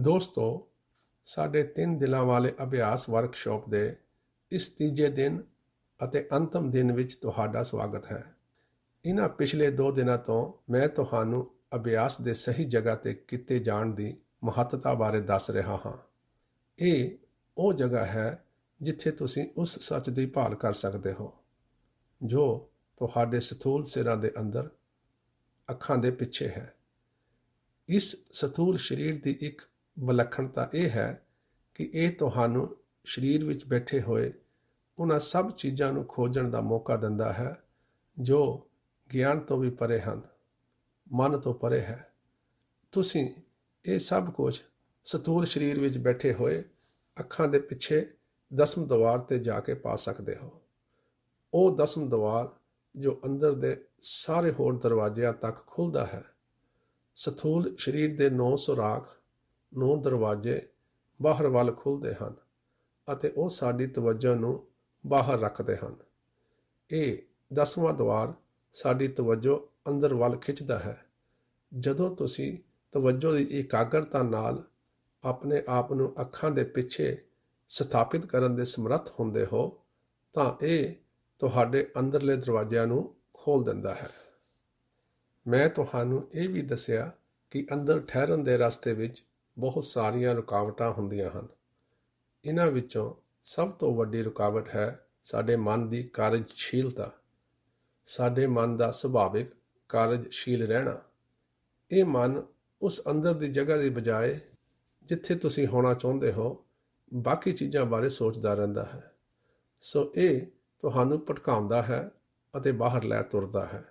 ਦੋਸਤੋ ਸਾਡੇ ਤਿੰਨ ਦਿਲਾਂ ਵਾਲੇ ਅਭਿਆਸ ਵਰਕਸ਼ਾਪ ਦੇ ਇਸ ਤੀਜੇ ਦਿਨ ਅਤੇ ਅੰਤਮ ਦਿਨ ਵਿੱਚ ਤੁਹਾਡਾ ਸਵਾਗਤ ਹੈ ਇਹਨਾਂ ਪਿਛਲੇ 2 ਦਿਨਾਂ ਤੋਂ ਮੈਂ ਤੁਹਾਨੂੰ ਅਭਿਆਸ ਦੇ ਸਹੀ ਜਗ੍ਹਾ ਤੇ ਕਿਤੇ ਜਾਣ ਦੀ ਮਹੱਤਤਾ ਬਾਰੇ ਦੱਸ ਰਿਹਾ ਹਾਂ ਇਹ ਉਹ ਜਗ੍ਹਾ ਹੈ ਜਿੱਥੇ ਤੁਸੀਂ ਉਸ ਸੱਚ ਦੀ ਭਾਲ ਕਰ ਸਕਦੇ ਹੋ ਜੋ ਤੁਹਾਡੇ ਸਥੂਲ ਸਿਰਾਂ ਦੇ ਅੰਦਰ ਅੱਖਾਂ ਦੇ ਪਿੱਛੇ ਹੈ ਇਸ ਸਥੂਲ ਸਰੀਰ ਦੀ ਇੱਕ ਵਿਲੱਖਣਤਾ ਇਹ ਹੈ ਕਿ ਇਹ ਤੁਹਾਨੂੰ ਸਰੀਰ ਵਿੱਚ ਬੈਠੇ ਹੋਏ ਉਹਨਾਂ ਸਭ ਚੀਜ਼ਾਂ ਨੂੰ ਖੋਜਣ ਦਾ ਮੌਕਾ ਦਿੰਦਾ ਹੈ ਜੋ ਗਿਆਨ ਤੋਂ ਵੀ ਪਰੇ ਹਨ ਮਨ ਤੋਂ ਪਰੇ ਹੈ ਤੁਸੀਂ ਇਹ ਸਭ ਕੁਝ ਸਤੂਲ ਸਰੀਰ ਵਿੱਚ ਬੈਠੇ ਹੋਏ ਅੱਖਾਂ ਦੇ ਪਿੱਛੇ ਦਸਮ ਦਵਾਰ ਤੇ ਜਾ ਕੇ ਪਾ ਸਕਦੇ ਹੋ ਉਹ ਦਸਮ ਦਵਾਰ ਜੋ ਅੰਦਰ ਦੇ ਸਾਰੇ ਹੋਰ ਦਰਵਾਜ਼ਿਆਂ ਤੱਕ ਖੁੱਲਦਾ ਹੈ ਸਥੂਲ ਸਰੀਰ ਦੇ 900 ਰਾਖ ਨੂੰ ਦਰਵਾਜ਼ੇ ਬਾਹਰ ਵੱਲ ਖੁੱਲਦੇ ਹਨ ਅਤੇ ਉਹ ਸਾਡੀ ਤਵੱਜਾ ਨੂੰ ਬਾਹਰ ਰੱਖਦੇ ਹਨ ਇਹ ਦਸਵਾਂ ਦਵਾਰ ਸਾਡੀ ਤਵੱਜੋ ਅੰਦਰ ਵੱਲ ਖਿੱਚਦਾ ਹੈ ਜਦੋਂ ਤੁਸੀਂ ਤਵੱਜੋ ਦੀ ਇਕਾਗਰਤਾ ਨਾਲ ਆਪਣੇ ਆਪ ਨੂੰ ਅੱਖਾਂ ਦੇ ਪਿੱਛੇ ਸਥਾਪਿਤ ਕਰਨ ਦੇ ਸਮਰੱਥ ਹੁੰਦੇ ਹੋ ਤਾਂ ਇਹ ਤੁਹਾਡੇ ਅੰਦਰਲੇ ਦਰਵਾਜ਼ਿਆਂ ਨੂੰ ਖੋਲ ਦਿੰਦਾ ਹੈ ਮੈਂ ਤੁਹਾਨੂੰ ਇਹ ਵੀ ਦੱਸਿਆ ਕਿ ਅੰਦਰ ਠਹਿਰਨ ਦੇ ਰਸਤੇ ਵਿੱਚ ਬਹੁਤ ਸਾਰੀਆਂ ਰੁਕਾਵਟਾਂ ਹੁੰਦੀਆਂ ਹਨ ਇਹਨਾਂ ਵਿੱਚੋਂ ਸਭ ਤੋਂ ਵੱਡੀ ਰੁਕਾਵਟ ਹੈ ਸਾਡੇ ਮਨ ਦੀ ਕਾਰਜਸ਼ੀਲਤਾ ਸਾਡੇ ਮਨ ਦਾ ਸੁਭਾਵਿਕ ਕਾਰਜਸ਼ੀਲ ਰਹਿਣਾ ਇਹ ਮਨ ਉਸ ਅੰਦਰ ਦੀ ਜਗ੍ਹਾ ਦੀ ਬਜਾਏ ਜਿੱਥੇ ਤੁਸੀਂ ਹੋਣਾ ਚਾਹੁੰਦੇ ਹੋ ਬਾਕੀ ਚੀਜ਼ਾਂ ਬਾਰੇ ਸੋਚਦਾ ਰਹਿੰਦਾ ਹੈ ਸੋ ਇਹ ਤੁਹਾਨੂੰ ਭਟਕਾਉਂਦਾ ਹੈ ਅਤੇ ਬਾਹਰ ਲੈ ਤੁਰਦਾ ਹੈ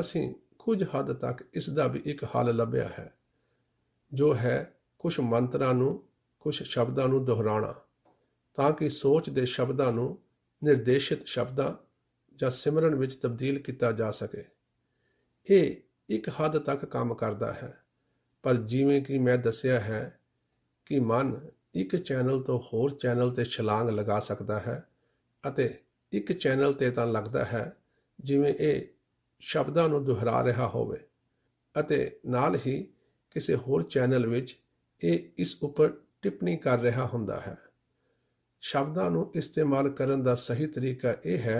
ਅਸੀਂ ਕੁਝ ਹੱਦ ਤੱਕ ਇਸ ਦਾ ਵੀ ਇੱਕ ਹੱਲ ਲੱਭਿਆ ਹੈ ਜੋ ਹੈ ਕੁਝ ਮੰਤਰਾਂ ਨੂੰ ਕੁਝ ਸ਼ਬਦਾਂ ਨੂੰ ਦੁਹਰਾਣਾ ਤਾਂ ਕਿ ਸੋਚ ਦੇ ਸ਼ਬਦਾਂ ਨੂੰ ਨਿਰਦੇਸ਼ਿਤ ਸ਼ਬਦਾਂ ਜਾਂ ਸਿਮਰਨ ਵਿੱਚ ਤਬਦੀਲ ਕੀਤਾ ਜਾ ਸਕੇ ਇਹ ਇੱਕ ਹੱਦ ਤੱਕ ਕੰਮ ਕਰਦਾ ਹੈ ਪਰ ਜਿਵੇਂ ਕਿ ਮੈਂ ਦੱਸਿਆ ਹੈ ਕਿ ਮਨ ਇੱਕ ਚੈਨਲ ਤੋਂ ਹੋਰ ਚੈਨਲ ਤੇ ਛਲਾਂਗ ਲਗਾ ਸਕਦਾ ਹੈ ਅਤੇ ਇੱਕ ਚੈਨਲ ਤੇ ਤਾਂ ਲੱਗਦਾ ਹੈ ਜਿਵੇਂ ਇਹ ਸ਼ਬਦਾਂ ਨੂੰ ਦੁਹਰਾ ਰਿਹਾ ਹੋਵੇ ਅਤੇ ਨਾਲ ਹੀ ਕਿਸੇ ਹੋਰ ਚੈਨਲ ਵਿੱਚ ਇਹ ਇਸ ਉੱਪਰ ਟਿੱਪਣੀ ਕਰ ਰਿਹਾ ਹੁੰਦਾ ਹੈ ਸ਼ਬਦਾਂ ਨੂੰ ਇਸਤੇਮਾਲ ਕਰਨ ਦਾ ਸਹੀ ਤਰੀਕਾ ਇਹ ਹੈ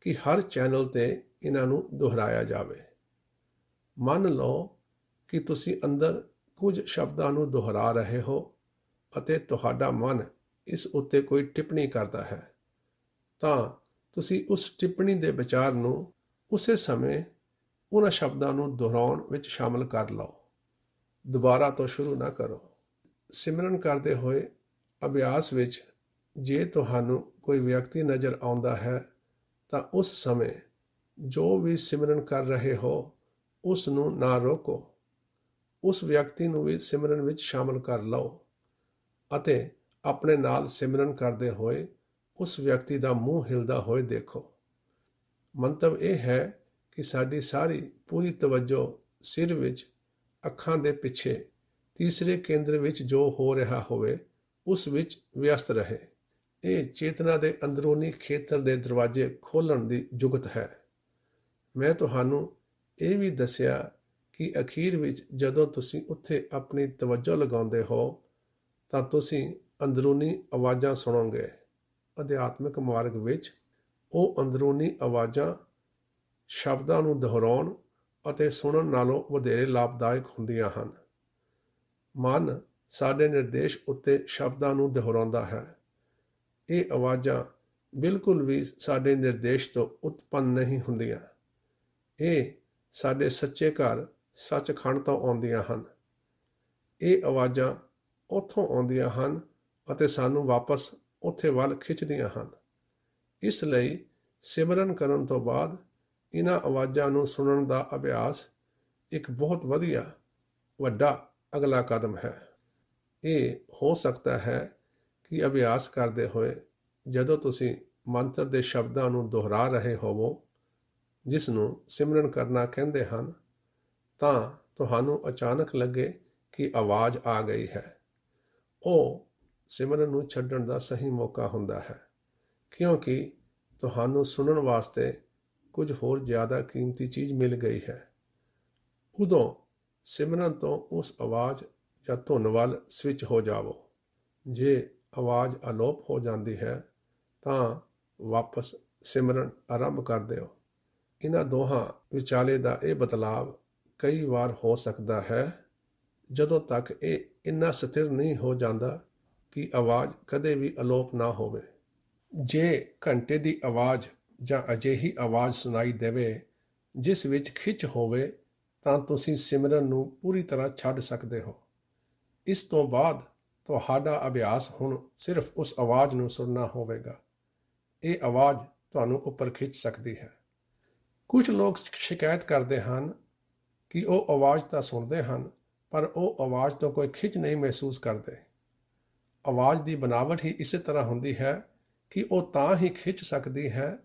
ਕਿ ਹਰ ਚੈਨਲ ਤੇ ਇਹਨਾਂ ਨੂੰ ਦੁਹਰਾਇਆ ਜਾਵੇ ਮੰਨ ਲਓ ਕਿ ਤੁਸੀਂ ਅੰਦਰ ਕੁਝ ਸ਼ਬਦਾਂ ਨੂੰ ਦੁਹਰਾ ਰਹੇ ਹੋ ਅਤੇ ਤੁਹਾਡਾ ਮਨ ਇਸ ਉੱਤੇ ਕੋਈ ਟਿੱਪਣੀ ਕਰਦਾ ਹੈ ਤਾਂ ਤੁਸੀਂ ਉਸ ਟਿੱਪਣੀ ਦੇ ਵਿਚਾਰ ਨੂੰ ਉਸੇ ਸਮੇਂ ਉਹਨਾਂ ਸ਼ਬਦਾਂ ਨੂੰ ਦੁਹਰਾਉਣ ਵਿੱਚ ਸ਼ਾਮਲ ਕਰ ਲਓ ਦੁਬਾਰਾ ਤੋਂ ਸ਼ੁਰੂ ਨਾ ਕਰੋ ਸਿਮਰਨ ਕਰਦੇ ਹੋਏ ਅਭਿਆਸ ਵਿੱਚ ਜੇ ਤੁਹਾਨੂੰ ਕੋਈ ਵਿਅਕਤੀ ਨਜ਼ਰ ਆਉਂਦਾ ਹੈ ਤਾਂ ਉਸ ਸਮੇਂ ਜੋ ਵੀ ਸਿਮਰਨ ਕਰ ਰਹੇ ਹੋ ਉਸ ਨੂੰ ਨਾ ਰੋਕੋ ਉਸ ਵਿਅਕਤੀ ਨੂੰ ਵੀ ਸਿਮਰਨ ਵਿੱਚ ਸ਼ਾਮਲ ਕਰ ਲਓ ਅਤੇ ਆਪਣੇ ਨਾਲ ਸਿਮਰਨ ਕਰਦੇ ਹੋਏ ਉਸ ਵਿਅਕਤੀ ਦਾ ਮੂੰਹ ਹਿਲਦਾ ਹੋਏ ਦੇਖੋ ਮੰਤਵ ਇਹ ਹੈ ਕਿ ਸਾਡੀ ਸਾਰੀ ਪੂਰੀ ਤਵੱਜੋ ਸਿਰ ਵਿੱਚ ਅੱਖਾਂ ਦੇ ਪਿੱਛੇ ਤੀਸਰੇ ਕੇਂਦਰ ਵਿੱਚ ਜੋ ਹੋ ਰਿਹਾ ਹੋਵੇ ਉਸ ਵਿੱਚ ਵਿਅਸਤ ਰਹੇ ਇਹ ਚੇਤਨਾ ਦੇ ਅੰਦਰੂਨੀ ਖੇਤਰ ਦੇ ਦਰਵਾਜ਼ੇ ਖੋਲਣ ਦੀ ਜੁਗਤ ਹੈ ਮੈਂ ਤੁਹਾਨੂੰ ਇਹ ਵੀ ਦੱਸਿਆ ਕਿ ਅਖੀਰ ਵਿੱਚ ਜਦੋਂ ਤੁਸੀਂ ਉੱਥੇ ਆਪਣੀ ਤਵੱਜੋ ਲਗਾਉਂਦੇ ਹੋ ਤਾਂ ਤੁਸੀਂ ਅੰਦਰੂਨੀ ਆਵਾਜ਼ਾਂ ਸੁਣੋਗੇ ਅਧਿਆਤਮਿਕ ਮਾਰਗ ਵਿੱਚ ਉਹ ਅੰਦਰੂਨੀ ਆਵਾਜ਼ਾਂ ਸ਼ਬਦਾਂ ਨੂੰ ਦੁਹਰਾਉਣ ਅਤੇ ਸੁਣਨ ਨਾਲੋਂ ਵਧੇਰੇ ਲਾਭਦਾਇਕ ਹੁੰਦੀਆਂ ਹਨ ਮਨ ਸਾਡੇ ਨਿਰਦੇਸ਼ ਉੱਤੇ ਸ਼ਬਦਾਂ ਨੂੰ ਦੁਹਰਾਉਂਦਾ ਹੈ ਇਹ ਆਵਾਜ਼ਾਂ ਬਿਲਕੁਲ ਵੀ ਸਾਡੇ ਨਿਰਦੇਸ਼ ਤੋਂ ਉਤਪੰਨ ਨਹੀਂ ਹੁੰਦੀਆਂ ਇਹ ਸਾਡੇ ਸੱਚੇ ਘਰ ਸੱਚਖੰਡ ਤੋਂ ਆਉਂਦੀਆਂ ਹਨ ਇਹ ਆਵਾਜ਼ਾਂ ਉੱਥੋਂ ਆਉਂਦੀਆਂ ਹਨ ਅਤੇ ਸਾਨੂੰ ਵਾਪਸ ਉੱਥੇ ਵੱਲ ਖਿੱਚਦੀਆਂ ਹਨ ਇਸ ਲਈ ਸਿਮਰਨ ਕਰਨ ਤੋਂ ਬਾਅਦ ਇਹਨਾਂ ਆਵਾਜ਼ਾਂ ਨੂੰ ਸੁਣਨ ਦਾ ਅਭਿਆਸ ਇੱਕ ਬਹੁਤ ਵਧੀਆ ਵੱਡਾ ਅਗਲਾ ਕਦਮ ਹੈ ਇਹ ਹੋ ਸਕਦਾ ਹੈ ਕਿ ਅਭਿਆਸ ਕਰਦੇ ਹੋਏ ਜਦੋਂ ਤੁਸੀਂ ਮੰਤਰ ਦੇ ਸ਼ਬਦਾਂ ਨੂੰ ਦੁਹਰਾ ਰਹੇ ਹੋਵੋ ਜਿਸ ਨੂੰ ਸਿਮਰਨ ਕਰਨਾ ਕਹਿੰਦੇ ਹਨ ਤਾਂ ਤੁਹਾਨੂੰ ਅਚਾਨਕ ਲੱਗੇ ਕਿ ਆਵਾਜ਼ ਆ ਗਈ ਹੈ ਉਹ ਸਿਮਰਨ ਨੂੰ ਛੱਡਣ ਦਾ ਸਹੀ ਮੌਕਾ ਹੁੰਦਾ ਹੈ ਕਿਉਂਕਿ ਤੁਹਾਨੂੰ ਸੁਣਨ ਵਾਸਤੇ ਕੁਝ ਹੋਰ ਜ਼ਿਆਦਾ ਕੀਮਤੀ ਚੀਜ਼ ਮਿਲ ਗਈ ਹੈ ਉਦੋਂ ਸਿਮਰਨ ਤੋਂ ਉਸ ਆਵਾਜ਼ ਜਾਂ ਧੁਨ ਵੱਲ ਸਵਿਚ ਹੋ ਜਾਵੋ ਜੇ ਆਵਾਜ਼ ਅਲੋਪ ਹੋ ਜਾਂਦੀ ਹੈ ਤਾਂ ਵਾਪਸ ਸਿਮਰਨ ਆਰੰਭ ਕਰ ਦਿਓ ਇਹਨਾਂ ਦੋਹਾਂ ਵਿਚਾਲੇ ਦਾ ਇਹ ਬਦਲਾਅ ਕਈ ਵਾਰ ਹੋ ਸਕਦਾ ਹੈ ਜਦੋਂ ਤੱਕ ਇਹ ਇੰਨਾ ਸਥਿਰ ਨਹੀਂ ਹੋ ਜਾਂਦਾ ਕਿ ਆਵਾਜ਼ ਕਦੇ ਵੀ ਅਲੋਪ ਨਾ ਹੋਵੇ ਜੇ ਘੰਟੇ ਦੀ ਆਵਾਜ਼ ਜਾਂ ਅਜਿਹੀ ਆਵਾਜ਼ ਸੁਣਾਈ ਦੇਵੇ ਜਿਸ ਵਿੱਚ ਖਿੱਚ ਹੋਵੇ ਤਾਂ ਤੁਸੀਂ ਸਿਮਰਨ ਨੂੰ ਪੂਰੀ ਤਰ੍ਹਾਂ ਛੱਡ ਸਕਦੇ ਹੋ ਇਸ ਤੋਂ ਬਾਅਦ ਤੁਹਾਡਾ ਅਭਿਆਸ ਹੁਣ ਸਿਰਫ ਉਸ ਆਵਾਜ਼ ਨੂੰ ਸੁਣਨਾ ਹੋਵੇਗਾ ਇਹ ਆਵਾਜ਼ ਤੁਹਾਨੂੰ ਉੱਪਰ ਖਿੱਚ ਸਕਦੀ ਹੈ ਕੁਝ ਲੋਕ ਸ਼ਿਕਾਇਤ ਕਰਦੇ ਹਨ ਕਿ ਉਹ ਆਵਾਜ਼ ਤਾਂ ਸੁਣਦੇ ਹਨ ਪਰ ਉਹ ਆਵਾਜ਼ ਤੋਂ ਕੋਈ ਖਿੱਚ ਨਹੀਂ ਮਹਿਸੂਸ ਕਰਦੇ ਆਵਾਜ਼ ਦੀ ਬਨਾਵਟ ਹੀ ਇਸੇ ਤਰ੍ਹਾਂ ਹੁੰਦੀ ਹੈ ਕਿ ਉਹ ਤਾਂ ਹੀ ਖਿੱਚ ਸਕਦੀ ਹੈ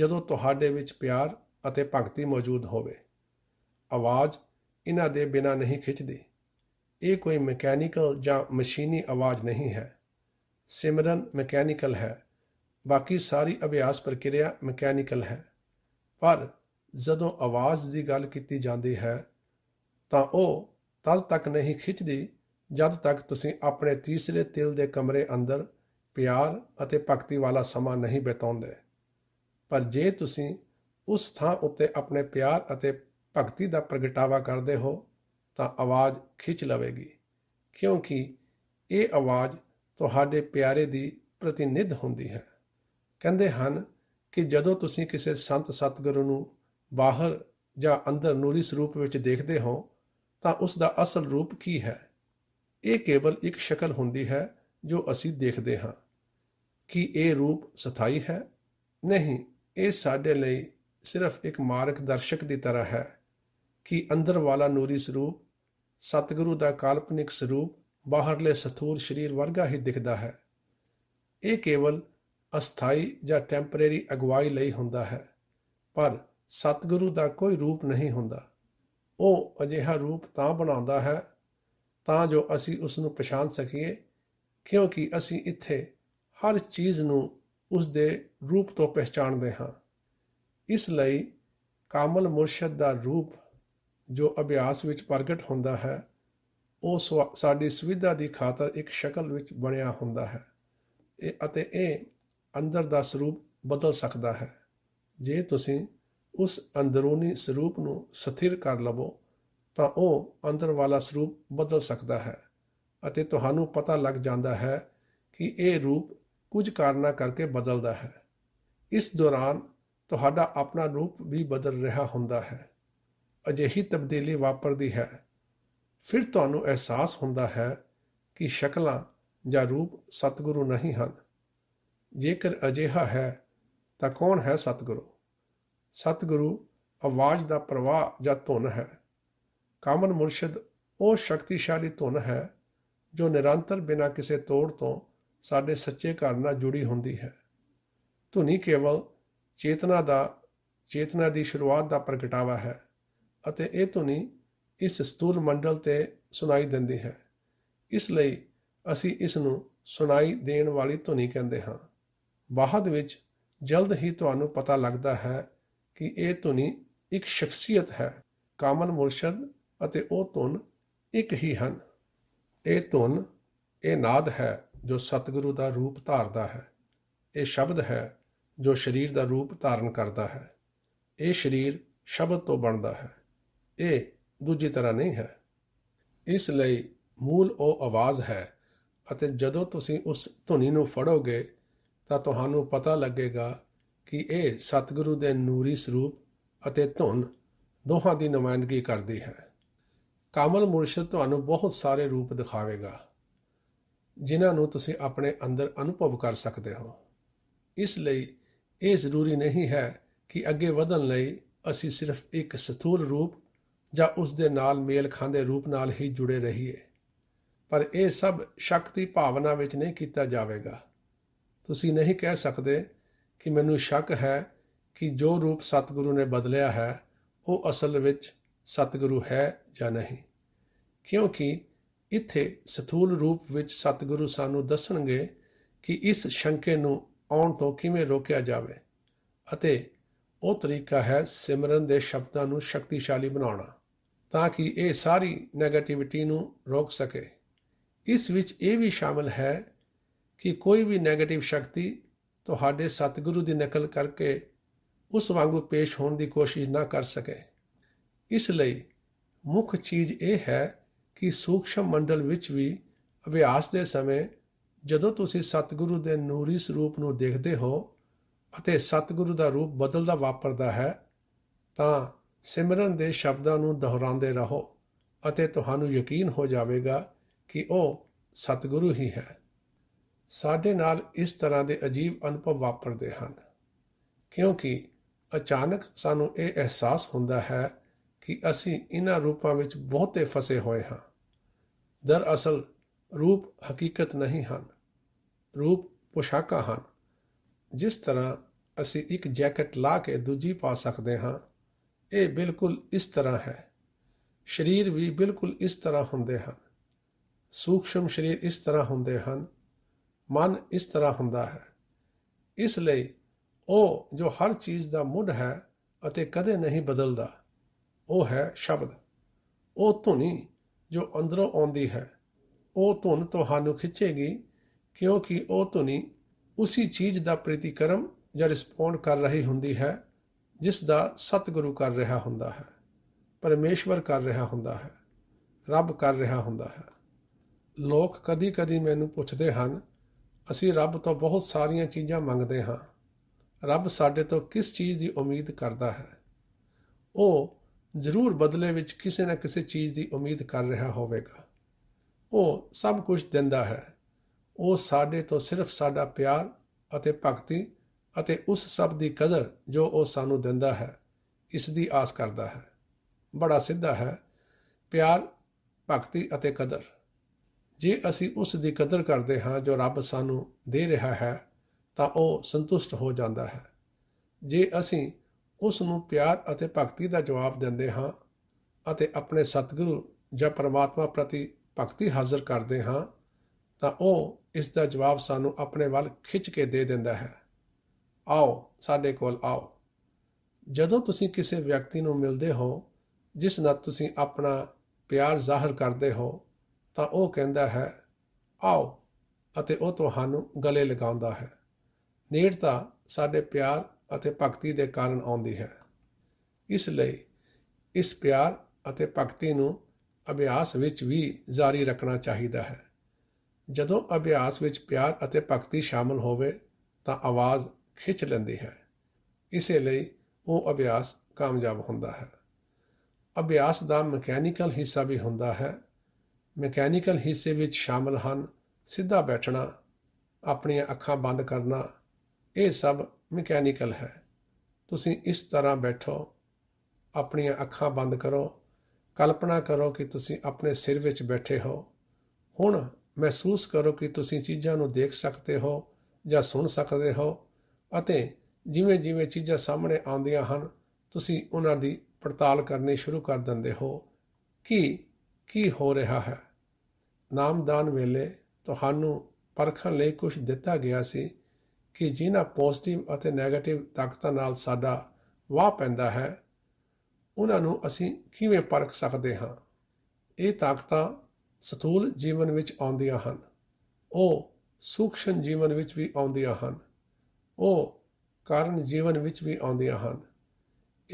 ਜਦੋਂ ਤੁਹਾਡੇ ਵਿੱਚ ਪਿਆਰ ਅਤੇ ਭਗਤੀ ਮੌਜੂਦ ਹੋਵੇ ਆਵਾਜ਼ ਇਹਨਾਂ ਦੇ ਬਿਨਾ ਨਹੀਂ ਖਿੱਚਦੀ ਇਹ ਕੋਈ ਮਕੈਨੀਕਲ ਜਾਂ ਮਸ਼ੀਨੀ ਆਵਾਜ਼ ਨਹੀਂ ਹੈ ਸਿਮਰਨ ਮਕੈਨੀਕਲ ਹੈ ਬਾਕੀ ਸਾਰੀ ਅਭਿਆਸ ਪ੍ਰਕਿਰਿਆ ਮਕੈਨੀਕਲ ਹੈ ਪਰ ਜਦੋਂ ਆਵਾਜ਼ ਦੀ ਗੱਲ ਕੀਤੀ ਜਾਂਦੀ ਹੈ ਤਾਂ ਉਹ ਤਦ ਤੱਕ ਨਹੀਂ ਖਿੱਚਦੀ ਜਦ ਤੱਕ ਤੁਸੀਂ ਆਪਣੇ ਤੀਸਰੇ ਤਿਲ ਦੇ ਕਮਰੇ ਅੰਦਰ ਪਿਆਰ ਅਤੇ ਭਗਤੀ ਵਾਲਾ ਸਮਾਂ ਨਹੀਂ ਬਿਤਾਉਂਦੇ ਪਰ ਜੇ ਤੁਸੀਂ ਉਸ ਥਾਂ ਉੱਤੇ ਆਪਣੇ ਪਿਆਰ ਅਤੇ ਭਗਤੀ ਦਾ ਪ੍ਰਗਟਾਵਾ ਕਰਦੇ ਹੋ ਤਾਂ ਆਵਾਜ਼ ਖਿੱਚ ਲਵੇਗੀ ਕਿਉਂਕਿ ਇਹ ਆਵਾਜ਼ ਤੁਹਾਡੇ ਪਿਆਰੇ ਦੀ ਪ੍ਰਤੀਨਿਧ ਹੁੰਦੀ ਹੈ ਕਹਿੰਦੇ ਹਨ ਕਿ ਜਦੋਂ ਤੁਸੀਂ ਕਿਸੇ ਸੰਤ ਸਤਗੁਰੂ ਨੂੰ ਬਾਹਰ ਜਾਂ ਅੰਦਰ ਨੂਰੀ ਸਰੂਪ ਵਿੱਚ ਦੇਖਦੇ ਹੋ ਤਾਂ ਉਸ ਦਾ ਅਸਲ ਰੂਪ ਕੀ ਹੈ ਇਹ ਕੇਵਲ ਇੱਕ ਸ਼ਕਲ ਹੁੰਦੀ ਹੈ ਜੋ ਅਸੀਂ ਦੇਖਦੇ ਹਾਂ ਕਿ ਇਹ ਰੂਪ ਸਥਾਈ ਹੈ ਨਹੀਂ ਇਹ ਸਾਡੇ ਲਈ ਸਿਰਫ ਇੱਕ ਮਾਰਗਦਰਸ਼ਕ ਦੀ ਤਰ੍ਹਾਂ ਹੈ ਕਿ ਅੰਦਰ ਵਾਲਾ ਨੂਰੀ ਸਰੂਪ ਸਤਿਗੁਰੂ ਦਾ ਕਾਲਪਨਿਕ ਸਰੂਪ ਬਾਹਰਲੇ ਸਥੂਲ ਸਰੀਰ ਵਰਗਾ ਹੀ ਦਿਖਦਾ ਹੈ ਇਹ ਕੇਵਲ ਅਸਥਾਈ ਜਾਂ ਟੈਂਪਰੇਰੀ ਅਗਵਾਈ ਲਈ ਹੁੰਦਾ ਹੈ ਪਰ ਸਤਿਗੁਰੂ ਦਾ ਕੋਈ ਰੂਪ ਨਹੀਂ ਹੁੰਦਾ ਉਹ ਅਜਿਹਾ ਰੂਪ ਤਾਂ ਬਣਾਉਂਦਾ ਹੈ ਤਾਂ ਜੋ ਅਸੀਂ ਉਸ ਨੂੰ ਪਛਾਣ ਸਕੀਏ ਕਿਉਂਕਿ ਅਸੀਂ ਇੱਥੇ ਹਰ ਚੀਜ਼ ਨੂੰ ਉਸ ਦੇ ਰੂਪ ਤੋਂ ਪਛਾਣਦੇ ਹਾਂ ਇਸ ਲਈ ਕਾਮਲ ਮੁਰਸ਼ਦ ਦਾ ਰੂਪ ਜੋ ਅਭਿਆਸ ਵਿੱਚ ਪ੍ਰਗਟ ਹੁੰਦਾ ਹੈ ਉਹ ਸਾਡੀ ਸੁਵਿਧਾ ਦੀ ਖਾਤਰ ਇੱਕ ਸ਼ਕਲ ਵਿੱਚ ਬਣਿਆ ਹੁੰਦਾ ਹੈ ਇਹ ਅਤੇ ਇਹ ਅੰਦਰ ਦਾ ਸਰੂਪ ਬਦਲ ਸਕਦਾ ਹੈ ਜੇ ਤੁਸੀਂ ਉਸ ਅੰਦਰੂਨੀ ਸਰੂਪ ਨੂੰ ਸਥਿਰ ਕਰ ਲਵੋ ਤਾਂ ਉਹ ਅੰਦਰ ਵਾਲਾ ਸਰੂਪ ਬਦਲ ਸਕਦਾ ਹੈ ਅਤੇ ਤੁਹਾਨੂੰ ਪਤਾ ਲੱਗ ਜਾਂਦਾ ਹੈ ਕਿ ਇਹ ਰੂਪ ਕੁਝ ਕਾਰਨਾ ਕਰਕੇ ਬਦਲਦਾ ਹੈ ਇਸ ਦੌਰਾਨ ਤੁਹਾਡਾ ਆਪਣਾ ਰੂਪ ਵੀ ਬਦਲ ਰਿਹਾ ਹੁੰਦਾ ਹੈ ਅਜਿਹੀ ਤਬਦੀਲੀ ਵਾਪਰਦੀ ਹੈ ਫਿਰ ਤੁਹਾਨੂੰ ਅਹਿਸਾਸ ਹੁੰਦਾ ਹੈ ਕਿ ਸ਼ਕਲਾਂ ਜਾਂ ਰੂਪ ਸਤਿਗੁਰੂ ਨਹੀਂ ਹਨ ਜੇਕਰ ਅਜਿਹਾ ਹੈ ਤਾਂ ਕੌਣ ਹੈ ਸਤਿਗੁਰੂ ਸਤਿਗੁਰੂ ਆਵਾਜ਼ ਦਾ ਪ੍ਰਵਾਹ ਜਾਂ ਧੁਨ ਹੈ ਕਾਮਨ ਮੁਰਸ਼ਿਦ ਉਹ ਸ਼ਕਤੀਸ਼ਾਲੀ ਧੁਨ ਹੈ ਜੋ ਨਿਰੰਤਰ ਬਿਨਾਂ ਕਿਸੇ ਤੋੜ ਤੋਂ ਸਾਡੇ ਸੱਚੇ ਘਰ ਨਾਲ ਜੁੜੀ ਹੁੰਦੀ ਹੈ ਧੁਨੀ ਕੇਵਲ ਚੇਤਨਾ ਦਾ ਚੇਤਨਾ ਦੀ ਸ਼ੁਰੂਆਤ ਦਾ ਪ੍ਰਗਟਾਵਾ ਹੈ ਅਤੇ ਇਹ ਧੁਨੀ ਇਸ ਸਤੂਲ ਮੰਡਲ ਤੇ ਸੁਣਾਈ ਦਿੰਦੀ ਹੈ ਇਸ ਲਈ ਅਸੀਂ ਇਸ ਨੂੰ ਸੁਣਾਈ ਦੇਣ ਵਾਲੀ ਧੁਨੀ ਕਹਿੰਦੇ ਹਾਂ ਬਾਅਦ ਵਿੱਚ ਜਲਦ ਹੀ ਤੁਹਾਨੂੰ ਪਤਾ ਲੱਗਦਾ ਹੈ ਕਿ ਇਹ ਧੁਨੀ ਇੱਕ ਸ਼ਖਸੀਅਤ ਹੈ ਕਾਮਨ ਮੁਰਸ਼ਦ ਅਤੇ ਉਹ ਧੁਨ ਇੱਕ ਹੀ ਹਨ ਇਹ ਧੁਨ ਇਹ ਨਾਦ ਹੈ ਜੋ ਸਤਿਗੁਰੂ ਦਾ ਰੂਪ ਧਾਰਦਾ ਹੈ ਇਹ ਸ਼ਬਦ ਹੈ ਜੋ ਸਰੀਰ ਦਾ ਰੂਪ ਧਾਰਨ ਕਰਦਾ ਹੈ ਇਹ ਸਰੀਰ ਸ਼ਬਦ ਤੋਂ ਬਣਦਾ ਹੈ ਇਹ ਦੂਜੀ ਤਰ੍ਹਾਂ ਨਹੀਂ ਹੈ ਇਸ ਲਈ ਮੂਲ ਉਹ ਆਵਾਜ਼ ਹੈ ਅਤੇ ਜਦੋਂ ਤੁਸੀਂ ਉਸ ਧੁਨੀ ਨੂੰ ਫੜੋਗੇ ਤਾਂ ਤੁਹਾਨੂੰ ਪਤਾ ਲੱਗੇਗਾ ਕਿ ਇਹ ਸਤਿਗੁਰੂ ਦੇ ਨੂਰੀ ਸਰੂਪ ਅਤੇ ਧੁਨ ਦੋਹਾਂ ਦੀ ਨਮਾਇੰਦਗੀ ਕਰਦੀ ਹੈ ਕਾਮਲ ਮੁਰਸ਼ਦ ਤੁਹਾਨੂੰ ਬਹੁਤ ਸਾਰੇ ਰੂਪ ਦਿਖਾਵੇਗਾ ਜਿਨ੍ਹਾਂ ਨੂੰ ਤੁਸੀਂ ਆਪਣੇ ਅੰਦਰ ਅਨੁਭਵ ਕਰ ਸਕਦੇ ਹੋ ਇਸ ਲਈ ਇਹ ਜ਼ਰੂਰੀ ਨਹੀਂ ਹੈ ਕਿ ਅੱਗੇ ਵਧਣ ਲਈ ਅਸੀਂ ਸਿਰਫ ਇੱਕ ਸਥੂਲ ਰੂਪ ਜਾਂ ਉਸ ਦੇ ਨਾਲ ਮੇਲ ਖਾਂਦੇ ਰੂਪ ਨਾਲ ਹੀ ਜੁੜੇ ਰਹੀਏ ਪਰ ਇਹ ਸਭ ਸ਼ਕਤੀ ਭਾਵਨਾ ਵਿੱਚ ਨਹੀਂ ਕੀਤਾ ਜਾਵੇਗਾ ਤੁਸੀਂ ਨਹੀਂ ਕਹਿ ਸਕਦੇ ਕਿ ਮੈਨੂੰ ਸ਼ੱਕ ਹੈ ਕਿ ਜੋ ਰੂਪ ਸਤਿਗੁਰੂ ਨੇ ਬਦਲਿਆ ਹੈ ਉਹ ਅਸਲ ਵਿੱਚ ਸਤਿਗੁਰੂ ਹੈ ਜਾਂ ਨਹੀਂ ਕਿਉਂਕਿ ਇੱਥੇ ਸਥੂਲ ਰੂਪ ਵਿੱਚ ਸਤਿਗੁਰੂ ਸਾਨੂੰ ਦੱਸਣਗੇ ਕਿ ਇਸ ਸ਼ੰਕੇ ਨੂੰ ਆਉਣ ਤੋਂ ਕਿਵੇਂ ਰੋਕਿਆ ਜਾਵੇ ਅਤੇ ਉਹ ਤਰੀਕਾ ਹੈ ਸਿਮਰਨ ਦੇ ਸ਼ਬਦਾਂ ਨੂੰ ਸ਼ਕਤੀਸ਼ਾਲੀ ਬਣਾਉਣਾ ਤਾਂ ਕਿ ਇਹ ਸਾਰੀ 네ਗੇਟਿਵਿਟੀ ਨੂੰ ਰੋਕ ਸਕੇ ਇਸ ਵਿੱਚ ਇਹ ਵੀ ਸ਼ਾਮਲ ਹੈ ਕਿ ਕੋਈ ਵੀ 네ਗੇਟਿਵ ਸ਼ਕਤੀ ਤੁਹਾਡੇ ਸਤਿਗੁਰੂ ਦੀ ਨਕਲ ਕਰਕੇ ਉਸ ਵਾਂਗੂ ਪੇਸ਼ ਹੋਣ ਦੀ ਕੋਸ਼ਿਸ਼ ਨਾ ਕਰ ਸਕੇ ਇਸ ਲਈ ਮੁੱਖ ਚੀਜ਼ ਇਹ ਹੈ ਕਿ ਸੂਖਸ਼ਮ ਮੰਡਲ ਵਿੱਚ ਵੀ ਅਭਿਆਸ ਦੇ ਸਮੇਂ ਜਦੋਂ ਤੁਸੀਂ ਸਤਿਗੁਰੂ ਦੇ ਨੂਰੀ ਸਰੂਪ ਨੂੰ ਦੇਖਦੇ ਹੋ ਅਤੇ ਸਤਿਗੁਰੂ ਦਾ ਰੂਪ ਬਦਲਦਾ ਵਾਪਰਦਾ ਹੈ ਤਾਂ ਸਿਮਰਨ ਦੇ ਸ਼ਬਦਾਂ ਨੂੰ ਦੁਹਰਾਉਂਦੇ ਰਹੋ ਅਤੇ ਤੁਹਾਨੂੰ ਯਕੀਨ ਹੋ ਜਾਵੇਗਾ ਕਿ ਉਹ ਸਤਿਗੁਰੂ ਹੀ ਹੈ ਸਾਡੇ ਨਾਲ ਇਸ ਤਰ੍ਹਾਂ ਦੇ ਅਜੀਬ ਅਨੁਭਵ ਵਾਪਰਦੇ ਹਨ ਕਿਉਂਕਿ ਅਚਾਨਕ ਸਾਨੂੰ ਇਹ ਅਹਿਸਾਸ ਹੁੰਦਾ ਹੈ ਕਿ ਅਸੀਂ ਇਹਨਾਂ ਰੂਪਾਂ ਵਿੱਚ ਬਹੁਤੇ ਫਸੇ ਹੋਏ ਹਾਂ ਦਰਅਸਲ ਰੂਪ ਹਕੀਕਤ ਨਹੀਂ ਹਨ ਰੂਪ ਪੋਸ਼ਾਕਾ ਹਨ ਜਿਸ ਤਰ੍ਹਾਂ ਅਸੀਂ ਇੱਕ ਜੈਕਟ ਲਾ ਕੇ ਦੂਜੀ ਪਾ ਸਕਦੇ ਹਾਂ ਇਹ ਬਿਲਕੁਲ ਇਸ ਤਰ੍ਹਾਂ ਹੈ ਸਰੀਰ ਵੀ ਬਿਲਕੁਲ ਇਸ ਤਰ੍ਹਾਂ ਹੁੰਦੇ ਹਨ ਸੂਖਸ਼ਮ ਸਰੀਰ ਇਸ ਤਰ੍ਹਾਂ ਹੁੰਦੇ ਹਨ ਮਨ ਇਸ ਤਰ੍ਹਾਂ ਹੁੰਦਾ ਹੈ ਇਸ ਲਈ ਉਹ ਜੋ ਹਰ ਚੀਜ਼ ਦਾ ਮੁੱਢ ਹੈ ਅਤੇ ਕਦੇ ਨਹੀਂ ਬਦਲਦਾ ਉਹ ਹੈ ਸ਼ਬਦ ਉਹ ਧੁਨੀ ਜੋ ਅੰਦਰੋਂ ਆਉਂਦੀ ਹੈ ਉਹ ਧੁਨ ਤੁਹਾਨੂੰ ਖਿੱਚੇਗੀ ਕਿਉਂਕਿ ਉਹ ਧੁਨੀ ਉਸੇ ਚੀਜ਼ ਦਾ ਪ੍ਰਤੀਕਰਮ ਜਾਂ ਰਿਸਪੌਂਡ ਕਰ ਰਹੀ ਹੁੰਦੀ ਹੈ ਜਿਸ ਦਾ ਸਤਿਗੁਰੂ ਕਰ ਰਿਹਾ ਹੁੰਦਾ ਹੈ ਪਰਮੇਸ਼ਵਰ ਕਰ ਰਿਹਾ ਹੁੰਦਾ ਹੈ ਰੱਬ ਕਰ ਰਿਹਾ ਹੁੰਦਾ ਹੈ ਲੋਕ ਕਦੀ-ਕਦੀ ਮੈਨੂੰ ਪੁੱਛਦੇ ਹਨ ਅਸੀਂ ਰੱਬ ਤੋਂ ਬਹੁਤ ਸਾਰੀਆਂ ਚੀਜ਼ਾਂ ਮੰਗਦੇ ਹਾਂ ਰੱਬ ਸਾਡੇ ਤੋਂ ਕਿਸ ਚੀਜ਼ ਦੀ ਉਮੀਦ ਕਰਦਾ ਹੈ ਉਹ ਜ਼ਰੂਰ ਬਦਲੇ ਵਿੱਚ ਕਿਸੇ ਨਾ ਕਿਸੇ ਚੀਜ਼ ਦੀ ਉਮੀਦ ਕਰ ਰਿਹਾ ਹੋਵੇਗਾ ਉਹ ਸਭ ਕੁਝ ਦਿੰਦਾ ਹੈ ਉਹ ਸਾਡੇ ਤੋਂ ਸਿਰਫ ਸਾਡਾ ਪਿਆਰ ਅਤੇ ਭਗਤੀ ਅਤੇ ਉਸ ਸਭ ਦੀ ਕਦਰ ਜੋ ਉਹ ਸਾਨੂੰ ਦਿੰਦਾ ਹੈ ਇਸ ਦੀ ਆਸ ਕਰਦਾ ਹੈ ਬੜਾ ਸਿੱਧਾ ਹੈ ਪਿਆਰ ਭਗਤੀ ਅਤੇ ਕਦਰ ਜੇ ਅਸੀਂ ਉਸ ਦੀ ਕਦਰ ਕਰਦੇ ਹਾਂ ਜੋ ਰੱਬ ਸਾਨੂੰ ਦੇ ਰਿਹਾ ਹੈ ਤਾਂ ਉਹ ਸੰਤੁਸ਼ਟ ਹੋ ਜਾਂਦਾ ਹੈ ਜੇ ਅਸੀਂ ਉਸ ਨੂੰ ਪਿਆਰ ਅਤੇ ਭਗਤੀ ਦਾ ਜਵਾਬ ਦਿੰਦੇ ਹਾਂ ਅਤੇ ਆਪਣੇ ਸਤਿਗੁਰੂ ਜਾਂ ਪਰਮਾਤਮਾ ਪ੍ਰਤੀ ਭਗਤੀ ਹਾਜ਼ਰ ਕਰਦੇ ਹਾਂ ਤਾਂ ਉਹ ਇਸ ਦਾ ਜਵਾਬ ਸਾਨੂੰ ਆਪਣੇ ਵੱਲ ਖਿੱਚ ਕੇ ਦੇ ਦਿੰਦਾ ਹੈ ਆਓ ਸਾਡੇ ਕੋਲ ਆਓ ਜਦੋਂ ਤੁਸੀਂ ਕਿਸੇ ਵਿਅਕਤੀ ਨੂੰ ਮਿਲਦੇ ਹੋ ਜਿਸ ਨਾਲ ਤੁਸੀਂ ਆਪਣਾ ਪਿਆਰ ਜ਼ਾਹਰ ਕਰਦੇ ਹੋ ਤਾਂ ਉਹ ਕਹਿੰਦਾ ਹੈ ਆਓ ਅਤੇ ਉਹ ਤੁਹਾਨੂੰ ਗਲੇ ਲਗਾਉਂਦਾ ਹੈ ਨੇੜਤਾ ਸਾਡੇ ਪਿਆਰ ਅਤੇ ਭਗਤੀ ਦੇ ਕਾਰਨ ਆਉਂਦੀ ਹੈ ਇਸ ਲਈ ਇਸ ਪਿਆਰ ਅਤੇ ਭਗਤੀ ਨੂੰ ਅਭਿਆਸ ਵਿੱਚ ਵੀ ਜਾਰੀ ਰੱਖਣਾ ਚਾਹੀਦਾ ਹੈ ਜਦੋਂ ਅਭਿਆਸ ਵਿੱਚ ਪਿਆਰ ਅਤੇ ਭਗਤੀ ਸ਼ਾਮਲ ਹੋਵੇ ਤਾਂ ਆਵਾਜ਼ ਖਿੱਚ ਲੈਂਦੀ ਹੈ ਇਸੇ ਲਈ ਉਹ ਅਭਿਆਸ ਕਾਮਯਾਬ ਹੁੰਦਾ ਹੈ ਅਭਿਆਸ ਦਾ ਮਕੈਨੀਕਲ ਹਿੱਸਾ ਵੀ ਹੁੰਦਾ ਹੈ ਮਕੈਨੀਕਲ ਹਿੱਸੇ ਵਿੱਚ ਸ਼ਾਮਲ ਹਨ ਸਿੱਧਾ ਬੈਠਣਾ ਆਪਣੀਆਂ ਅੱਖਾਂ ਬੰਦ ਕਰਨਾ ਇਹ ਸਭ ਮਕੈਨੀਕਲ ਹੈ ਤੁਸੀਂ ਇਸ ਤਰ੍ਹਾਂ ਬੈਠੋ ਆਪਣੀਆਂ ਅੱਖਾਂ ਬੰਦ ਕਰੋ ਕਲਪਨਾ ਕਰੋ ਕਿ ਤੁਸੀਂ ਆਪਣੇ ਸਿਰ ਵਿੱਚ ਬੈਠੇ ਹੋ ਹੁਣ ਮਹਿਸੂਸ ਕਰੋ ਕਿ ਤੁਸੀਂ ਚੀਜ਼ਾਂ ਨੂੰ ਦੇਖ ਸਕਦੇ ਹੋ ਜਾਂ ਸੁਣ ਸਕਦੇ ਹੋ ਅਤੇ ਜਿਵੇਂ ਜਿਵੇਂ ਚੀਜ਼ਾਂ ਸਾਹਮਣੇ ਆਉਂਦੀਆਂ ਹਨ ਤੁਸੀਂ ਉਹਨਾਂ ਦੀ ਪੜਤਾਲ ਕਰਨੀ ਸ਼ੁਰੂ ਕਰ ਦਿੰਦੇ ਹੋ ਕਿ ਕੀ ਹੋ ਰਿਹਾ ਹੈ ਨਾਮਦਾਨ ਵੇਲੇ ਤੁਹਾਨੂੰ ਪਰਖਣ ਲਈ ਕੁਝ ਦਿੱਤਾ ਗਿਆ ਸੀ ਕਿ ਜਿਨ੍ਹਾਂ ਪੋਜ਼ਿਟਿਵ ਅਤੇ 네ਗੇਟਿਵ ਤਾਕਤਾਂ ਨਾਲ ਸਾਡਾ ਵਾਹ ਪੈਂਦਾ ਹੈ ਉਹਨਾਂ ਨੂੰ ਅਸੀਂ ਕਿਵੇਂ ਪਰਖ ਸਕਦੇ ਹਾਂ ਇਹ ਤਾਕਤਾਂ ਸਥੂਲ ਜੀਵਨ ਵਿੱਚ ਆਉਂਦੀਆਂ ਹਨ ਉਹ ਸੂਖਸ਼ਮ ਜੀਵਨ ਵਿੱਚ ਵੀ ਆਉਂਦੀਆਂ ਹਨ ਉਹ ਕਾਰਨ ਜੀਵਨ ਵਿੱਚ ਵੀ ਆਉਂਦੀਆਂ ਹਨ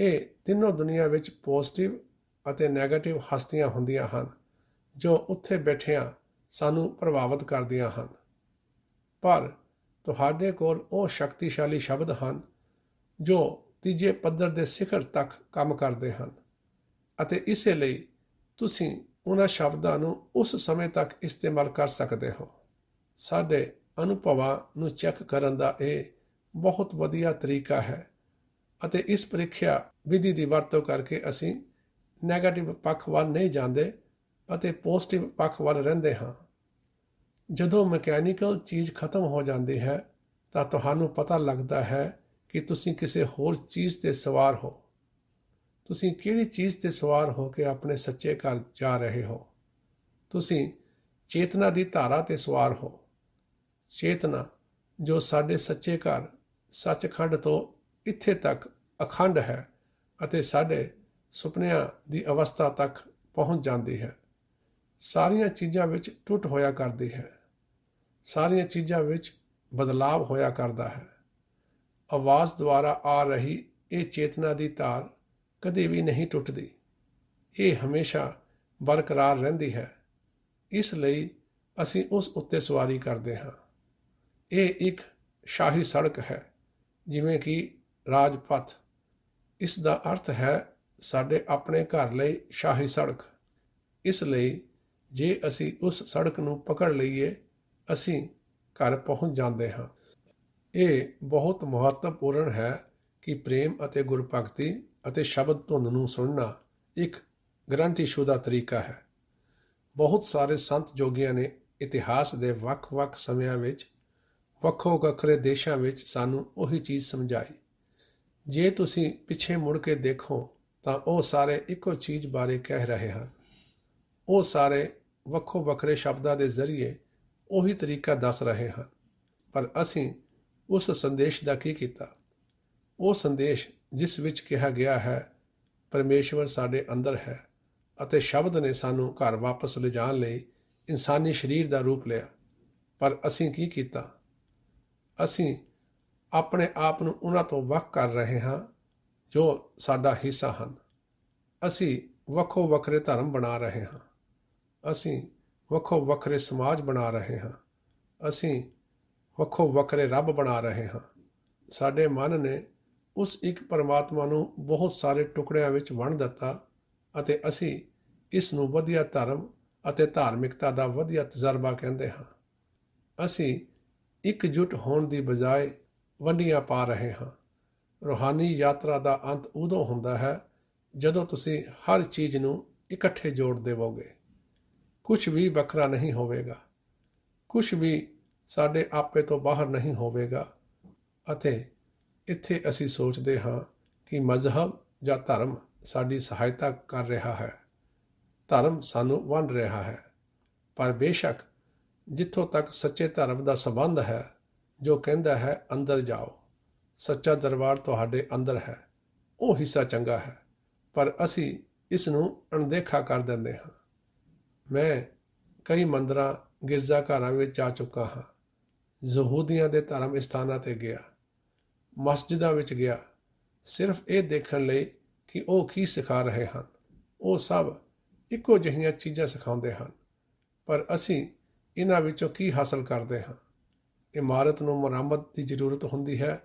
ਇਹ ਤਿੰਨੋਂ ਦੁਨੀਆ ਵਿੱਚ ਪੋਜ਼ਿਟਿਵ ਅਤੇ 네ਗੇਟਿਵ ਹਸਤੀਆਂ ਹੁੰਦੀਆਂ ਹਨ ਜੋ ਉੱਥੇ ਬੈਠਿਆਂ ਸਾਨੂੰ ਪ੍ਰਭਾਵਿਤ ਕਰਦੀਆਂ ਹਨ ਪਰ ਤੁਹਾਡੇ ਕੋਲ ਉਹ ਸ਼ਕਤੀਸ਼ਾਲੀ ਸ਼ਬਦ ਹਨ ਜੋ ਤੀਜੇ ਪੱਧਰ ਦੇ ਸਿਖਰ ਤੱਕ ਕੰਮ ਕਰਦੇ ਹਨ ਅਤੇ ਇਸੇ ਲਈ ਤੁਸੀਂ ਉਹਨਾਂ ਸ਼ਬਦਾਂ ਨੂੰ ਉਸ ਸਮੇਂ ਤੱਕ ਇਸਤੇਮਾਲ ਕਰ ਸਕਦੇ ਹੋ ਸਾਡੇ ਅਨੁਭਵਾਂ ਨੂੰ ਚੈੱਕ ਕਰਨ ਦਾ ਇਹ ਬਹੁਤ ਵਧੀਆ ਤਰੀਕਾ ਹੈ ਅਤੇ ਇਸ ਪ੍ਰੀਖਿਆ ਵਿਧੀ ਦੀ ਵਰਤੋਂ ਕਰਕੇ ਅਸੀਂ 네ਗੇਟਿਵ ਪੱਖ ਵੱਲ ਨਹੀਂ ਜਾਂਦੇ ਅਤੇ ਪੋਜ਼ਿਟਿਵ ਪੱਖ ਵੱਲ ਰਹਿੰਦੇ ਹਾਂ ਜਦੋਂ ਮਕੈਨੀਕਲ ਚੀਜ਼ ਖਤਮ ਹੋ ਜਾਂਦੀ ਹੈ ਤਾਂ ਤੁਹਾਨੂੰ ਪਤਾ ਲੱਗਦਾ ਹੈ ਕਿ ਤੁਸੀਂ ਕਿਸੇ ਹੋਰ ਚੀਜ਼ ਤੇ ਸਵਾਰ ਹੋ ਤੁਸੀਂ ਕਿਹੜੀ ਚੀਜ਼ ਤੇ ਸਵਾਰ ਹੋ ਕੇ ਆਪਣੇ ਸੱਚੇ ਘਰ ਜਾ ਰਹੇ ਹੋ ਤੁਸੀਂ ਚੇਤਨਾ ਦੀ ਧਾਰਾ ਤੇ ਸਵਾਰ ਹੋ ਚੇਤਨਾ ਜੋ ਸਾਡੇ ਸੱਚੇ ਘਰ ਸੱਚਖੰਡ ਤੋਂ ਇੱਥੇ ਤੱਕ ਅਖੰਡ ਹੈ ਅਤੇ ਸਾਡੇ ਸੁਪਨਿਆਂ ਦੀ ਅਵਸਥਾ ਤੱਕ ਪਹੁੰਚ ਜਾਂਦੀ ਹੈ ਸਾਰੀਆਂ ਚੀਜ਼ਾਂ ਵਿੱਚ ਟੁੱਟ ਹੋਇਆ ਕਰਦੀ ਹੈ ਸਾਰੀਆਂ ਚੀਜ਼ਾਂ ਵਿੱਚ ਬਦਲਾਅ ਹੋਇਆ ਕਰਦਾ ਹੈ ਆਵਾਜ਼ ਦੁਆਰਾ ਆ ਰਹੀ ਇਹ ਚੇਤਨਾ ਦੀ ਧਾਰ ਕਦੇ ਵੀ ਨਹੀਂ ਟੁੱਟਦੀ ਇਹ ਹਮੇਸ਼ਾ ਬਰਕਰਾਰ ਰਹਿੰਦੀ ਹੈ ਇਸ ਲਈ ਅਸੀਂ ਉਸ ਉੱਤੇ ਸਵਾਰੀ ਕਰਦੇ ਹਾਂ ਇਹ ਇੱਕ ਸ਼ਾਹੀ ਸੜਕ ਹੈ ਜਿਵੇਂ ਕਿ ਰਾਜਪਥ ਇਸ ਦਾ ਅਰਥ ਹੈ ਸਾਡੇ ਆਪਣੇ ਘਰ ਲਈ ਸ਼ਾਹੀ ਸੜਕ ਇਸ ਲਈ ਜੇ ਅਸੀਂ ਉਸ ਸੜਕ ਨੂੰ ਪਕੜ ਲਈਏ ਅਸੀਂ ਘਰ ਪਹੁੰਚ ਜਾਂਦੇ ਹਾਂ ਇਹ ਬਹੁਤ ਮਹੱਤਵਪੂਰਨ ਹੈ ਕਿ ਪ੍ਰੇਮ ਅਤੇ ਗੁਰਪੰਕਤੀ ਅਤੇ ਸ਼ਬਦ ਧੁਨ ਨੂੰ ਸੁਣਨਾ ਇੱਕ ਗਰੰਟੀਸ਼ੁਦਾ ਤਰੀਕਾ ਹੈ ਬਹੁਤ ਸਾਰੇ ਸੰਤ ਜੋਗੀਆਂ ਨੇ ਇਤਿਹਾਸ ਦੇ ਵੱਖ-ਵੱਖ ਸਮਿਆਂ ਵਿੱਚ ਵੱਖੋ-ਵੱਖਰੇ ਦੇਸ਼ਾਂ ਵਿੱਚ ਸਾਨੂੰ ਉਹੀ ਚੀਜ਼ ਸਮਝਾਈ ਜੇ ਤੁਸੀਂ ਪਿੱਛੇ ਮੁੜ ਕੇ ਦੇਖੋ ਤਾਂ ਉਹ ਸਾਰੇ ਇੱਕੋ ਚੀਜ਼ ਬਾਰੇ ਕਹਿ ਰਹੇ ਹਨ ਉਹ ਸਾਰੇ ਵੱਖੋ-ਵੱਖਰੇ ਸ਼ਬਦਾਂ ਦੇ ਜ਼ਰੀਏ ਉਹੀ ਤਰੀਕਾ ਦੱਸ ਰਹੇ ਹਾਂ ਪਰ ਅਸੀਂ ਉਸ ਸੰਦੇਸ਼ ਦਾ ਕੀ ਕੀਤਾ ਉਹ ਸੰਦੇਸ਼ ਜਿਸ ਵਿੱਚ ਕਿਹਾ ਗਿਆ ਹੈ ਪਰਮੇਸ਼ਵਰ ਸਾਡੇ ਅੰਦਰ ਹੈ ਅਤੇ ਸ਼ਬਦ ਨੇ ਸਾਨੂੰ ਘਰ ਵਾਪਸ ਲਿਜਾਣ ਲਈ ਇਨਸਾਨੀ ਸਰੀਰ ਦਾ ਰੂਪ ਲਿਆ ਪਰ ਅਸੀਂ ਕੀ ਕੀਤਾ ਅਸੀਂ ਆਪਣੇ ਆਪ ਨੂੰ ਉਹਨਾਂ ਤੋਂ ਵੱਖ ਕਰ ਰਹੇ ਹਾਂ ਜੋ ਸਾਡਾ ਹਿੱਸਾ ਹਨ ਅਸੀਂ ਵੱਖੋ ਵੱਖਰੇ ਧਰਮ ਬਣਾ ਰਹੇ ਹਾਂ ਅਸੀਂ ਵੱਖੋ ਵੱਖਰੇ ਸਮਾਜ ਬਣਾ ਰਹੇ ਹਾਂ ਅਸੀਂ ਵੱਖੋ ਵੱਖਰੇ ਰੱਬ ਬਣਾ ਰਹੇ ਹਾਂ ਸਾਡੇ ਮਨ ਨੇ ਉਸ ਇੱਕ ਪਰਮਾਤਮਾ ਨੂੰ ਬਹੁਤ ਸਾਰੇ ਟੁਕੜਿਆਂ ਵਿੱਚ ਵੰਡ ਦਿੱਤਾ ਅਤੇ ਅਸੀਂ ਇਸ ਨੂੰ ਵਧੀਆ ਧਰਮ ਅਤੇ ਧਾਰਮਿਕਤਾ ਦਾ ਵਧੀਆ ਤਜਰਬਾ ਕਹਿੰਦੇ ਹਾਂ ਅਸੀਂ ਇਕਜੁੱਟ ਹੋਣ ਦੀ ਬਜਾਏ ਵੰਡੀਆਂ ਪਾ ਰਹੇ ਹਾਂ ਰੋਹਾਨੀ ਯਾਤਰਾ ਦਾ ਅੰਤ ਉਦੋਂ ਹੁੰਦਾ ਹੈ ਜਦੋਂ ਤੁਸੀਂ ਹਰ ਚੀਜ਼ ਨੂੰ ਇਕੱਠੇ ਜੋੜ ਦੇਵੋਗੇ ਕੁਝ ਵੀ ਵੱਖਰਾ ਨਹੀਂ ਹੋਵੇਗਾ ਕੁਝ ਵੀ ਸਾਡੇ ਆਪੇ ਤੋਂ ਬਾਹਰ ਨਹੀਂ ਹੋਵੇਗਾ ਅਤੇ ਇੱਥੇ ਅਸੀਂ ਸੋਚਦੇ ਹਾਂ ਕਿ ਮਜ਼ਹਬ ਜਾਂ ਧਰਮ ਸਾਡੀ ਸਹਾਇਤਾ ਕਰ ਰਿਹਾ ਹੈ ਧਰਮ ਸਾਨੂੰ ਵੰਡ ਰਿਹਾ ਹੈ ਪਰ ਬੇਸ਼ੱਕ ਜਿੱਥੋਂ ਤੱਕ ਸੱਚੇ ਧਰਮ ਦਾ ਸੰਬੰਧ ਹੈ ਜੋ ਕਹਿੰਦਾ ਹੈ ਅੰਦਰ ਜਾਓ ਸੱਚਾ ਦਰਬਾਰ ਤੁਹਾਡੇ ਅੰਦਰ ਹੈ ਉਹ ਹਿੱਸਾ ਚੰਗਾ ਹੈ ਪਰ ਅਸੀਂ ਇਸ ਨੂੰ ਅਣਦੇਖਾ ਕਰ ਦਿੰਦੇ ਹਾਂ ਮੈਂ ਕਈ ਮੰਦਰਾਂ ਘਰਾਂ ਵਿੱਚ ਆ ਚੁੱਕਾ ਹਾਂ ਯਹੂਦੀਆਂ ਦੇ ਧਰਮ ਸਥਾਨਾਂ ਤੇ ਗਿਆ ਮਸਜਿਦਾਂ ਵਿੱਚ ਗਿਆ ਸਿਰਫ ਇਹ ਦੇਖਣ ਲਈ ਕਿ ਉਹ ਕੀ ਸਿਖਾ ਰਹੇ ਹਨ ਉਹ ਸਭ ਇੱਕੋ ਜਿਹੀਆਂ ਚੀਜ਼ਾਂ ਸਿਖਾਉਂਦੇ ਹਨ ਪਰ ਅਸੀਂ ਇਹਨਾਂ ਵਿੱਚੋਂ ਕੀ ਹਾਸਲ ਕਰਦੇ ਹਾਂ ਇਮਾਰਤ ਨੂੰ ਮੁਰੰਮਤ ਦੀ ਜ਼ਰੂਰਤ ਹੁੰਦੀ ਹੈ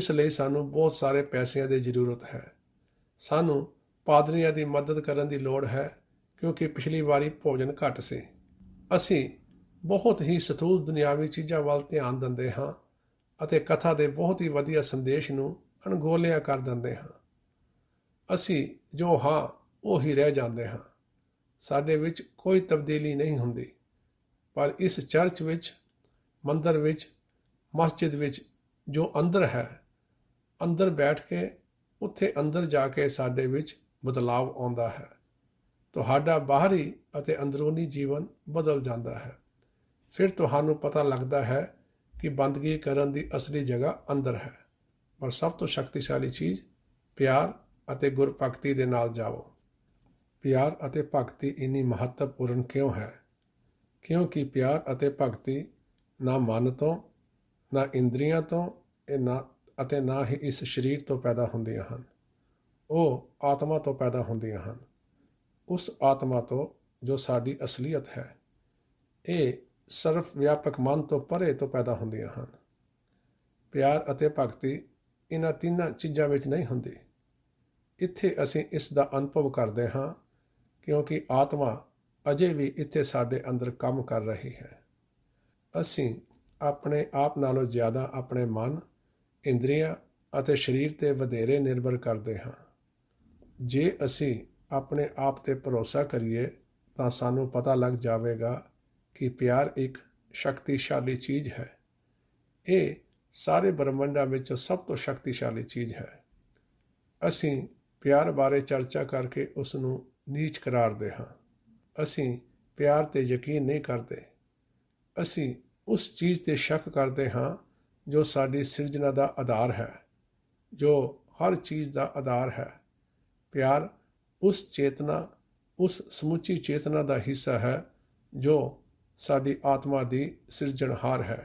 ਇਸ ਲਈ ਸਾਨੂੰ ਬਹੁਤ ਸਾਰੇ ਪੈਸਿਆਂ ਦੀ ਜ਼ਰੂਰਤ ਹੈ ਸਾਨੂੰ ਪਾਦਰੀਆਂ ਦੀ ਮਦਦ ਕਰਨ ਦੀ ਲੋੜ ਹੈ ਕਿਉਂਕਿ ਪਿਛਲੀ ਵਾਰੀ ਭੋਜਨ ਘੱਟ ਸੀ ਅਸੀਂ ਬਹੁਤ ਹੀ ਸਥੂਲ ਦੁਨਿਆਵੀ ਚੀਜ਼ਾਂ ਵੱਲ ਧਿਆਨ ਦਿੰਦੇ ਹਾਂ ਅਤੇ ਕਥਾ ਦੇ ਬਹੁਤ ਹੀ ਵਧੀਆ ਸੰਦੇਸ਼ ਨੂੰ ਅਣਗੋਲਿਆ ਕਰ ਦਿੰਦੇ ਹਾਂ ਅਸੀਂ ਜੋ ਹਾਂ ਉਹ ਹੀ ਰਹਿ ਜਾਂਦੇ ਹਾਂ ਸਾਡੇ ਵਿੱਚ ਕੋਈ ਤਬਦੀਲੀ ਨਹੀਂ ਹੁੰਦੀ ਪਰ ਇਸ ਚਰਚ ਵਿੱਚ ਮੰਦਰ ਵਿੱਚ ਮਸਜਿਦ ਵਿੱਚ ਜੋ ਅੰਦਰ ਹੈ ਅੰਦਰ ਬੈਠ ਕੇ ਉੱਥੇ ਅੰਦਰ ਜਾ ਕੇ ਸਾਡੇ ਵਿੱਚ ਬਦਲਾਅ ਆਉਂਦਾ ਹੈ ਤੁਹਾਡਾ ਬਾਹਰੀ ਅਤੇ ਅੰਦਰੂਨੀ ਜੀਵਨ ਬਦਲ ਜਾਂਦਾ ਹੈ ਫਿਰ ਤੁਹਾਨੂੰ ਪਤਾ ਲੱਗਦਾ ਹੈ ਕਿ ਬੰਦਗੀ ਕਰਨ ਦੀ ਅਸਲੀ ਜਗ੍ਹਾ ਅੰਦਰ ਹੈ ਪਰ ਸਭ ਤੋਂ ਸ਼ਕਤੀਸ਼ਾਲੀ ਚੀਜ਼ ਪਿਆਰ ਅਤੇ ਗੁਰਪ੍ਰਗਤੀ ਦੇ ਨਾਲ ਜਾਓ ਪਿਆਰ ਅਤੇ ਭਗਤੀ ਇੰਨੀ ਮਹੱਤਵਪੂਰਨ ਕਿਉਂ ਹੈ ਕਿਉਂਕਿ ਪਿਆਰ ਅਤੇ ਭਗਤੀ ਨਾ ਮਨ ਤੋਂ ਨਾ ਇੰਦਰੀਆਂ ਤੋਂ ਇਹ ਨਾ ਅਤੇ ਨਾ ਹੀ ਇਸ ਸਰੀਰ ਤੋਂ ਪੈਦਾ ਹੁੰਦੀਆਂ ਹਨ ਉਹ ਆਤਮਾ ਤੋਂ ਪੈਦਾ ਹੁੰਦੀਆਂ ਹਨ ਉਸ ਆਤਮਾ ਤੋਂ ਜੋ ਸਾਡੀ ਅਸਲੀਅਤ ਹੈ ਇਹ ਸਰਵ ਵਿਆਪਕ ਮਨ ਤੋਂ ਪਰੇ ਤੋਂ ਪੈਦਾ ਹੁੰਦੀਆਂ ਹਨ ਪਿਆਰ ਅਤੇ ਭਗਤੀ ਇਹਨਾਂ ਤਿੰਨਾਂ ਚੀਜ਼ਾਂ ਵਿੱਚ ਨਹੀਂ ਹੁੰਦੀ ਇੱਥੇ ਅਸੀਂ ਇਸ ਦਾ ਅਨੁਭਵ ਕਰਦੇ ਹਾਂ ਕਿਉਂਕਿ ਆਤਮਾ ਅਜੇ ਵੀ ਇੱਥੇ ਸਾਡੇ ਅੰਦਰ ਕੰਮ ਕਰ ਰਹੀ ਹੈ ਅਸੀਂ ਆਪਣੇ ਆਪ ਨਾਲੋਂ ਜ਼ਿਆਦਾ ਆਪਣੇ ਮਨ ਇੰਦਰੀਆਂ ਅਤੇ ਸਰੀਰ ਤੇ ਵਧੇਰੇ ਨਿਰਭਰ ਕਰਦੇ ਹਾਂ ਜੇ ਅਸੀਂ ਆਪਣੇ ਆਪ ਤੇ ਭਰੋਸਾ ਕਰੀਏ ਤਾਂ ਸਾਨੂੰ ਪਤਾ ਲੱਗ ਜਾਵੇਗਾ ਕਿ ਪਿਆਰ ਇੱਕ ਸ਼ਕਤੀਸ਼ਾਲੀ ਚੀਜ਼ ਹੈ ਇਹ ਸਾਰੇ ਬ੍ਰਹਮੰਡਾਂ ਵਿੱਚੋਂ ਸਭ ਤੋਂ ਸ਼ਕਤੀਸ਼ਾਲੀ ਚੀਜ਼ ਹੈ ਅਸੀਂ ਪਿਆਰ ਬਾਰੇ ਚਰਚਾ ਕਰਕੇ ਉਸ ਨੂੰ ਨੀਚ ਕਰਾਰਦੇ ਹਾਂ ਅਸੀਂ ਪਿਆਰ ਤੇ ਯਕੀਨ ਨਹੀਂ ਕਰਦੇ ਅਸੀਂ ਉਸ ਚੀਜ਼ ਤੇ ਸ਼ੱਕ ਕਰਦੇ ਹਾਂ ਜੋ ਸਾਡੀ ਸਿਰਜਣਾ ਦਾ ਆਧਾਰ ਹੈ ਜੋ ਹਰ ਚੀਜ਼ ਦਾ ਆਧਾਰ ਹੈ ਪਿਆਰ ਉਸ ਚੇਤਨਾ ਉਸ ਸਮੁੱਚੀ ਚੇਤਨਾ ਦਾ ਹਿੱਸਾ ਹੈ ਜੋ ਸਾਡੀ ਆਤਮਾ ਦੀ ਸਿਰਜਣਹਾਰ ਹੈ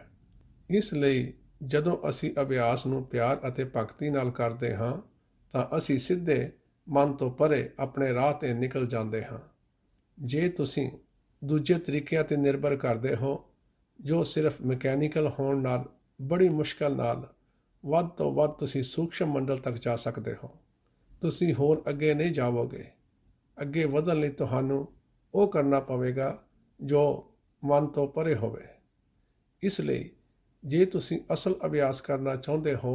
ਇਸ ਲਈ ਜਦੋਂ ਅਸੀਂ ਅਭਿਆਸ ਨੂੰ ਪਿਆਰ ਅਤੇ ਭਗਤੀ ਨਾਲ ਕਰਦੇ ਹਾਂ ਤਾਂ ਅਸੀਂ ਸਿੱਧੇ ਮਨ ਤੋਂ ਪਰੇ ਆਪਣੇ ਰਾਹ ਤੇ ਨਿਕਲ ਜਾਂਦੇ ਹਾਂ ਜੇ ਤੁਸੀਂ ਦੂਜੇ ਤਰੀਕਿਆਂ ਤੇ ਨਿਰਭਰ ਕਰਦੇ ਹੋ ਜੋ ਸਿਰਫ ਮਕੈਨੀਕਲ ਹੋਣ ਨਾਲ ਬੜੀ ਮੁਸ਼ਕਲ ਨਾਲ ਵੱਧ ਤੋਂ ਵੱਧ ਤੁਸੀਂ ਸੂਖਸ਼ਮ ਮੰਡਲ ਤੱਕ ਜਾ ਸਕਦੇ ਹੋ ਤੁਸੀਂ ਹੋਰ ਅੱਗੇ ਨਹੀਂ ਜਾਵੋਗੇ ਅੱਗੇ ਵਧਣ ਲਈ ਤੁਹਾਨੂੰ ਉਹ ਕਰਨਾ ਪਵੇਗਾ ਜੋ ਮਨ ਤੋਂ ਪਰੇ ਹੋਵੇ ਇਸ ਲਈ ਜੇ ਤੁਸੀਂ ਅਸਲ ਅਭਿਆਸ ਕਰਨਾ ਚਾਹੁੰਦੇ ਹੋ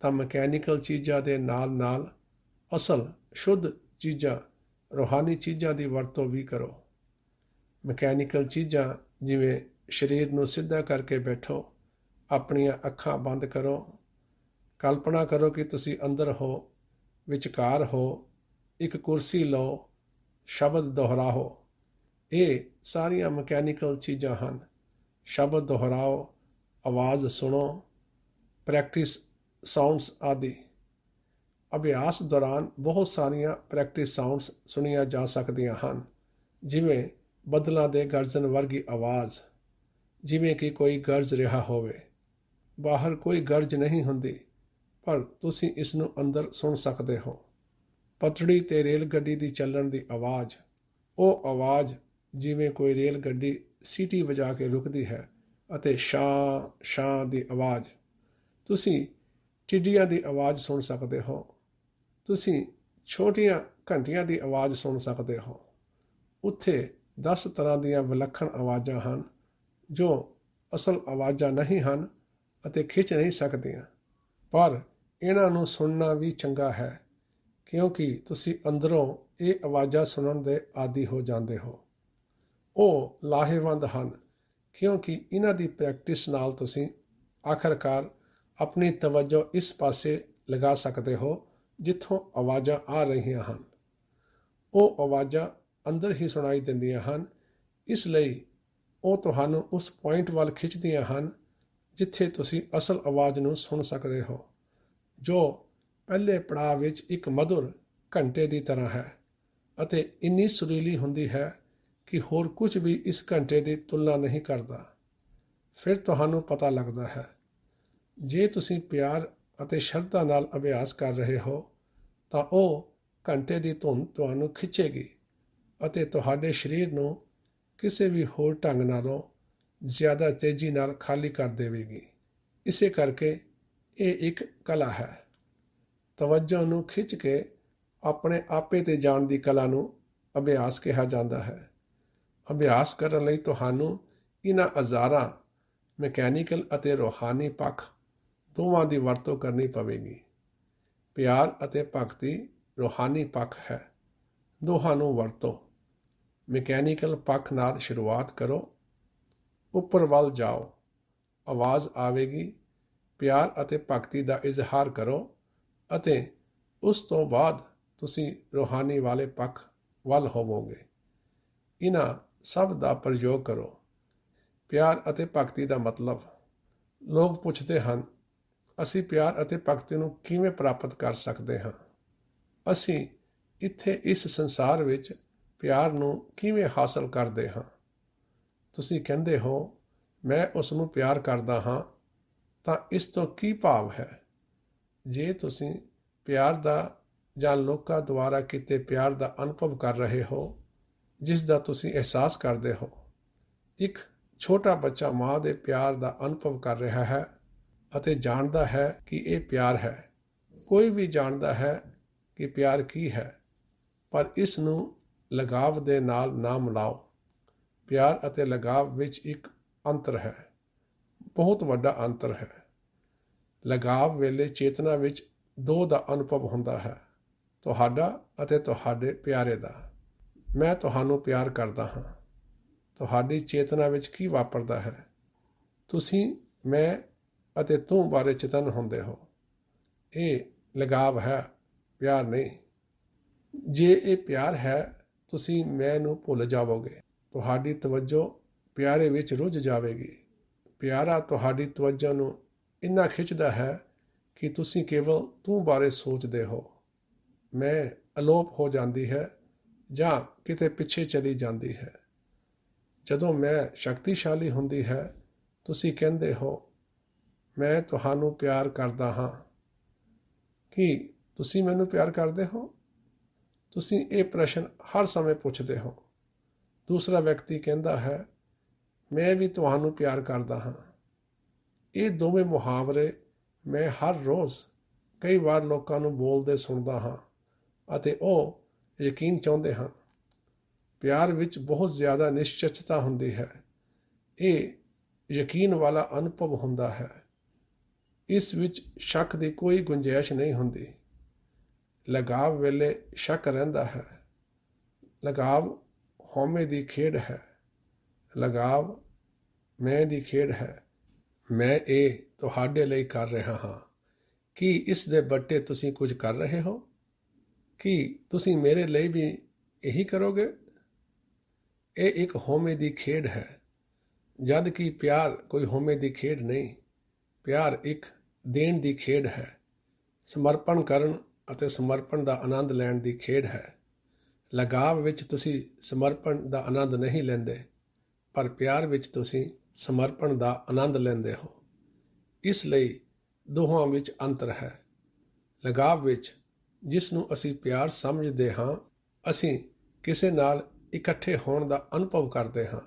ਤਾਂ ਮਕੈਨੀਕਲ ਚੀਜ਼ਾਂ ਦੇ ਨਾਲ-ਨਾਲ ਅਸਲ ਸ਼ੁੱਧ ਚੀਜ਼ਾਂ ਰੋਹਾਨੀ ਚੀਜ਼ਾਂ ਦੀ ਵਰਤੋਂ ਵੀ ਕਰੋ ਮਕੈਨੀਕਲ ਚੀਜ਼ਾਂ ਜਿਵੇਂ ਸਰੀਰ ਨੂੰ ਸਿੱਧਾ ਕਰਕੇ ਬੈਠੋ ਆਪਣੀਆਂ ਅੱਖਾਂ ਬੰਦ ਕਰੋ ਕਲਪਨਾ ਕਰੋ ਕਿ ਤੁਸੀਂ ਅੰਦਰ ਹੋ ਵਿਚਕਾਰ ਹੋ ਇੱਕ ਕੁਰਸੀ ਲਓ ਸ਼ਬਦ ਦੁਹਰਾਓ ਇਹ ਸਾਰੀਆਂ ਮਕੈਨੀਕਲ ਚੀਜ਼ਾਂ ਹਨ ਸ਼ਬਦ ਦੁਹਰਾਓ ਆਵਾਜ਼ ਸੁਣੋ ਪ੍ਰੈਕਟਿਸ ਸਾਊਂਡਸ ਆਦਿ ਅਭਿਆਸ ਦੌਰਾਨ ਬਹੁਤ ਸਾਰੀਆਂ ਪ੍ਰੈਕਟਿਸ ਸਾਊਂਡਸ ਸੁਣੀਆਂ ਜਾ ਸਕਦੀਆਂ ਹਨ ਜਿਵੇਂ ਬਦਲਾਂ ਦੇ ਗਰਜਨ ਵਰਗੀ ਆਵਾਜ਼ ਜਿਵੇਂ ਕਿ ਕੋਈ ਗਰਜ ਰਿਹਾ ਹੋਵੇ ਬਾਹਰ ਕੋਈ ਗਰਜ ਨਹੀਂ ਹੁੰਦੀ ਪਰ ਤੁਸੀਂ ਇਸ ਨੂੰ ਅੰਦਰ ਸੁਣ ਸਕਦੇ ਹੋ ਪਟੜੀ ਤੇ ਰੇਲ ਗੱਡੀ ਦੀ ਚੱਲਣ ਦੀ ਆਵਾਜ਼ ਉਹ ਆਵਾਜ਼ ਜਿਵੇਂ ਕੋਈ ਰੇਲ ਗੱਡੀ ਸੀਟੀ ਵਜਾ ਕੇ ਰੁਕਦੀ ਹੈ ਅਤੇ ਸ਼ਾ ਸ਼ਾ ਦੀ ਆਵਾਜ਼ ਤੁਸੀਂ ਟਿੱਡੀਆਂ ਦੀ ਆਵਾਜ਼ ਸੁਣ ਸਕਦੇ ਹੋ ਤੁਸੀਂ ਛੋਟੀਆਂ ਘੰਟੀਆਂ ਦੀ ਆਵਾਜ਼ ਸੁਣ ਸਕਦੇ ਹੋ ਉੱਥੇ 10 ਤਰ੍ਹਾਂ ਦੀਆਂ ਵਿਲੱਖਣ ਆਵਾਜ਼ਾਂ ਹਨ ਜੋ ਅਸਲ ਆਵਾਜ਼ਾਂ ਨਹੀਂ ਹਨ ਅਤੇ ਖਿੱਚ ਨਹੀਂ ਸਕਦੀਆਂ ਪਰ ਇਹਨਾਂ ਨੂੰ ਸੁਣਨਾ ਵੀ ਚੰਗਾ ਹੈ ਕਿਉਂਕਿ ਤੁਸੀਂ ਅੰਦਰੋਂ ਇਹ ਆਵਾਜ਼ਾਂ ਸੁਣਨ ਦੇ ਆਦੀ ਹੋ ਜਾਂਦੇ ਹੋ ਉਹ ਲਾਹੇਵੰਦ ਹਨ ਕਿਉਂਕਿ ਇਹਨਾਂ ਦੀ ਪ੍ਰੈਕਟਿਸ ਨਾਲ ਤੁਸੀਂ ਆਖਰਕਾਰ ਆਪਣੀ ਤਵੱਜੋ ਇਸ ਪਾਸੇ ਲਗਾ ਸਕਦੇ ਹੋ ਜਿੱਥੋਂ ਆਵਾਜ਼ਾਂ ਆ ਰਹੀਆਂ ਹਨ ਉਹ ਆਵਾਜ਼ਾਂ ਅੰਦਰ ਹੀ ਸੁਣਾਈ ਦਿੰਦੀਆਂ ਹਨ ਇਸ ਲਈ ਉਹ ਤੁਹਾਨੂੰ ਉਸ ਪੁਆਇੰਟ ਵੱਲ ਖਿੱਚਦੀਆਂ ਹਨ ਜਿੱਥੇ ਤੁਸੀਂ ਅਸਲ ਆਵਾਜ਼ ਨੂੰ ਸੁਣ ਸਕਦੇ ਹੋ ਜੋ ਪਹਿਲੇ ਪੜਾਅ ਵਿੱਚ ਇੱਕ ਮధుਰ ਘੰਟੇ ਦੀ ਤਰ੍ਹਾਂ ਹੈ ਅਤੇ ਇੰਨੀ ਸੁਰੀਲੀ ਹੁੰਦੀ ਹੈ ਕਿ ਹੋਰ ਕੁਝ ਵੀ ਇਸ ਘੰਟੇ ਦੀ ਤੁਲਨਾ ਨਹੀਂ ਕਰਦਾ ਫਿਰ ਤੁਹਾਨੂੰ ਪਤਾ ਲੱਗਦਾ ਹੈ ਜੇ ਤੁਸੀਂ ਪਿਆਰ ਅਤੇ ਸ਼ਰਧਾ ਨਾਲ ਅਭਿਆਸ ਕਰ ਰਹੇ ਹੋ ਤਾਂ ਉਹ ਘੰਟੇ ਦੀ ਧੁਨ ਤੁਹਾਨੂੰ ਖਿੱਚੇਗੀ ਅਤੇ ਤੁਹਾਡੇ ਸਰੀਰ ਨੂੰ ਕਿਸੇ ਵੀ ਹੋਰ ਢੰਗ ਨਾਲੋਂ ਜ਼ਿਆਦਾ ਤੇਜ਼ੀ ਨਾਲ ਖਾਲੀ ਕਰ ਦੇਵੇਗੀ ਇਸੇ ਕਰਕੇ ਇਹ ਇੱਕ ਕਲਾ ਹੈ ਤਵੱਜਾ ਨੂੰ ਖਿੱਚ ਕੇ ਆਪਣੇ ਆਪੇ ਤੇ ਜਾਣ ਦੀ ਕਲਾ ਨੂੰ ਅਭਿਆਸ ਕਿਹਾ ਜਾਂਦਾ ਹੈ ਅਭਿਆਸ ਕਰਨ ਲਈ ਤੁਹਾਨੂੰ ਇਹਨਾਂ ਅਜ਼ਾਰਾ ਮੈਕੈਨੀਕਲ ਅਤੇ ਰੋਹਾਨੀ ਪੱਖ ਦੋਵਾਂ ਦੀ ਵਰਤੋਂ ਕਰਨੀ ਪਵੇਗੀ ਪਿਆਰ ਅਤੇ ਭਗਤੀ ਰੋਹਾਨੀ ਪੱਖ ਹੈ ਦੋਹਾਂ ਨੂੰ ਵਰਤੋ ਮੈਕੈਨੀਕਲ ਪੱਖ ਨਾਲ ਸ਼ੁਰੂਆਤ ਕਰੋ ਉੱਪਰ ਵੱਲ ਜਾਓ ਆਵਾਜ਼ ਆਵੇਗੀ ਪਿਆਰ ਅਤੇ ਭਗਤੀ ਦਾ ਇਜ਼ਹਾਰ ਕਰੋ ਅਤੇ ਉਸ ਤੋਂ ਬਾਅਦ ਤੁਸੀਂ ਰੋਹਾਨੀ ਵਾਲੇ ਪੱਖ ਵੱਲ ਹੋਵੋਗੇ ਇਹਨਾਂ ਸਭ ਦਾ ਪ੍ਰਯੋਗ ਕਰੋ ਪਿਆਰ ਅਤੇ ਭਗਤੀ ਦਾ ਮਤਲਬ ਲੋਕ ਪੁੱਛਦੇ ਹਨ ਅਸੀਂ ਪਿਆਰ ਅਤੇ ਭਗਤੀ ਨੂੰ ਕਿਵੇਂ ਪ੍ਰਾਪਤ ਕਰ ਸਕਦੇ ਹਾਂ ਅਸੀਂ ਇੱਥੇ ਇਸ ਸੰਸਾਰ ਵਿੱਚ ਪਿਆਰ ਨੂੰ ਕਿਵੇਂ ਹਾਸਲ ਕਰਦੇ ਹਾਂ ਤੁਸੀਂ ਕਹਿੰਦੇ ਹੋ ਮੈਂ ਉਸ ਨੂੰ ਪਿਆਰ ਕਰਦਾ ਹਾਂ ਤਾਂ ਇਸ ਤੋਂ ਕੀ ਭਾਵ ਹੈ ਜੇ ਤੁਸੀਂ ਪਿਆਰ ਦਾ ਜਾਂ ਲੋਕਾਂ ਦੁਆਰਾ ਕੀਤੇ ਪਿਆਰ ਦਾ ਅਨੁਭਵ ਕਰ ਰਹੇ ਹੋ ਜਿਸ ਦਾ ਤੁਸੀਂ ਅਹਿਸਾਸ ਕਰਦੇ ਹੋ ਇੱਕ ਛੋਟਾ ਬੱਚਾ ਮਾਂ ਦੇ ਪਿਆਰ ਦਾ ਅਨੁਭਵ ਕਰ ਰਿਹਾ ਹੈ ਅਤੇ ਜਾਣਦਾ ਹੈ ਕਿ ਇਹ ਪਿਆਰ ਹੈ ਕੋਈ ਵੀ ਜਾਣਦਾ ਹੈ ਕਿ ਪਿਆਰ ਕੀ ਹੈ ਪਰ ਇਸ ਨੂੰ ਲਗਾਵ ਦੇ ਨਾਲ ਨਾ ਮਿਲਾਓ ਪਿਆਰ ਅਤੇ ਲਗਾਵ ਵਿੱਚ ਇੱਕ ਅੰਤਰ ਹੈ ਬਹੁਤ ਵੱਡਾ ਅੰਤਰ ਹੈ ਲਗਾਵ ਵੇਲੇ ਚੇਤਨਾ ਵਿੱਚ ਦੋ ਦਾ ਅਨੁਭਵ ਹੁੰਦਾ ਹੈ ਤੁਹਾਡਾ ਅਤੇ ਤੁਹਾਡੇ ਪਿਆਰੇ ਦਾ ਮੈਂ ਤੁਹਾਨੂੰ ਪਿਆਰ ਕਰਦਾ ਹਾਂ ਤੁਹਾਡੀ ਚੇਤਨਾ ਵਿੱਚ ਕੀ ਵਾਪਰਦਾ ਹੈ ਤੁਸੀਂ ਮੈਂ ਅਤੇ ਤੂੰ ਬਾਰੇ ਚੇਤਨ ਹੁੰਦੇ ਹੋ ਇਹ ਲਗਾਵ ਹੈ ਪਿਆਰ ਨਹੀਂ ਜੇ ਇਹ ਪਿਆਰ ਹੈ ਤੁਸੀਂ ਮੈਂ ਨੂੰ ਭੁੱਲ ਜਾਵੋਗੇ ਤੁਹਾਡੀ ਤਵੱਜੋ ਪਿਆਰੇ ਵਿੱਚ ਰੁੱਝ ਜਾਵੇਗੀ ਪਿਆਰਾ ਤੁਹਾਡੀ ਤਵੱਜਾ ਨੂੰ ਇੰਨਾ ਖਿੱਚਦਾ ਹੈ ਕਿ ਤੁਸੀਂ ਕੇਵਲ ਤੂੰ ਬਾਰੇ ਸੋਚਦੇ ਹੋ ਮੈਂ ਅਲੋਪ ਹੋ ਜਾਂਦੀ ਹੈ ਜਾਂ ਕਿਤੇ ਪਿੱਛੇ ਚਲੀ ਜਾਂਦੀ ਹੈ ਜਦੋਂ ਮੈਂ ਸ਼ਕਤੀਸ਼ਾਲੀ ਹੁੰਦੀ ਹੈ ਤੁਸੀਂ ਕਹਿੰਦੇ ਹੋ ਮੈਂ ਤੁਹਾਨੂੰ ਪਿਆਰ ਕਰਦਾ ਹਾਂ ਕਿ ਤੁਸੀਂ ਮੈਨੂੰ ਪਿਆਰ ਕਰਦੇ ਹੋ ਤੁਸੀਂ ਇਹ ਪ੍ਰਸ਼ਨ ਹਰ ਸਮੇਂ ਪੁੱਛਦੇ ਹੋ ਦੂਸਰਾ ਵਿਅਕਤੀ ਕਹਿੰਦਾ ਹੈ ਮੈਂ ਵੀ ਤੁਹਾਨੂੰ ਪਿਆਰ ਕਰਦਾ ਹਾਂ ਇਹ ਦੋਵੇਂ ਮੁਹਾਵਰੇ ਮੈਂ ਹਰ ਰੋਜ਼ ਕਈ ਵਾਰ ਲੋਕਾਂ ਨੂੰ ਬੋਲਦੇ ਸੁਣਦਾ ਹਾਂ ਅਤੇ ਉਹ ਯਕੀਨ ਚਾਹੁੰਦੇ ਹਾਂ ਪਿਆਰ ਵਿੱਚ ਬਹੁਤ ਜ਼ਿਆਦਾ ਨਿਸ਼ਚਿਤਤਾ ਹੁੰਦੀ ਹੈ ਇਹ ਯਕੀਨ ਵਾਲਾ ਅਨੁਭਵ ਹੁੰਦਾ ਹੈ ਇਸ ਵਿੱਚ ਸ਼ੱਕ ਦੀ ਕੋਈ ਗੁੰਜਾਇਸ਼ ਨਹੀਂ ਹੁੰਦੀ ਲਗਾਵ ਵੇਲੇ ਸ਼ੱਕ ਰਹਿੰਦਾ ਹੈ ਲਗਾਵ ਹਉਮੈ ਦੀ ਖੇਡ ਹੈ ਲਗਾਵ ਮੈਂ ਦੀ ਖੇਡ ਹੈ ਮੈਂ ਇਹ ਤੁਹਾਡੇ ਲਈ ਕਰ ਰਿਹਾ ਹਾਂ ਕੀ ਇਸ ਦੇ ਬੱਟੇ ਤੁਸੀਂ ਕੁਝ ਕਰ ਰਹੇ ਹੋ ਕੀ ਤੁਸੀਂ ਮੇਰੇ ਲਈ ਵੀ ਇਹੀ ਕਰੋਗੇ ਇਹ ਇੱਕ ਹੋਮੇ ਦੀ ਖੇਡ ਹੈ ਜਦ ਕਿ ਪਿਆਰ ਕੋਈ ਹੋਮੇ ਦੀ ਖੇਡ ਨਹੀਂ ਪਿਆਰ ਇੱਕ ਦੇਣ ਦੀ ਖੇਡ ਹੈ ਸਮਰਪਣ ਕਰਨ ਅਤੇ ਸਮਰਪਣ ਦਾ ਆਨੰਦ ਲੈਣ ਦੀ ਖੇਡ ਹੈ ਲਗਾਵ ਵਿੱਚ ਤੁਸੀਂ ਸਮਰਪਣ ਦਾ ਆਨੰਦ ਨਹੀਂ ਲੈਂਦੇ ਪਰ ਪਿਆਰ ਵਿੱਚ ਤੁਸੀਂ ਸਮਰਪਣ ਦਾ ਆਨੰਦ ਲੈਂਦੇ ਹੋ ਇਸ ਲਈ ਦੋਹਾਂ ਵਿੱਚ ਅੰਤਰ ਹੈ ਲਗਾਵ ਵਿੱਚ ਜਿਸ ਨੂੰ ਅਸੀਂ ਪਿਆਰ ਸਮਝਦੇ ਹਾਂ ਅਸੀਂ ਕਿਸੇ ਨਾਲ ਇਕੱਠੇ ਹੋਣ ਦਾ ਅਨੁਭਵ ਕਰਦੇ ਹਾਂ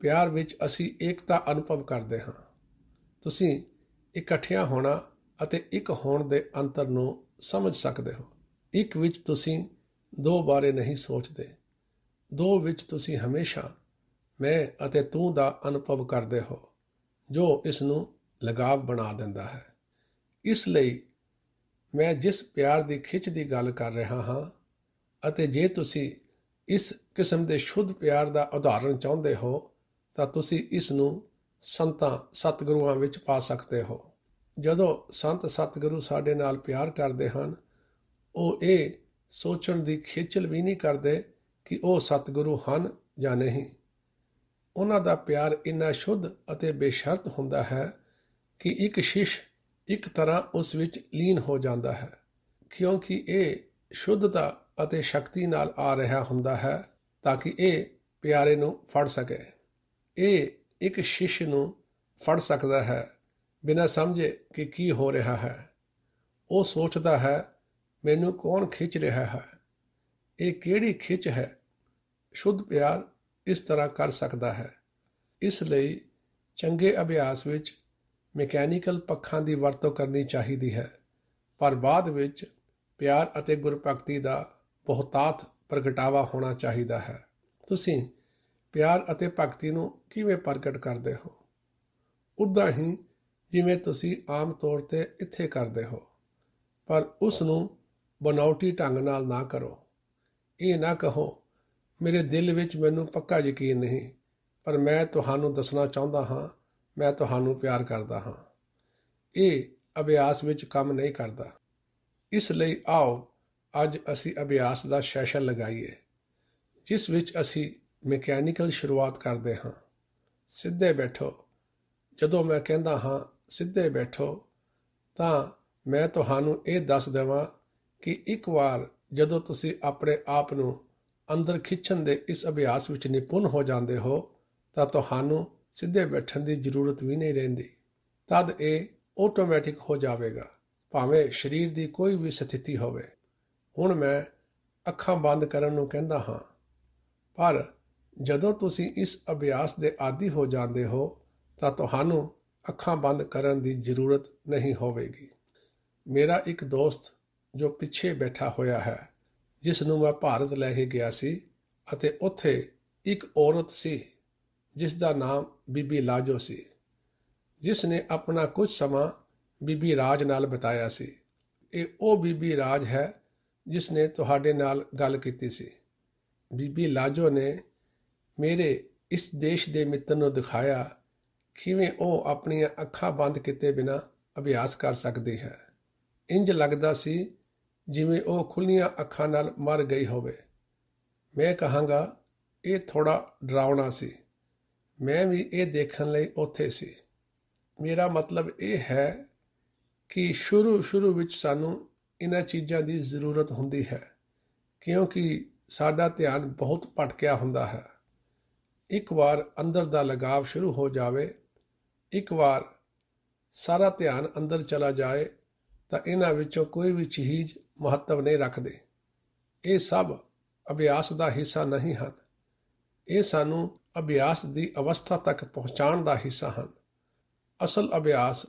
ਪਿਆਰ ਵਿੱਚ ਅਸੀਂ ਏਕਤਾ ਅਨੁਭਵ ਕਰਦੇ ਹਾਂ ਤੁਸੀਂ ਇਕੱਠਿਆਂ ਹੋਣਾ ਅਤੇ ਇੱਕ ਹੋਣ ਦੇ ਅੰਤਰ ਨੂੰ ਸਮਝ ਸਕਦੇ ਹੋ ਇੱਕ ਵਿੱਚ ਤੁਸੀਂ ਦੋ ਬਾਰੇ ਨਹੀਂ ਸੋਚਦੇ ਦੋ ਵਿੱਚ ਤੁਸੀਂ ਹਮੇਸ਼ਾ ਮੈਂ ਅਤੇ ਤੂੰ ਦਾ ਅਨੁਭਵ ਕਰਦੇ ਹੋ ਜੋ ਇਸ ਨੂੰ ਲਗਾਵ ਬਣਾ ਦਿੰਦਾ ਹੈ ਇਸ ਲਈ ਮੈਂ ਜਿਸ ਪਿਆਰ ਦੀ ਖਿੱਚ ਦੀ ਗੱਲ ਕਰ ਰਿਹਾ ਹਾਂ ਅਤੇ ਜੇ ਤੁਸੀਂ ਇਸ ਕਿਸਮ ਦੇ ਸ਼ੁੱਧ ਪਿਆਰ ਦਾ ਉਦਾਹਰਣ ਚਾਹੁੰਦੇ ਹੋ ਤਾਂ ਤੁਸੀਂ ਇਸ ਨੂੰ ਸੰਤਾਂ ਸਤਿਗੁਰੂਆਂ ਵਿੱਚ ਪਾ ਸਕਦੇ ਹੋ ਜਦੋਂ ਸੰਤ ਸਤਿਗੁਰੂ ਸਾਡੇ ਨਾਲ ਪਿਆਰ ਕਰਦੇ ਹਨ ਉਹ ਇਹ ਸੋਚਣ ਦੀ ਖੇਚਲ ਵੀ ਨਹੀਂ ਕਰਦੇ ਕਿ ਉਹ ਸਤਿਗੁਰੂ ਹਨ ਜਾਂ ਨਹੀਂ ਉਹਨਾਂ ਦਾ ਪਿਆਰ ਇੰਨਾ ਸ਼ੁੱਧ ਅਤੇ ਬੇਸ਼ਰਤ ਹੁੰਦਾ ਹੈ ਕਿ ਇੱਕ ਸ਼ਿਸ਼ ਇੱਕ ਤਰ੍ਹਾਂ ਉਸ ਵਿੱਚ ਲੀਨ ਹੋ ਜਾਂਦਾ ਹੈ ਕਿਉਂਕਿ ਇਹ ਸ਼ੁੱਧਤਾ ਅਤੇ ਸ਼ਕਤੀ ਨਾਲ ਆ ਰਿਹਾ ਹੁੰਦਾ ਹੈ ਤਾਂ ਕਿ ਇਹ ਪਿਆਰੇ ਨੂੰ ਫੜ ਸਕੇ ਇਹ ਇੱਕ ਸ਼ਿਸ਼ ਨੂੰ ਫੜ ਸਕਦਾ ਹੈ ਬਿਨਾਂ ਸਮਝੇ ਕਿ ਕੀ ਹੋ ਰਿਹਾ ਹੈ ਉਹ ਸੋਚਦਾ ਹੈ ਮੈਨੂੰ ਕੌਣ ਖਿੱਚ ਰਿਹਾ ਹੈ ਇਹ ਕਿਹੜੀ ਖਿੱਚ ਹੈ ਸ਼ੁੱਧ ਪਿਆਰ ਇਸ ਤਰ੍ਹਾਂ ਕਰ ਸਕਦਾ ਹੈ ਇਸ ਲਈ ਚੰਗੇ ਅਭਿਆਸ ਵਿੱਚ ਮੈਕੈਨੀਕਲ ਪੱਖਾਂ ਦੀ ਵਰਤੋਂ ਕਰਨੀ ਚਾਹੀਦੀ ਹੈ ਪਰ ਬਾਅਦ ਵਿੱਚ ਪਿਆਰ ਅਤੇ ਗੁਰਪ੍ਰਕਤੀ ਦਾ ਬਹੁਤਾਤ ਪ੍ਰਗਟਾਵਾ ਹੋਣਾ ਚਾਹੀਦਾ ਹੈ ਤੁਸੀਂ ਪਿਆਰ ਅਤੇ ਭਗਤੀ ਨੂੰ ਕਿਵੇਂ ਪ੍ਰਗਟ ਕਰਦੇ ਹੋ ਉਦਾਂ ਹੀ ਜਿਵੇਂ ਤੁਸੀਂ ਆਮ ਤੌਰ ਤੇ ਇੱਥੇ ਕਰਦੇ ਹੋ ਪਰ ਉਸ ਨੂੰ ਬਨਾਉਟੀ ਢੰਗ ਨਾਲ ਨਾ ਕਰੋ ਇਹ ਨਾ ਕਹੋ ਮੇਰੇ ਦਿਲ ਵਿੱਚ ਮੈਨੂੰ ਪੱਕਾ ਯਕੀਨ ਨਹੀਂ ਪਰ ਮੈਂ ਤੁਹਾਨੂੰ ਦੱਸਣਾ ਚਾਹੁੰਦਾ ਹਾਂ ਮੈਂ ਤੁਹਾਨੂੰ ਪਿਆਰ ਕਰਦਾ ਹਾਂ ਇਹ ਅਭਿਆਸ ਵਿੱਚ ਕੰਮ ਨਹੀਂ ਕਰਦਾ ਇਸ ਲਈ ਆਓ ਅੱਜ ਅਸੀਂ ਅਭਿਆਸ ਦਾ ਸੈਸ਼ਨ ਲਗਾਈਏ ਜਿਸ ਵਿੱਚ ਅਸੀਂ ਮੈਕੈਨੀਕਲ ਸ਼ੁਰੂਆਤ ਕਰਦੇ ਹਾਂ ਸਿੱਧੇ ਬੈਠੋ ਜਦੋਂ ਮੈਂ ਕਹਿੰਦਾ ਹਾਂ ਸਿੱਧੇ ਬੈਠੋ ਤਾਂ ਮੈਂ ਤੁਹਾਨੂੰ ਇਹ ਦੱਸ ਦੇਵਾਂ ਕਿ ਇੱਕ ਵਾਰ ਜਦੋਂ ਤੁਸੀਂ ਆਪਣੇ ਆਪ ਨੂੰ ਅੰਦਰ ਖਿੱਚਣ ਦੇ ਇਸ ਅਭਿਆਸ ਵਿੱਚ નિਪੁੰਨ ਹੋ ਜਾਂਦੇ ਹੋ ਤਾਂ ਤੁਹਾਨੂੰ ਸਿੱਧੇ ਬੈਠਣ ਦੀ ਜ਼ਰੂਰਤ ਵੀ ਨਹੀਂ ਰਹਿੰਦੀ ਤਦ ਇਹ ਆਟੋਮੈਟਿਕ ਹੋ ਜਾਵੇਗਾ ਭਾਵੇਂ ਸਰੀਰ ਦੀ ਕੋਈ ਵੀ ਸਥਿਤੀ ਹੋਵੇ ਹੁਣ ਮੈਂ ਅੱਖਾਂ ਬੰਦ ਕਰਨ ਨੂੰ ਕਹਿੰਦਾ ਹਾਂ ਪਰ ਜਦੋਂ ਤੁਸੀਂ ਇਸ ਅਭਿਆਸ ਦੇ ਆਦੀ ਹੋ ਜਾਂਦੇ ਹੋ ਤਾਂ ਤੁਹਾਨੂੰ ਅੱਖਾਂ ਬੰਦ ਕਰਨ ਦੀ ਜ਼ਰੂਰਤ ਨਹੀਂ ਹੋਵੇਗੀ ਮੇਰਾ ਇੱਕ ਦੋਸਤ ਜੋ ਪਿੱਛੇ ਬੈਠਾ ਹੋਇਆ ਹੈ ਜਿਸ ਨੂੰ ਮੈਂ ਭਾਰਤ ਲੈ ਕੇ ਗਿਆ ਸੀ ਅਤੇ ਉੱਥੇ ਇੱਕ ਔਰਤ ਸੀ ਜਿਸ ਦਾ ਨਾਮ ਬੀਬੀ ਲਾਜੋ ਸੀ ਜਿਸ ਨੇ ਆਪਣਾ ਕੁਝ ਸਮਾਂ ਬੀਬੀ ਰਾਜ ਨਾਲ ਬਿਤਾਇਆ ਸੀ ਇਹ ਉਹ ਬੀਬੀ ਰਾਜ ਹੈ ਜਿਸ ਨੇ ਤੁਹਾਡੇ ਨਾਲ ਗੱਲ ਕੀਤੀ ਸੀ ਬੀਬੀ ਲਾਜੋ ਨੇ ਮੇਰੇ ਇਸ ਦੇਸ਼ ਦੇ ਮਿੱਤਰ ਨੂੰ ਦਿਖਾਇਆ ਕਿਵੇਂ ਉਹ ਆਪਣੀਆਂ ਅੱਖਾਂ ਬੰਦ ਕੀਤੇ ਬਿਨਾ ਅਭਿਆਸ ਕਰ ਸਕਦੀ ਹੈ ਇੰਜ ਲੱਗਦਾ ਸੀ ਜਿਵੇਂ ਉਹ ਖੁੱਲੀਆਂ ਅੱਖਾਂ ਨਾਲ ਮਰ ਗਈ ਹੋਵੇ ਮੈਂ ਕਹਾਂਗਾ ਇਹ ਥੋੜਾ ਡਰਾਉਣਾ ਸੀ ਮੈਂ ਵੀ ਇਹ ਦੇਖਣ ਲਈ ਉੱਥੇ ਸੀ ਮੇਰਾ ਮਤਲਬ ਇਹ ਹੈ ਕਿ ਸ਼ੁਰੂ ਸ਼ੁਰੂ ਵਿੱਚ ਸਾਨੂੰ ਇਹਨਾਂ ਚੀਜ਼ਾਂ ਦੀ ਜ਼ਰੂਰਤ ਹੁੰਦੀ ਹੈ ਕਿਉਂਕਿ ਸਾਡਾ ਧਿਆਨ ਬਹੁਤ ਭਟਕਿਆ ਹੁੰਦਾ ਹੈ ਇੱਕ ਵਾਰ ਅੰਦਰ ਦਾ ਲਗਾਵ ਸ਼ੁਰੂ ਹੋ ਜਾਵੇ ਇੱਕ ਵਾਰ ਸਾਰਾ ਧਿਆਨ ਅੰਦਰ ਚਲਾ ਜਾਏ ਤਾਂ ਇਹਨਾਂ ਵਿੱਚੋਂ ਕੋਈ ਵੀ ਚੀਜ਼ ਮਹੱਤਵ ਨਹੀਂ ਰੱਖਦੇ ਇਹ ਸਭ ਅਭਿਆਸ ਦਾ ਹਿੱਸਾ ਨਹੀਂ ਹਨ ਇਹ ਸਾਨੂੰ ਅਭਿਆਸ ਦੀ ਅਵਸਥਾ ਤੱਕ ਪਹੁੰਚਾਉਣ ਦਾ ਹਿੱਸਾ ਹਨ ਅਸਲ ਅਭਿਆਸ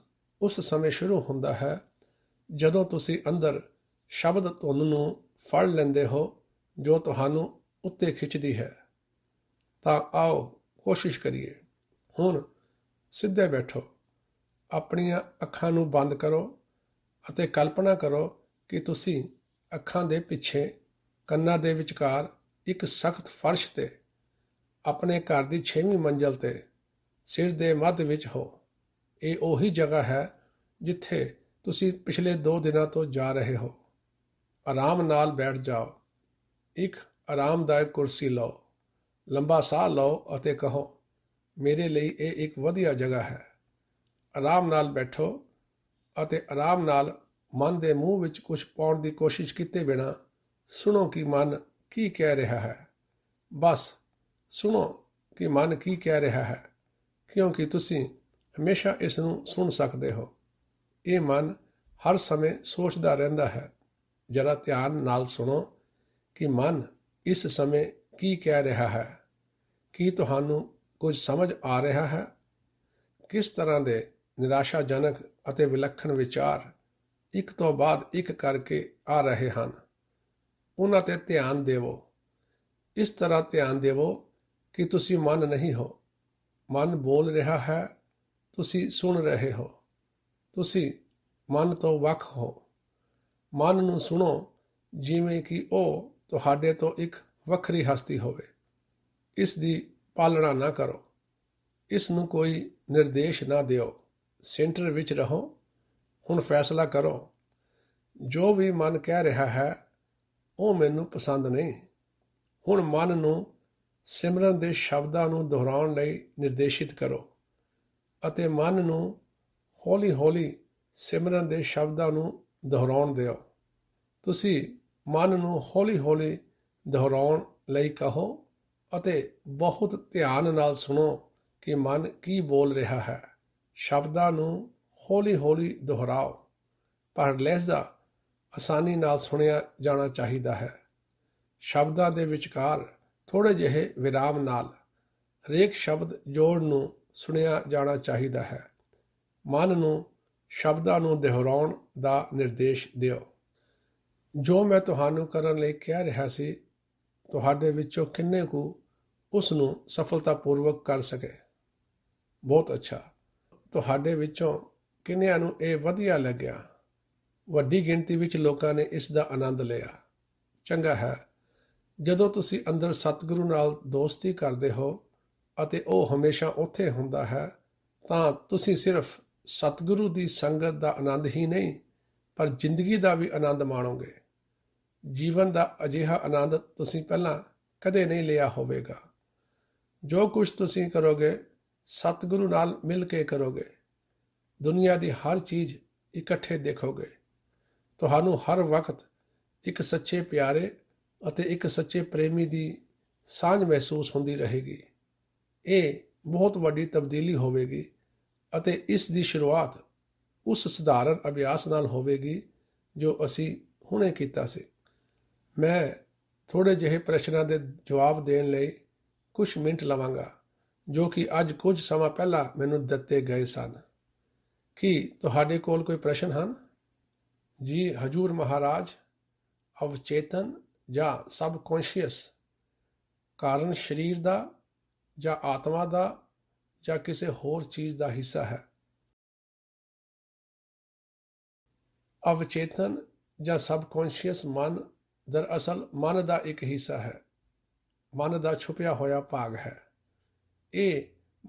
ਉਸ ਸਮੇਂ ਸ਼ੁਰੂ ਹੁੰਦਾ ਹੈ ਜਦੋਂ ਤੁਸੀਂ ਅੰਦਰ ਸ਼ਬਦ ਧੁਨ ਨੂੰ ਫੜ ਲੈਂਦੇ ਹੋ ਜੋ ਤੁਹਾਨੂੰ ਉੱਤੇ ਖਿੱਚਦੀ ਹੈ ਤਾਂ ਆਓ ਕੋਸ਼ਿਸ਼ ਕਰੀਏ ਹੁਣ ਸਿੱਧੇ ਬੈਠੋ ਆਪਣੀਆਂ ਅੱਖਾਂ ਨੂੰ ਬੰਦ ਕਰੋ ਅਤੇ ਕਲਪਨਾ ਕਰੋ ਕਿ ਤੁਸੀਂ ਅੱਖਾਂ ਦੇ ਪਿੱਛੇ ਕੰਨਾਂ ਦੇ ਵਿਚਕਾਰ ਇੱਕ ਸਖਤ ਫਰਸ਼ ਤੇ ਆਪਣੇ ਘਰ ਦੀ 6ਵੀਂ ਮੰਜ਼ਲ ਤੇ ਸਿਰ ਦੇ ਮੱਧ ਵਿੱਚ ਹੋ ਇਹ ਉਹੀ ਜਗ੍ਹਾ ਹੈ ਜਿੱਥੇ ਤੁਸੀਂ ਪਿਛਲੇ 2 ਦਿਨਾਂ ਤੋਂ ਜਾ ਰਹੇ ਹੋ ਆਰਾਮ ਨਾਲ ਬੈਠ ਜਾਓ ਇੱਕ ਆਰਾਮਦਾਇਕ ਕੁਰਸੀ ਲਓ ਲੰਬਾ ਸਾਹ ਲਓ ਅਤੇ ਕਹੋ ਮੇਰੇ ਲਈ ਇਹ ਇੱਕ ਵਧੀਆ ਜਗ੍ਹਾ ਹੈ ਆਰਾਮ ਨਾਲ ਬੈਠੋ ਅਤੇ ਆਰਾਮ ਨਾਲ ਮਨ ਦੇ ਮੂੰਹ ਵਿੱਚ ਕੁਝ ਪਾਉਣ ਦੀ ਕੋਸ਼ਿਸ਼ ਕੀਤੇ ਬਿਨਾ ਸੁਣੋ ਕਿ ਮਨ ਕੀ ਕਹਿ ਰਿਹਾ ਹੈ ਬਸ ਸੁਣੋ ਕਿ ਮਨ ਕੀ ਕਹਿ ਰਿਹਾ ਹੈ ਕਿਉਂਕਿ ਤੁਸੀਂ ਹਮੇਸ਼ਾ ਇਸ ਨੂੰ ਸੁਣ ਸਕਦੇ ਹੋ ਇਹ ਮਨ ਹਰ ਸਮੇਂ ਸੋਚਦਾ ਰਹਿੰਦਾ ਹੈ ਜਰਾ ਧਿਆਨ ਨਾਲ ਸੁਣੋ ਕਿ ਮਨ ਇਸ ਸਮੇਂ ਕੀ ਕਹਿ ਰਿਹਾ ਹੈ ਕੀ ਤੁਹਾਨੂੰ ਕੁਝ ਸਮਝ ਆ ਰਿਹਾ ਹੈ ਕਿਸ ਤਰ੍ਹਾਂ ਦੇ ਨਿਰਾਸ਼ਾਜਨਕ ਅਤੇ ਵਿਲੱਖਣ ਵਿਚਾਰ ਇੱਕ ਤੋਂ ਬਾਅਦ ਇੱਕ ਕਰਕੇ ਆ ਰਹੇ ਹਨ ਉਹਨਾਂ ਤੇ ਧਿਆਨ ਦੇਵੋ ਇਸ ਤਰ੍ਹਾਂ ਧਿਆਨ ਦੇਵੋ ਕਿ ਤੁਸੀਂ ਮਨ ਨਹੀਂ ਹੋ ਮਨ ਬੋਲ ਰਿਹਾ ਹੈ ਤੁਸੀਂ ਸੁਣ ਰਹੇ ਹੋ ਤੁਸੀਂ ਮਨ ਤੋਂ ਵੱਖ ਹੋ ਮਨ ਨੂੰ ਸੁਣੋ ਜਿਵੇਂ ਕਿ ਉਹ ਤੁਹਾਡੇ ਤੋਂ ਇੱਕ ਵੱਖਰੀ ਹਸਤੀ ਹੋਵੇ ਇਸ ਦੀ ਪਾਲਣਾ ਨਾ ਕਰੋ ਇਸ ਨੂੰ ਕੋਈ ਨਿਰਦੇਸ਼ ਨਾ ਦਿਓ ਸੈਂਟਰ ਵਿੱਚ ਰਹੋ ਹੁਣ ਫੈਸਲਾ ਕਰੋ ਜੋ ਵੀ ਮਨ ਕਹਿ ਰਿਹਾ ਹੈ ਉਹ ਮੈਨੂੰ ਪਸੰਦ ਨਹੀਂ ਹੁਣ ਮਨ ਨੂੰ ਸਿਮਰਨ ਦੇ ਸ਼ਬਦਾਂ ਨੂੰ ਦੁਹਰਾਉਣ ਲਈ ਨਿਰਦੇਸ਼ਿਤ ਕਰੋ ਅਤੇ ਮਨ ਨੂੰ ਹੌਲੀ-ਹੌਲੀ ਸਿਮਰਨ ਦੇ ਸ਼ਬਦਾਂ ਨੂੰ ਦੁਹਰਾਉਣ ਦਿਓ ਤੁਸੀਂ ਮਨ ਨੂੰ ਹੌਲੀ-ਹੌਲੀ ਦੁਹਰਾਉਣ ਲਈ ਕਹੋ ਅਤੇ ਬਹੁਤ ਧਿਆਨ ਨਾਲ ਸੁਣੋ ਕਿ ਮਨ ਕੀ ਬੋਲ ਰਿਹਾ ਹੈ ਸ਼ਬਦਾਂ ਨੂੰ ਹੌਲੀ-ਹੌਲੀ ਦੁਹਰਾਓ ਪਰ ਲਹਿਜ਼ਾ ਆਸਾਨੀ ਨਾਲ ਸੁਣਿਆ ਜਾਣਾ ਚਾਹੀਦਾ ਹੈ ਸ਼ਬਦਾਂ ਦੇ ਵਿਚਕਾਰ ਥੋੜੇ ਜਿਹੇ ਵਿਰਾਮ ਨਾਲ ਹਰੇਕ ਸ਼ਬਦ ਜੋੜ ਨੂੰ ਸੁਣਿਆ ਜਾਣਾ ਚਾਹੀਦਾ ਹੈ ਮਨ ਨੂੰ ਸ਼ਬਦਾਂ ਨੂੰ ਦੁਹਰਾਉਣ ਦਾ ਨਿਰਦੇਸ਼ ਦਿਓ ਜੋ ਮੈਂ ਤੁਹਾਨੂੰ ਕਰਨ ਲਈ ਕਹਿ ਰਿਹਾ ਸੀ ਤੁਹਾਡੇ ਵਿੱਚੋਂ ਕਿੰਨੇ ਕੁ ਉਸ ਨੂੰ ਸਫਲਤਾਪੂਰਵਕ ਕਰ ਸਕੇ ਬਹੁਤ ਅੱਛਾ ਤੁਹਾਡੇ ਵਿੱਚੋਂ ਕਿੰਨਿਆਂ ਨੂੰ ਇਹ ਵਧੀਆ ਲੱਗਿਆ ਵੱਡੀ ਗਿਣਤੀ ਵਿੱਚ ਲੋਕਾਂ ਨੇ ਇਸ ਦਾ ਆਨੰਦ ਲਿਆ ਚੰਗਾ ਹੈ ਜਦੋਂ ਤੁਸੀਂ ਅੰਦਰ ਸਤਿਗੁਰੂ ਨਾਲ ਦੋਸਤੀ ਕਰਦੇ ਹੋ ਅਤੇ ਉਹ ਹਮੇਸ਼ਾ ਉੱਥੇ ਹੁੰਦਾ ਹੈ ਤਾਂ ਤੁਸੀਂ ਸਿਰਫ ਸਤਿਗੁਰੂ ਦੀ ਸੰਗਤ ਦਾ ਆਨੰਦ ਹੀ ਨਹੀਂ ਪਰ ਜ਼ਿੰਦਗੀ ਦਾ ਵੀ ਆਨੰਦ ਮਾਣੋਗੇ ਜੀਵਨ ਦਾ ਅਜਿਹਾ ਆਨੰਦ ਤੁਸੀਂ ਪਹਿਲਾਂ ਕਦੇ ਨਹੀਂ ਲਿਆ ਹੋਵੇਗਾ ਜੋ ਕੁਝ ਤੁਸੀਂ ਕਰੋਗੇ ਸਤਿਗੁਰੂ ਨਾਲ ਮਿਲ ਕੇ ਕਰੋਗੇ ਦੁਨੀਆ ਦੀ ਹਰ ਚੀਜ਼ ਇਕੱਠੇ ਦੇਖੋਗੇ ਤੁਹਾਨੂੰ ਹਰ ਵਕਤ ਇੱਕ ਸੱਚੇ ਪਿਆਰੇ ਅਤੇ ਇੱਕ ਸੱਚੇ ਪ੍ਰੇਮੀ ਦੀ ਸਾਂਝ ਮਹਿਸੂਸ ਹੁੰਦੀ ਰਹੇਗੀ ਇਹ ਬਹੁਤ ਵੱਡੀ ਤਬਦੀਲੀ ਹੋਵੇਗੀ ਅਤੇ ਇਸ ਦੀ ਸ਼ੁਰੂਆਤ ਉਸ ਸਧਾਰਨ ਅਭਿਆਸ ਨਾਲ ਹੋਵੇਗੀ ਜੋ ਅਸੀਂ ਹੁਣੇ ਕੀਤਾ ਸੀ ਮੈਂ ਥੋੜੇ ਜਿਹੇ ਪ੍ਰਸ਼ਨਾਂ ਦੇ ਜਵਾਬ ਦੇਣ ਲਈ ਕੁਝ ਮਿੰਟ ਲਵਾਂਗਾ ਜੋ ਕਿ ਅੱਜ ਕੁਝ ਸਮਾਂ ਪਹਿਲਾਂ ਮੈਨੂੰ ਦਿੱਤੇ ਗਏ ਸਨ ਕੀ ਤੁਹਾਡੇ ਕੋਲ ਕੋਈ ਪ੍ਰਸ਼ਨ ਹਨ ਜੀ ਹਜੂਰ ਮਹਾਰਾਜ ਅਵਚੇਤਨ ਜਾਂ ਸਬ ਕੌਂਸ਼ੀਅਸ ਕਾਰਨ ਸਰੀਰ ਦਾ ਜਾਂ ਆਤਮਾ ਦਾ ਜਾਂ ਕਿਸੇ ਹੋਰ ਚੀਜ਼ ਦਾ ਹਿੱਸਾ ਹੈ ਅਵਚੇਤਨ ਜਾਂ ਸਬ ਕੌਂਸ਼ੀਅਸ ਮਨ ਦਰਅਸਲ ਮਨ ਦਾ ਇੱਕ ਹਿੱਸਾ ਹੈ ਮਨ ਦਾ ਛੁਪਿਆ ਹੋਇਆ ਭਾਗ ਹੈ ਇਹ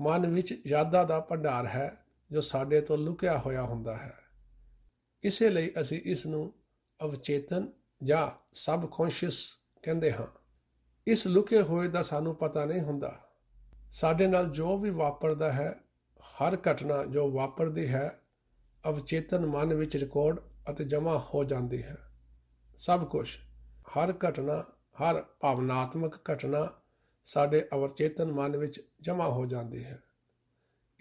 ਮਨ ਵਿੱਚ ਯਾਦਾਂ ਦਾ ਭੰਡਾਰ ਹੈ ਜੋ ਸਾਡੇ ਤੋਂ ਲੁਕਿਆ ਹੋਇਆ ਹੁੰਦਾ ਹੈ ਇਸੇ ਲਈ ਅਸੀਂ ਇਸ ਨੂੰ ਅਵਚੇਤਨ ਜਾਂ ਸਬਕੌਂਸ਼ੀਅਸ ਕਹਿੰਦੇ ਹਾਂ ਇਸ ਲੁਕੇ ਹੋਏ ਦਾ ਸਾਨੂੰ ਪਤਾ ਨਹੀਂ ਹੁੰਦਾ ਸਾਡੇ ਨਾਲ ਜੋ ਵੀ ਵਾਪਰਦਾ ਹੈ ਹਰ ਘਟਨਾ ਜੋ ਵਾਪਰਦੀ ਹੈ ਅਵਚੇਤਨ ਮਨ ਵਿੱਚ ਰਿਕਾਰਡ ਅਤੇ ਜਮ੍ਹਾਂ ਹੋ ਜਾਂਦੀ ਹੈ ਸਭ ਕੁਝ ਹਰ ਘਟਨਾ ਹਰ ਭਾਵਨਾਤਮਕ ਘਟਨਾ ਸਾਡੇ ਅਵਚੇਤਨ ਮਨ ਵਿੱਚ ਜਮ੍ਹਾਂ ਹੋ ਜਾਂਦੀ ਹੈ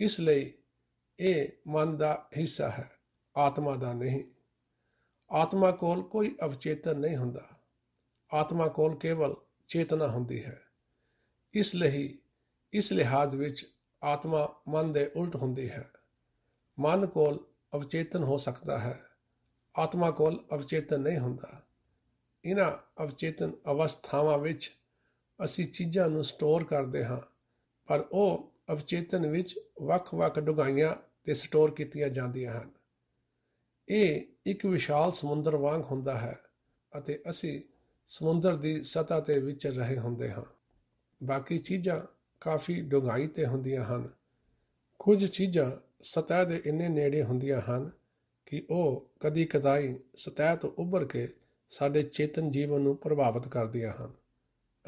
ਇਸ ਲਈ ਇਹ ਮਨ ਦਾ ਹਿੱਸਾ ਹੈ ਆਤਮਾ ਦਾ ਨਹੀਂ ਆਤਮਾ ਕੋਲ ਕੋਈ ਅਵਚੇਤਨ ਨਹੀਂ ਹੁੰਦਾ ਆਤਮਾ ਕੋਲ ਕੇਵਲ ਚੇਤਨਾ ਹੁੰਦੀ ਹੈ ਇਸ ਲਈ ਇਸ ਲਿਹਾਜ਼ ਵਿੱਚ ਆਤਮਾ ਮਨ ਦੇ ਉਲਟ ਹੁੰਦੀ ਹੈ ਮਨ ਕੋਲ ਅਵਚੇਤਨ ਹੋ ਸਕਦਾ ਹੈ ਆਤਮਾ ਕੋਲ ਅਵਚੇਤਨ ਨਹੀਂ ਹੁੰਦਾ ਇਹਨਾਂ ਅਵਚੇਤਨ ਅਵਸਥਾਵਾਂ ਵਿੱਚ ਅਸੀਂ ਚੀਜ਼ਾਂ ਨੂੰ ਸਟੋਰ ਕਰਦੇ ਹਾਂ ਪਰ ਉਹ ਅਵਚੇਤਨ ਵਿੱਚ ਵੱਖ-ਵੱਖ ਡੁਗਾਈਆਂ ਤੇ ਸਟੋਰ ਕੀਤੀਆਂ ਜਾਂਦੀਆਂ ਹਨ ਇਹ ਇੱਕ ਵਿਸ਼ਾਲ ਸਮੁੰਦਰ ਵਾਂਗ ਹੁੰਦਾ ਹੈ ਅਤੇ ਅਸੀਂ ਸਮੁੰਦਰ ਦੀ ਸਤ੍ਹਾ ਤੇ ਵਿਚਰ ਰਹੇ ਹੁੰਦੇ ਹਾਂ ਬਾਕੀ ਚੀਜ਼ਾਂ ਕਾਫੀ ਡੁੰਗਾਈ ਤੇ ਹੁੰਦੀਆਂ ਹਨ ਕੁਝ ਚੀਜ਼ਾਂ ਸਤ੍ਹਾ ਦੇ ਇੰਨੇ ਨੇੜੇ ਹੁੰਦੀਆਂ ਹਨ ਕਿ ਉਹ ਕਦੀ ਕਦਾਈ ਸਤ੍ਹਾ ਤੋਂ ਉੱਭਰ ਕੇ ਸਾਡੇ ਚੇਤਨ ਜੀਵਨ ਨੂੰ ਪ੍ਰਭਾਵਿਤ ਕਰਦੀਆਂ ਹਨ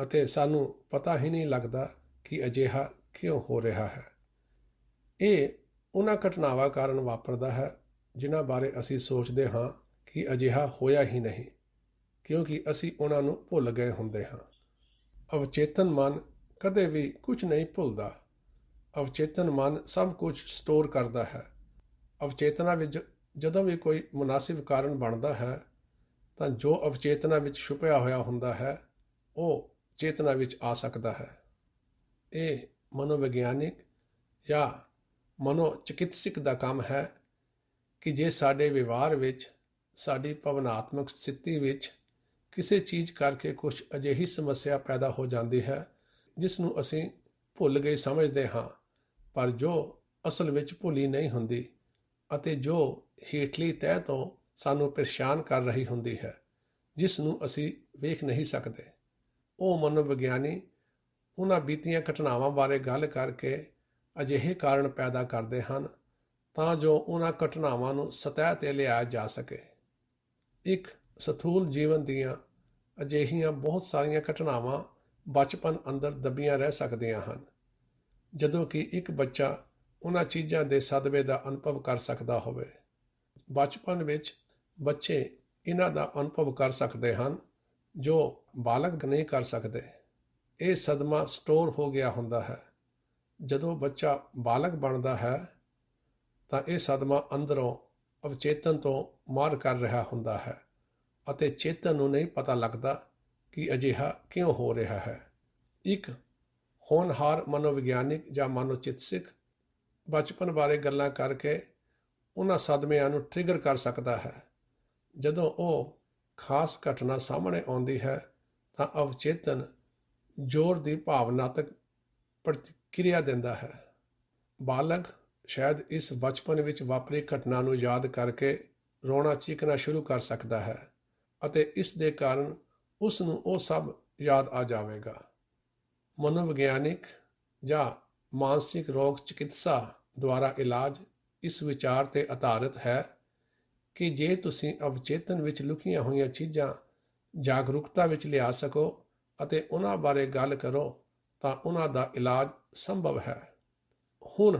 ਅਤੇ ਸਾਨੂੰ ਪਤਾ ਹੀ ਨਹੀਂ ਲੱਗਦਾ ਕਿ ਅਜਿਹਾ ਕਿਉਂ ਹੋ ਰਿਹਾ ਹੈ ਇਹ ਉਹਨਾਂ ਘਟਨਾਵਾਂ ਕਾਰਨ ਵਾਪਰਦਾ ਹੈ ਜਿਨ੍ਹਾਂ ਬਾਰੇ ਅਸੀਂ ਸੋਚਦੇ ਹਾਂ ਕਿ ਅਜਿਹਾ ਹੋਇਆ ਹੀ ਨਹੀਂ ਕਿਉਂਕਿ ਅਸੀਂ ਉਹਨਾਂ ਨੂੰ ਭੁੱਲ ਗਏ ਹੁੰਦੇ ਹਾਂ ਅਵਚੇਤਨ ਮਨ ਕਦੇ ਵੀ ਕੁਝ ਨਹੀਂ ਭੁੱਲਦਾ ਅਵਚੇਤਨ ਮਨ ਸਭ ਕੁਝ ਸਟੋਰ ਕਰਦਾ ਹੈ ਅਵਚੇਤਨਾ ਵਿੱਚ ਜਦੋਂ ਵੀ ਕੋਈ ਮناسب ਕਾਰਨ ਬਣਦਾ ਹੈ ਤਾਂ ਜੋ ਅਵਚੇਤਨਾ ਵਿੱਚ ਛੁਪਿਆ ਹੋਇਆ ਹੁੰਦਾ ਹੈ ਉਹ ਚੇਤਨਾ ਵਿੱਚ ਆ ਸਕਦਾ ਹੈ ਇਹ ਮਨੋਵਿਗਿਆਨਿਕ ਜਾਂ ਮਨੋਚਿਕਿਤਸਕ ਦਾ ਕੰਮ ਹੈ ਕਿ ਜੇ ਸਾਡੇ ਵਿਵਹਾਰ ਵਿੱਚ ਸਾਡੀ ਭਵਨਾਤਮਕ ਸਥਿਤੀ ਵਿੱਚ ਕਿਸੇ ਚੀਜ਼ ਕਰਕੇ ਕੁਝ ਅਜਿਹੀ ਸਮੱਸਿਆ ਪੈਦਾ ਹੋ ਜਾਂਦੀ ਹੈ ਜਿਸ ਨੂੰ ਅਸੀਂ ਭੁੱਲ ਗਏ ਸਮਝਦੇ ਹਾਂ ਪਰ ਜੋ ਅਸਲ ਵਿੱਚ ਭੁੱਲੀ ਨਹੀਂ ਹੁੰਦੀ ਅਤੇ ਜੋ ਹੇਠਲੀ ਤਹਿ ਤੋਂ ਸਾਨੂੰ ਪਰੇਸ਼ਾਨ ਕਰ ਰਹੀ ਹੁੰਦੀ ਹੈ ਜਿਸ ਨੂੰ ਅਸੀਂ ਵੇਖ ਨਹੀਂ ਸਕਦੇ ਉਹ ਮਨੋਵਿਗਿਆਨੀ ਉਹਨਾਂ ਬੀਤੀਆਂ ਘਟਨਾਵਾਂ ਬਾਰੇ ਗੱਲ ਕਰਕੇ ਅਜਿਹੇ ਕਾਰਨ ਪੈਦਾ ਕਰਦੇ ਹਨ ਤਾਂ ਜੋ ਉਹਨਾਂ ਘਟਨਾਵਾਂ ਨੂੰ ਸਤਹ ਤੇ ਲਿਆ ਜਾ ਸਕੇ ਇੱਕ ਸਥੂਲ ਜੀਵਨ ਦੀਆਂ ਅਜਿਹੀਆਂ ਬਹੁਤ ਸਾਰੀਆਂ ਘਟਨਾਵਾਂ ਬਚਪਨ ਅੰਦਰ ਦਬੀਆਂ ਰਹਿ ਸਕਦੀਆਂ ਹਨ ਜਦੋਂ ਕਿ ਇੱਕ ਬੱਚਾ ਉਹਨਾਂ ਚੀਜ਼ਾਂ ਦੇ ਸਦਵੇ ਦਾ ਅਨੁਭਵ ਕਰ ਸਕਦਾ ਹੋਵੇ ਬਚਪਨ ਵਿੱਚ ਬੱਚੇ ਇਹਨਾਂ ਦਾ ਅਨੁਭਵ ਕਰ ਸਕਦੇ ਹਨ ਜੋ ਬਾਲਗ ਨਹੀਂ ਕਰ ਸਕਦੇ ਇਹ ਸਦਮਾ ਸਟੋਰ ਹੋ ਗਿਆ ਹੁੰਦਾ ਹੈ ਜਦੋਂ ਬੱਚਾ ਬਾਲਗ ਬਣਦਾ ਹੈ ਤਾਂ ਇਹ ਸਦਮਾ ਅੰਦਰੋਂ ਅਵਚੇਤਨ ਤੋਂ ਮਾਰ ਕਰ ਰਿਹਾ ਹੁੰਦਾ ਹੈ ਅਤੇ ਚੇਤਨ ਨੂੰ ਨਹੀਂ ਪਤਾ ਲੱਗਦਾ ਕਿ ਅਜਿਹਾ ਕਿਉਂ ਹੋ ਰਿਹਾ ਹੈ ਇੱਕ ਹੋਣਹਾਰ ਮਨੋਵਿਗਿਆਨਿਕ ਜਾਂ ਮਨੋਚਿਤਸਿਕ ਬਚਪਨ ਬਾਰੇ ਗੱਲਾਂ ਕਰਕੇ ਉਹਨਾਂ ਸਦਮਿਆਂ ਨੂੰ ਟ੍ਰਿਗਰ ਕਰ ਸਕਦਾ ਹੈ ਜਦੋਂ ਉਹ ਖਾਸ ਘਟਨਾ ਸਾਹਮਣੇ ਆਉਂਦੀ ਹੈ ਤਾਂ ਅਵਚੇਤਨ ਜ਼ੋਰ ਦੀ ਭਾਵਨਾਤਕ ਕਿਰਿਆ ਦਿੰਦਾ ਹੈ ਬਾਲਗ ਸ਼ਾਇਦ ਇਸ ਬਚਪਨ ਵਿੱਚ ਵਾਪਰੀ ਘਟਨਾ ਨੂੰ ਯਾਦ ਕਰਕੇ ਰੋਣਾ ਚੀਕਣਾ ਸ਼ੁਰੂ ਕਰ ਸਕਦਾ ਹੈ ਅਤੇ ਇਸ ਦੇ ਕਾਰਨ ਉਸ ਨੂੰ ਉਹ ਸਭ ਯਾਦ ਆ ਜਾਵੇਗਾ ਮਨੋਵਿਗਿਆਨਿਕ ਜਾਂ ਮਾਨਸਿਕ ਰੋਗ ਚਿਕਿਤਸਾ ਦੁਆਰਾ ਇਲਾਜ ਇਸ ਵਿਚਾਰ ਤੇ ਆਧਾਰਿਤ ਹੈ ਕਿ ਜੇ ਤੁਸੀਂ ਅਵਚੇਤਨ ਵਿੱਚ ਲੁਕੀਆਂ ਹੋਈਆਂ ਚੀਜ਼ਾਂ ਜਾਗਰੂਕਤਾ ਵਿੱਚ ਲਿਆ ਸਕੋ ਅਤੇ ਉਹਨਾਂ ਬਾਰੇ ਗੱਲ ਕਰੋ ਤਾਂ ਉਹਨਾਂ ਦਾ ਇਲਾਜ ਸੰਭਵ ਹੈ ਹੁਣ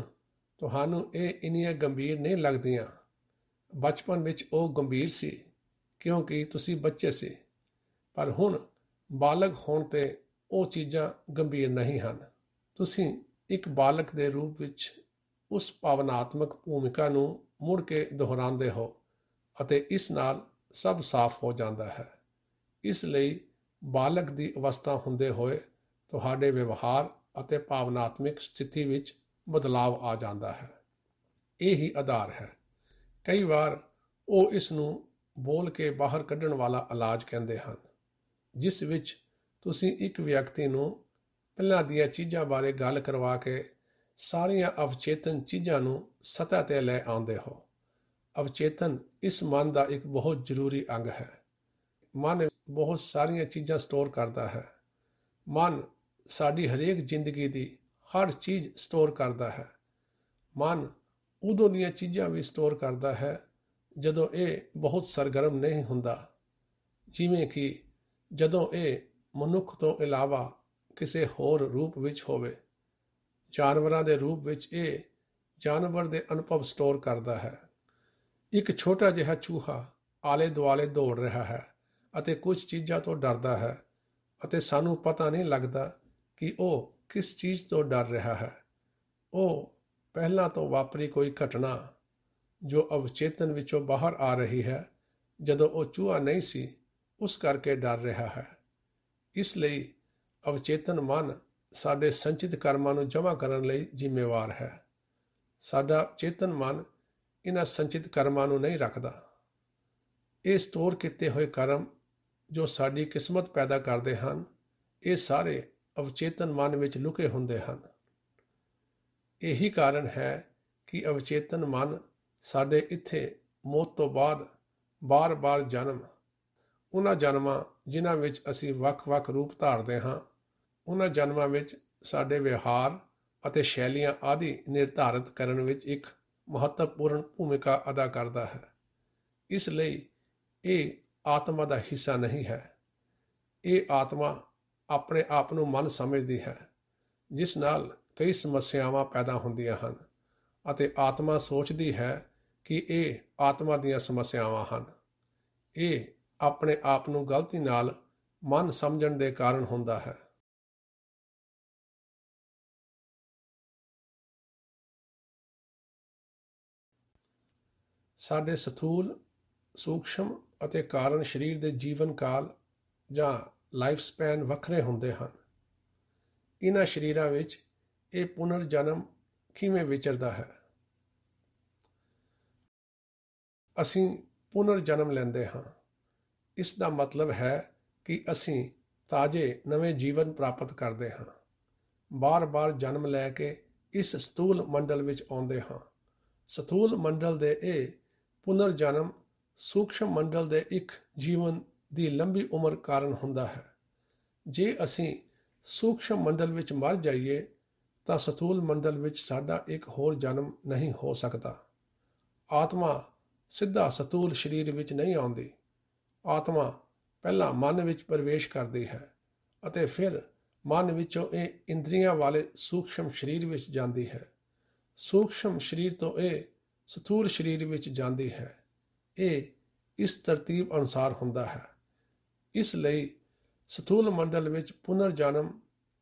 ਤੁਹਾਨੂੰ ਇਹ ਇੰਨੀਆਂ ਗੰਭੀਰ ਨਹੀਂ ਲੱਗਦੀਆਂ ਬਚਪਨ ਵਿੱਚ ਉਹ ਗੰਭੀਰ ਸੀ ਕਿਉਂਕਿ ਤੁਸੀਂ ਬੱਚੇ ਸੀ ਪਰ ਹੁਣ ਬਾਲਗ ਹੋਣ ਤੇ ਉਹ ਚੀਜ਼ਾਂ ਗੰਭੀਰ ਨਹੀਂ ਹਨ ਤੁਸੀਂ ਇੱਕ ਬਾਲਕ ਦੇ ਰੂਪ ਵਿੱਚ ਉਸ ਭਾਵਨਾਤਮਕ ਭੂਮਿਕਾ ਨੂੰ ਮੁੜ ਕੇ ਦੁਹਰਾਉਂਦੇ ਹੋ ਅਤੇ ਇਸ ਨਾਲ ਸਭ ਸਾਫ਼ ਹੋ ਜਾਂਦਾ ਹੈ ਇਸ ਲਈ ਬਾਲਕ ਦੀ ਅਵਸਥਾ ਹੁੰਦੇ ਹੋਏ ਤੁਹਾਡੇ ਵਿਵਹਾਰ ਅਤੇ ਭਾਵਨਾਤਮਿਕ ਸਥਿਤੀ ਵਿੱਚ ਬਦਲਾਅ ਆ ਜਾਂਦਾ ਹੈ ਇਹ ਹੀ ਆਧਾਰ ਹੈ ਕਈ ਵਾਰ ਉਹ ਇਸ ਨੂੰ ਬੋਲ ਕੇ ਬਾਹਰ ਕੱਢਣ ਵਾਲਾ ਇਲਾਜ ਕਹਿੰਦੇ ਹਨ ਜਿਸ ਵਿੱਚ ਤੁਸੀਂ ਇੱਕ ਵਿਅਕਤੀ ਨੂੰ ਪਹਿਲਾਂ ਦੀਆਂ ਚੀਜ਼ਾਂ ਬਾਰੇ ਗੱਲ ਕਰਵਾ ਕੇ ਸਾਰੀਆਂ ਅਵਚੇਤਨ ਚੀਜ਼ਾਂ ਨੂੰ ਸਤਾ ਤੇ ਲੈ ਆਉਂਦੇ ਹੋ ਅਵਚੇਤਨ ਇਸ ਮਨ ਦਾ ਇੱਕ ਬਹੁਤ ਜ਼ਰੂਰੀ ਅੰਗ ਹੈ ਮਨ ਬਹੁਤ ਸਾਰੀਆਂ ਚੀਜ਼ਾਂ ਸਟੋਰ ਕਰਦਾ ਹੈ ਮਨ ਸਾਡੀ ਹਰੇਕ ਜ਼ਿੰਦਗੀ ਦੀ ਹਰ ਚੀਜ਼ ਸਟੋਰ ਕਰਦਾ ਹੈ ਮਨ ਉਦੋਂ ਦੀਆਂ ਚੀਜ਼ਾਂ ਵੀ ਸਟੋਰ ਕਰਦਾ ਹੈ ਜਦੋਂ ਇਹ ਬਹੁਤ ਸਰਗਰਮ ਨਹੀਂ ਹੁੰਦਾ ਜਿਵੇਂ ਕਿ ਜਦੋਂ ਇਹ ਮਨੁੱਖ ਤੋਂ ਇਲਾਵਾ ਕਿਸੇ ਹੋਰ ਰੂਪ ਵਿੱਚ ਹੋਵੇ ਜਾਨਵਰਾਂ ਦੇ ਰੂਪ ਵਿੱਚ ਇਹ ਜਾਨਵਰ ਦੇ ਅਨੁਭਵ ਸਟੋਰ ਕਰਦਾ ਹੈ ਇੱਕ ਛੋਟਾ ਜਿਹਾ ਚੂਹਾ ਆਲੇ ਦੁਆਲੇ ਦੌੜ ਰਿਹਾ ਹੈ ਅਤੇ ਕੁਝ ਚੀਜ਼ਾਂ ਤੋਂ ਡਰਦਾ ਹੈ ਅਤੇ ਸਾਨੂੰ ਪਤਾ ਨਹੀਂ ਲੱਗਦਾ ਕਿ ਉਹ ਕਿਸ ਚੀਜ਼ ਤੋਂ ਡਰ ਰਿਹਾ ਹੈ ਉਹ ਪਹਿਲਾਂ ਤੋਂ ਵਾਪਰੀ ਕੋਈ ਘਟਨਾ ਜੋ ਅਵਚੇਤਨ ਵਿੱਚੋਂ ਬਾਹਰ ਆ ਰਹੀ ਹੈ ਜਦੋਂ ਉਹ ਚੂਹਾ ਨਹੀਂ ਸੀ ਉਸ ਕਰਕੇ ਡਰ ਰਿਹਾ ਹੈ ਇਸ ਲਈ ਅਵਚੇਤਨ ਮਨ ਸਾਡੇ ਸੰਚਿਤ ਕਰਮਾਂ ਨੂੰ ਜਮ੍ਹਾਂ ਕਰਨ ਲਈ ਜ਼ਿੰਮੇਵਾਰ ਹੈ ਸਾਡਾ ਚੇਤਨ ਮਨ ਇਹਨਾਂ ਸੰਚਿਤ ਕਰਮਾਂ ਨੂੰ ਨਹੀਂ ਰੱਖਦਾ ਇਹ ਸਟੋਰ ਕੀਤੇ ਹੋਏ ਕਰਮ ਜੋ ਸਾਡੀ ਕਿਸਮਤ ਪੈਦਾ ਕਰਦੇ ਹਨ ਇਹ ਸਾਰੇ ਅਵਚੇਤਨ ਮਨ ਵਿੱਚ ਲੁਕੇ ਹੁੰਦੇ ਹਨ ਇਹੀ ਕਾਰਨ ਹੈ ਕਿ ਅਵਚੇਤਨ ਮਨ ਸਾਡੇ ਇੱਥੇ ਮੌਤ ਤੋਂ ਬਾਅਦ ਬਾਰ-ਬਾਰ ਜਨਮ ਉਹਨਾਂ ਜਨਮਾਂ ਜਿਨ੍ਹਾਂ ਵਿੱਚ ਅਸੀਂ ਵੱਖ-ਵੱਖ ਰੂਪ ਧਾਰਦੇ ਹਾਂ ਉਹਨਾਂ ਜਨਮਾਂ ਵਿੱਚ ਸਾਡੇ ਵਿਹਾਰ ਅਤੇ ਸ਼ੈਲੀਆਂ ਆਦਿ ਨਿਰਧਾਰਤ ਕਰਨ ਵਿੱਚ ਇੱਕ ਮਹੱਤਵਪੂਰਨ ਭੂਮਿਕਾ ਅਦਾ ਕਰਦਾ ਹੈ ਇਸ ਲਈ ਇਹ ਆਤਮਾ ਦਾ ਹਿੱਸਾ ਨਹੀਂ ਹੈ ਇਹ ਆਤਮਾ ਆਪਣੇ ਆਪ ਨੂੰ ਮਨ ਸਮਝਦੀ ਹੈ ਜਿਸ ਨਾਲ ਕਈ ਸਮੱਸਿਆਵਾਂ ਪੈਦਾ ਹੁੰਦੀਆਂ ਹਨ ਅਤੇ ਆਤਮਾ ਸੋਚਦੀ ਹੈ ਕਿ ਇਹ ਆਤਮਾ ਦੀਆਂ ਸਮੱਸਿਆਵਾਂ ਹਨ ਇਹ ਆਪਣੇ ਆਪ ਨੂੰ ਗਲਤੀ ਨਾਲ ਮਨ ਸਮਝਣ ਦੇ ਕਾਰਨ ਹੁੰਦਾ ਹੈ ਸਾਡੇ ਸਥੂਲ ਸੂਖਸ਼ਮ ਅਤੇ ਕਾਰਨ ਸਰੀਰ ਦੇ ਜੀਵਨ ਕਾਲ ਜਾਂ ਲਾਈਫ ਸਪੈਨ ਵੱਖਰੇ ਹੁੰਦੇ ਹਨ ਇਹਨਾਂ ਸ਼ਰੀਰਾਂ ਵਿੱਚ ਇਹ ਪੁਨਰ ਜਨਮ ਕਿਵੇਂ ਵਿਚਰਦਾ ਹੈ ਅਸੀਂ ਪੁਨਰ ਜਨਮ ਲੈਂਦੇ ਹਾਂ ਇਸ ਦਾ ਮਤਲਬ ਹੈ ਕਿ ਅਸੀਂ ਤਾਜੇ ਨਵੇਂ ਜੀਵਨ ਪ੍ਰਾਪਤ ਕਰਦੇ ਹਾਂ ਬਾਰ-ਬਾਰ ਜਨਮ ਲੈ ਕੇ ਇਸ ਸਥੂਲ ਮੰਡਲ ਵਿੱਚ ਆਉਂਦੇ ਹਾਂ ਸਥੂਲ ਮੰਡਲ ਦੇ ਇਹ ਪੁਨਰ ਜਨਮ ਸੂਖਸ਼ਮ ਮੰਡਲ ਦੇ ਇੱਕ ਜੀਵਨ ਦੀ ਲੰਬੀ ਉਮਰ ਕਾਰਨ ਹੁੰਦਾ ਹੈ ਜੇ ਅਸੀਂ ਸੂਖਸ਼ਮ ਮੰਡਲ ਵਿੱਚ ਮਰ ਜਾਈਏ ਤਾਂ ਸਥੂਲ ਮੰਡਲ ਵਿੱਚ ਸਾਡਾ ਇੱਕ ਹੋਰ ਜਨਮ ਨਹੀਂ ਹੋ ਸਕਦਾ ਆਤਮਾ ਸਿੱਧਾ ਸਥੂਲ ਸਰੀਰ ਵਿੱਚ ਨਹੀਂ ਆਉਂਦੀ ਆਤਮਾ ਪਹਿਲਾਂ ਮਨ ਵਿੱਚ ਪ੍ਰਵੇਸ਼ ਕਰਦੀ ਹੈ ਅਤੇ ਫਿਰ ਮਨ ਵਿੱਚੋਂ ਇਹ ਇੰਦਰੀਆਂ ਵਾਲੇ ਸੂਖਸ਼ਮ ਸਰੀਰ ਵਿੱਚ ਜਾਂਦੀ ਹੈ ਸੂਖਸ਼ਮ ਸਰੀਰ ਤੋਂ ਇਹ ਸਥੂਲ ਸਰੀਰ ਵਿੱਚ ਜਾਂਦੀ ਹੈ ਇਹ ਇਸ ਤਰਤੀਬ ਅਨੁਸਾਰ ਹੁੰਦਾ ਹੈ ਇਸ ਲਈ ਸਥੂਲ ਮੰਡਲ ਵਿੱਚ ਪੁਨਰ ਜਨਮ